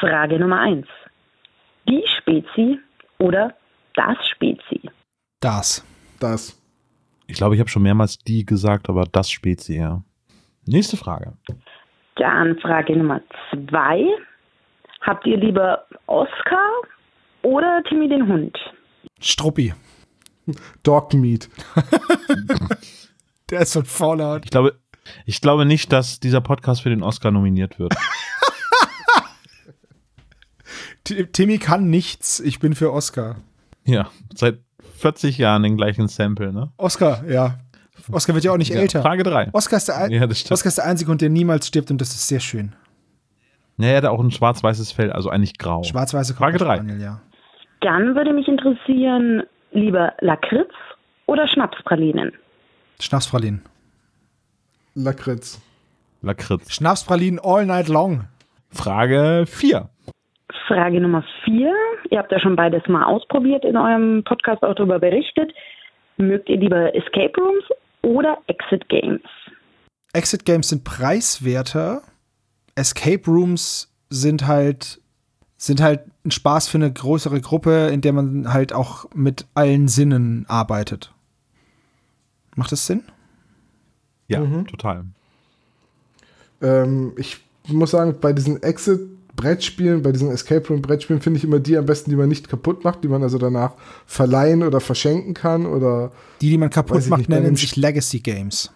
Frage Nummer eins. Die Spezi oder das Spezi? Das. Das. Ich glaube, ich habe schon mehrmals die gesagt, aber das Spezi, ja. Nächste Frage. Dann Frage Nummer zwei. Habt ihr lieber Oscar oder Timmy den Hund? Struppi. Dogmeat. [laughs] Der ist so ein Fallout. Ich glaube, ich glaube nicht, dass dieser Podcast für den Oscar nominiert wird. [laughs] Timmy kann nichts, ich bin für Oscar. Ja, seit 40 Jahren den gleichen Sample, ne? Oscar, ja. Oscar wird ja auch nicht ja, älter. Frage 3. Oscar ist, der ein ja, Oscar ist der einzige und der niemals stirbt und das ist sehr schön. Ja, er hat auch ein schwarz-weißes Fell, also eigentlich grau. Schwarz-weiße Frage 3. Daniel, ja. Dann würde mich interessieren, lieber Lakritz oder Schnapspralinen? Schnapspralinen. Lakritz. Lakritz. Schnapspralinen all night long. Frage 4. Frage Nummer vier. Ihr habt ja schon beides mal ausprobiert in eurem Podcast auch darüber berichtet. Mögt ihr lieber Escape Rooms oder Exit Games? Exit Games sind preiswerter. Escape Rooms sind halt sind halt ein Spaß für eine größere Gruppe, in der man halt auch mit allen Sinnen arbeitet. Macht das Sinn? Ja, mhm. total. Ähm, ich muss sagen, bei diesen Exit Brettspielen, bei diesen Escape Room Brettspielen finde ich immer die am besten, die man nicht kaputt macht, die man also danach verleihen oder verschenken kann oder die, die man kaputt macht, nicht, nennen sich Legacy Games.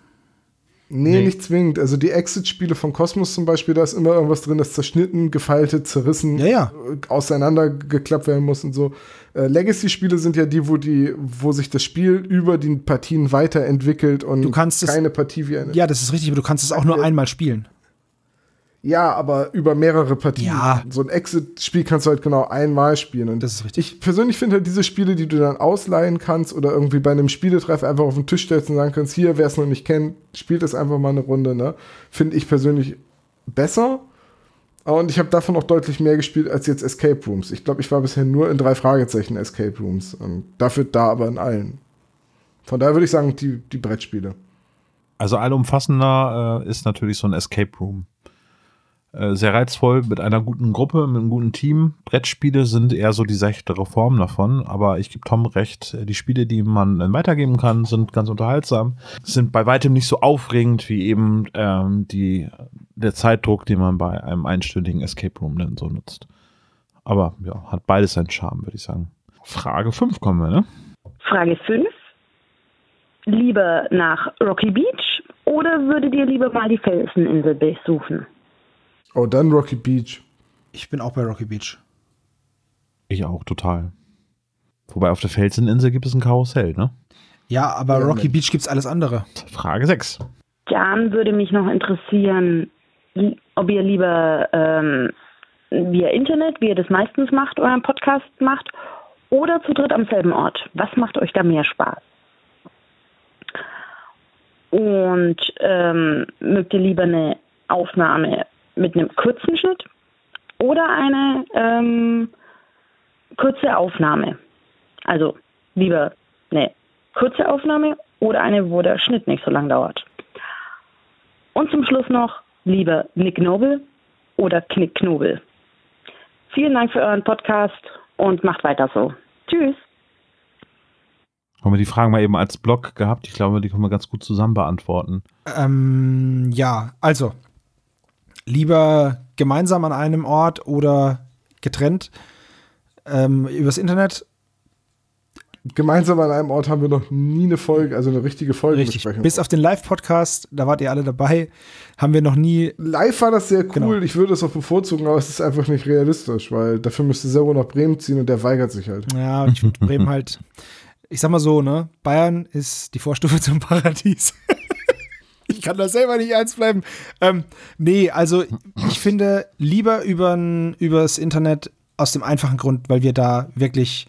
Nee, nee, nicht zwingend. Also die Exit-Spiele von Cosmos zum Beispiel, da ist immer irgendwas drin, das zerschnitten, gefaltet, zerrissen, ja, ja. Äh, auseinandergeklappt werden muss und so. Äh, Legacy-Spiele sind ja die, wo die, wo sich das Spiel über die Partien weiterentwickelt und du kannst keine es, Partie wie eine. Ja, das ist richtig, aber du kannst es auch nur einmal spielen. Ja, aber über mehrere Partien. Ja. So ein Exit-Spiel kannst du halt genau einmal spielen. Und das ist richtig. Ich persönlich finde halt diese Spiele, die du dann ausleihen kannst oder irgendwie bei einem Spieletreff einfach auf den Tisch stellst und sagen kannst, hier, wer es noch nicht kennt, spielt das einfach mal eine Runde, ne? Finde ich persönlich besser. Und ich habe davon auch deutlich mehr gespielt als jetzt Escape Rooms. Ich glaube, ich war bisher nur in drei Fragezeichen Escape Rooms. Und ähm, dafür da aber in allen. Von daher würde ich sagen, die, die Brettspiele. Also allumfassender äh, ist natürlich so ein Escape Room. Äh, sehr reizvoll mit einer guten Gruppe, mit einem guten Team. Brettspiele sind eher so die sechtere Form davon, aber ich gebe Tom recht, äh, die Spiele, die man äh, weitergeben kann, sind ganz unterhaltsam, sind bei weitem nicht so aufregend wie eben ähm, die, der Zeitdruck, den man bei einem einstündigen Escape Room dann so nutzt. Aber ja, hat beides seinen Charme, würde ich sagen. Frage 5 kommen wir, ne? Frage 5. Lieber nach Rocky Beach oder würdet ihr lieber mal die Felseninsel besuchen? Oh, dann Rocky Beach. Ich bin auch bei Rocky Beach. Ich auch, total. Wobei auf der Felseninsel gibt es ein Karussell, ne? Ja, aber ja, Rocky Mensch. Ne. Beach gibt es alles andere. Frage 6. Dann würde mich noch interessieren, ob ihr lieber ähm, via Internet, wie ihr das meistens macht, euren Podcast macht, oder zu dritt am selben Ort. Was macht euch da mehr Spaß? Und ähm, mögt ihr lieber eine Aufnahme mit einem kurzen Schnitt oder eine ähm, kurze Aufnahme. Also lieber eine kurze Aufnahme oder eine, wo der Schnitt nicht so lang dauert. Und zum Schluss noch lieber Nick Nobel oder Knick Knobel. Vielen Dank für euren Podcast und macht weiter so. Tschüss. Haben wir die Fragen mal eben als Blog gehabt? Ich glaube, die können wir ganz gut zusammen beantworten. Ähm, ja, also lieber gemeinsam an einem Ort oder getrennt ähm, übers Internet. Gemeinsam an einem Ort haben wir noch nie eine Folge, also eine richtige Folge Richtig. besprechen. Bis auf den Live-Podcast, da wart ihr alle dabei, haben wir noch nie. Live war das sehr cool, genau. ich würde es auch bevorzugen, aber es ist einfach nicht realistisch, weil dafür müsste Servo nach Bremen ziehen und der weigert sich halt. Ja, ich finde Bremen halt, ich sag mal so, ne? Bayern ist die Vorstufe [laughs] zum Paradies ich kann da selber nicht eins bleiben. Ähm, nee, also ich finde lieber übern, übers Internet aus dem einfachen Grund, weil wir da wirklich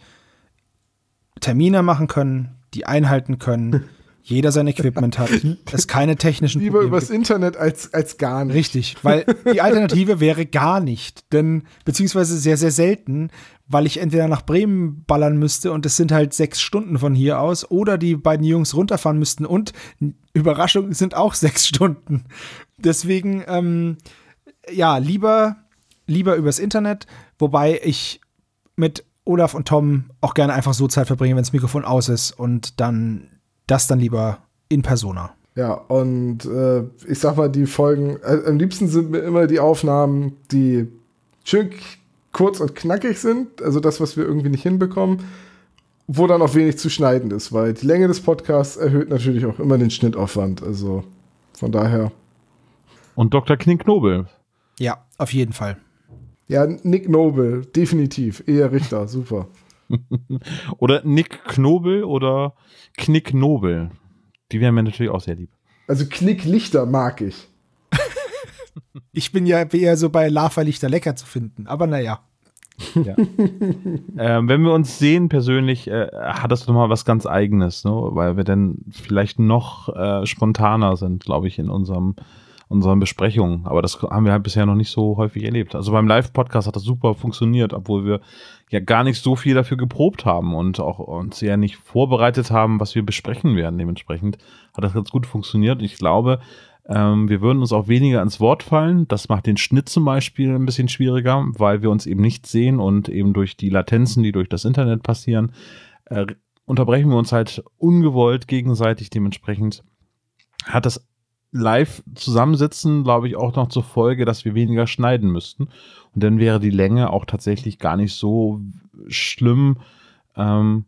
Termine machen können, die einhalten können. [laughs] Jeder sein Equipment hat. [laughs] Es keine technischen Lieber Probleme. Lieber übers gibt. Internet als, als gar nicht. Richtig, weil die Alternative wäre gar nicht. Denn, beziehungsweise sehr, sehr selten, weil ich entweder nach Bremen ballern müsste und es sind halt sechs Stunden von hier aus, oder die beiden Jungs runterfahren müssten und Überraschung sind auch sechs Stunden. Deswegen, ähm, ja, lieber, lieber übers Internet, wobei ich mit Olaf und Tom auch gerne einfach so Zeit verbringen, wenn das Mikrofon aus ist und dann das dann lieber in Persona. Ja, und äh, ich sag mal, die Folgen, äh, am liebsten sind mir immer die Aufnahmen, die schön kurz und knackig sind, also das, was wir irgendwie nicht hinbekommen, wo dann auch wenig zu schneiden ist, weil die Länge des Podcasts erhöht natürlich auch immer den Schnittaufwand. Also von daher. Und Dr. Knick Nobel. Ja, auf jeden Fall. Ja, Nick Nobel, definitiv. Eher Richter, super. [laughs] oder Nick Knobel oder Knick Nobel. Die wären mir natürlich auch sehr lieb. Also Knick Lichter mag ich. [laughs] ich bin ja eher so bei Lava Lichter lecker zu finden, aber naja. Ja. [laughs] ähm, wenn wir uns sehen persönlich, äh, hat das nochmal was ganz Eigenes, ne? weil wir dann vielleicht noch äh, spontaner sind, glaube ich, in unserem unseren Besprechungen. Aber das haben wir halt bisher noch nicht so häufig erlebt. Also beim Live-Podcast hat das super funktioniert, obwohl wir ja gar nicht so viel dafür geprobt haben und auch uns ja nicht vorbereitet haben, was wir besprechen werden. Dementsprechend hat das ganz gut funktioniert. Ich glaube, ähm, wir würden uns auch weniger ans Wort fallen. Das macht den Schnitt zum Beispiel ein bisschen schwieriger, weil wir uns eben nicht sehen und eben durch die Latenzen, die durch das Internet passieren, äh, unterbrechen wir uns halt ungewollt gegenseitig. Dementsprechend hat das live zusammensitzen, glaube ich, auch noch zur Folge, dass wir weniger schneiden müssten. Und dann wäre die Länge auch tatsächlich gar nicht so schlimm, ähm,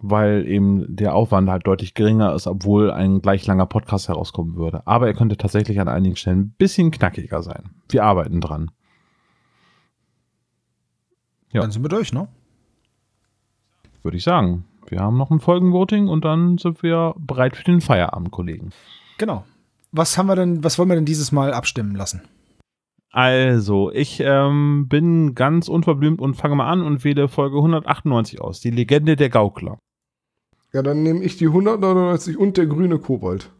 weil eben der Aufwand halt deutlich geringer ist, obwohl ein gleich langer Podcast herauskommen würde. Aber er könnte tatsächlich an einigen Stellen ein bisschen knackiger sein. Wir arbeiten dran. Ja. Dann sind wir durch, ne? Würde ich sagen. Wir haben noch ein Folgenvoting und dann sind wir bereit für den Feierabend, Kollegen. Genau. Was haben wir denn, was wollen wir denn dieses Mal abstimmen lassen? Also, ich ähm, bin ganz unverblümt und fange mal an und wähle Folge 198 aus. Die Legende der Gaukler. Ja, dann nehme ich die 199 und der grüne Kobold.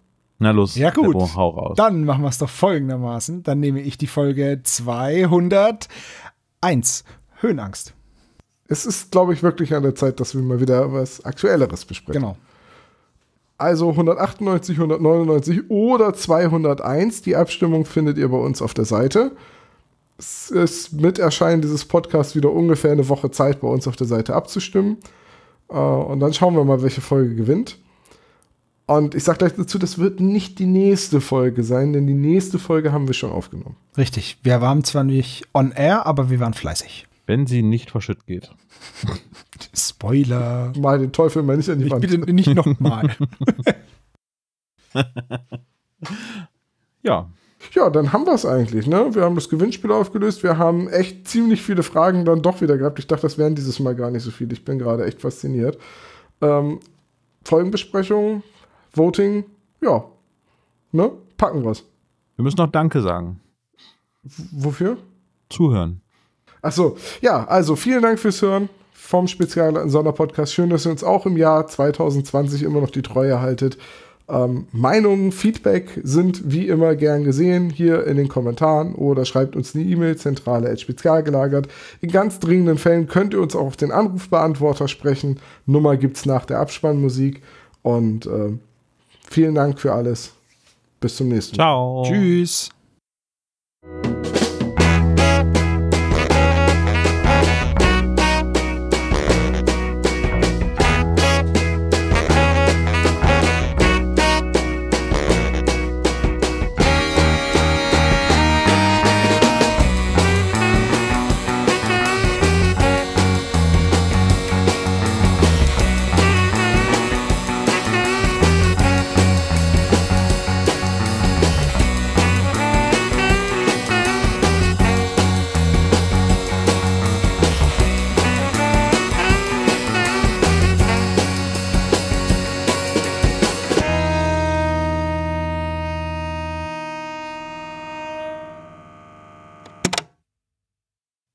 Na los, ja, gut. Debo, hau raus. Dann machen wir es doch folgendermaßen. Dann nehme ich die Folge 201. Höhenangst. Es ist, glaube ich, wirklich an der Zeit, dass wir mal wieder was Aktuelleres besprechen. Genau. Also 198, 199 oder 201. Die Abstimmung findet ihr bei uns auf der Seite. Es ist mit Erscheinen dieses Podcasts wieder ungefähr eine Woche Zeit, bei uns auf der Seite abzustimmen. Äh, und dann schauen wir mal, welche Folge gewinnt. Und ich sage gleich dazu, das wird nicht die nächste Folge sein, denn die nächste Folge haben wir schon aufgenommen. Richtig. Wir waren zwar nicht on air, aber wir waren fleißig. Wenn sie nicht verschütt geht. [laughs] Spoiler. Mal den Teufel mal nicht an die ich Bitte nicht nochmal. [laughs] ja. Ja, dann haben wir es eigentlich, ne? Wir haben das Gewinnspiel aufgelöst. Wir haben echt ziemlich viele Fragen dann doch wieder gehabt. Ich dachte, das wären dieses Mal gar nicht so viele. Ich bin gerade echt fasziniert. Ähm, Folgenbesprechung, Voting, ja. Ne? Packen es. Wir müssen noch Danke sagen. W wofür? Zuhören. Achso, ja, also vielen Dank fürs Hören vom Spezial Sonderpodcast. Schön, dass ihr uns auch im Jahr 2020 immer noch die Treue haltet. Ähm, Meinungen, Feedback sind wie immer gern gesehen hier in den Kommentaren oder schreibt uns eine E-Mail, zentrale at spezialgelagert. In ganz dringenden Fällen könnt ihr uns auch auf den Anrufbeantworter sprechen. Nummer gibt es nach der Abspannmusik. Und äh, vielen Dank für alles. Bis zum nächsten Mal. Ciao. Tschüss.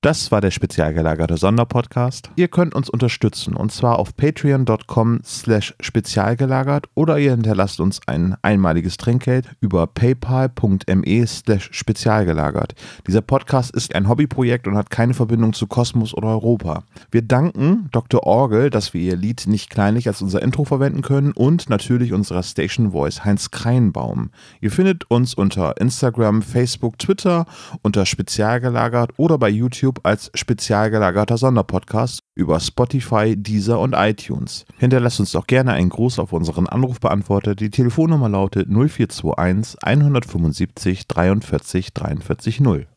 Das war der spezial gelagerte Sonderpodcast. Ihr könnt uns unterstützen und zwar auf patreon.com slash spezialgelagert oder ihr hinterlasst uns ein einmaliges Trinkgeld über paypal.me slash spezialgelagert. Dieser Podcast ist ein Hobbyprojekt und hat keine Verbindung zu Kosmos oder Europa. Wir danken Dr. Orgel, dass wir ihr Lied nicht kleinlich als unser Intro verwenden können und natürlich unserer Station Voice Heinz Kreinbaum. Ihr findet uns unter Instagram, Facebook, Twitter, unter Spezialgelagert oder bei YouTube als spezial gelagerter Sonderpodcast über Spotify, Deezer und iTunes. Hinterlasst uns doch gerne einen Gruß auf unseren Anrufbeantworter. Die Telefonnummer lautet 0421 175 43 43 0.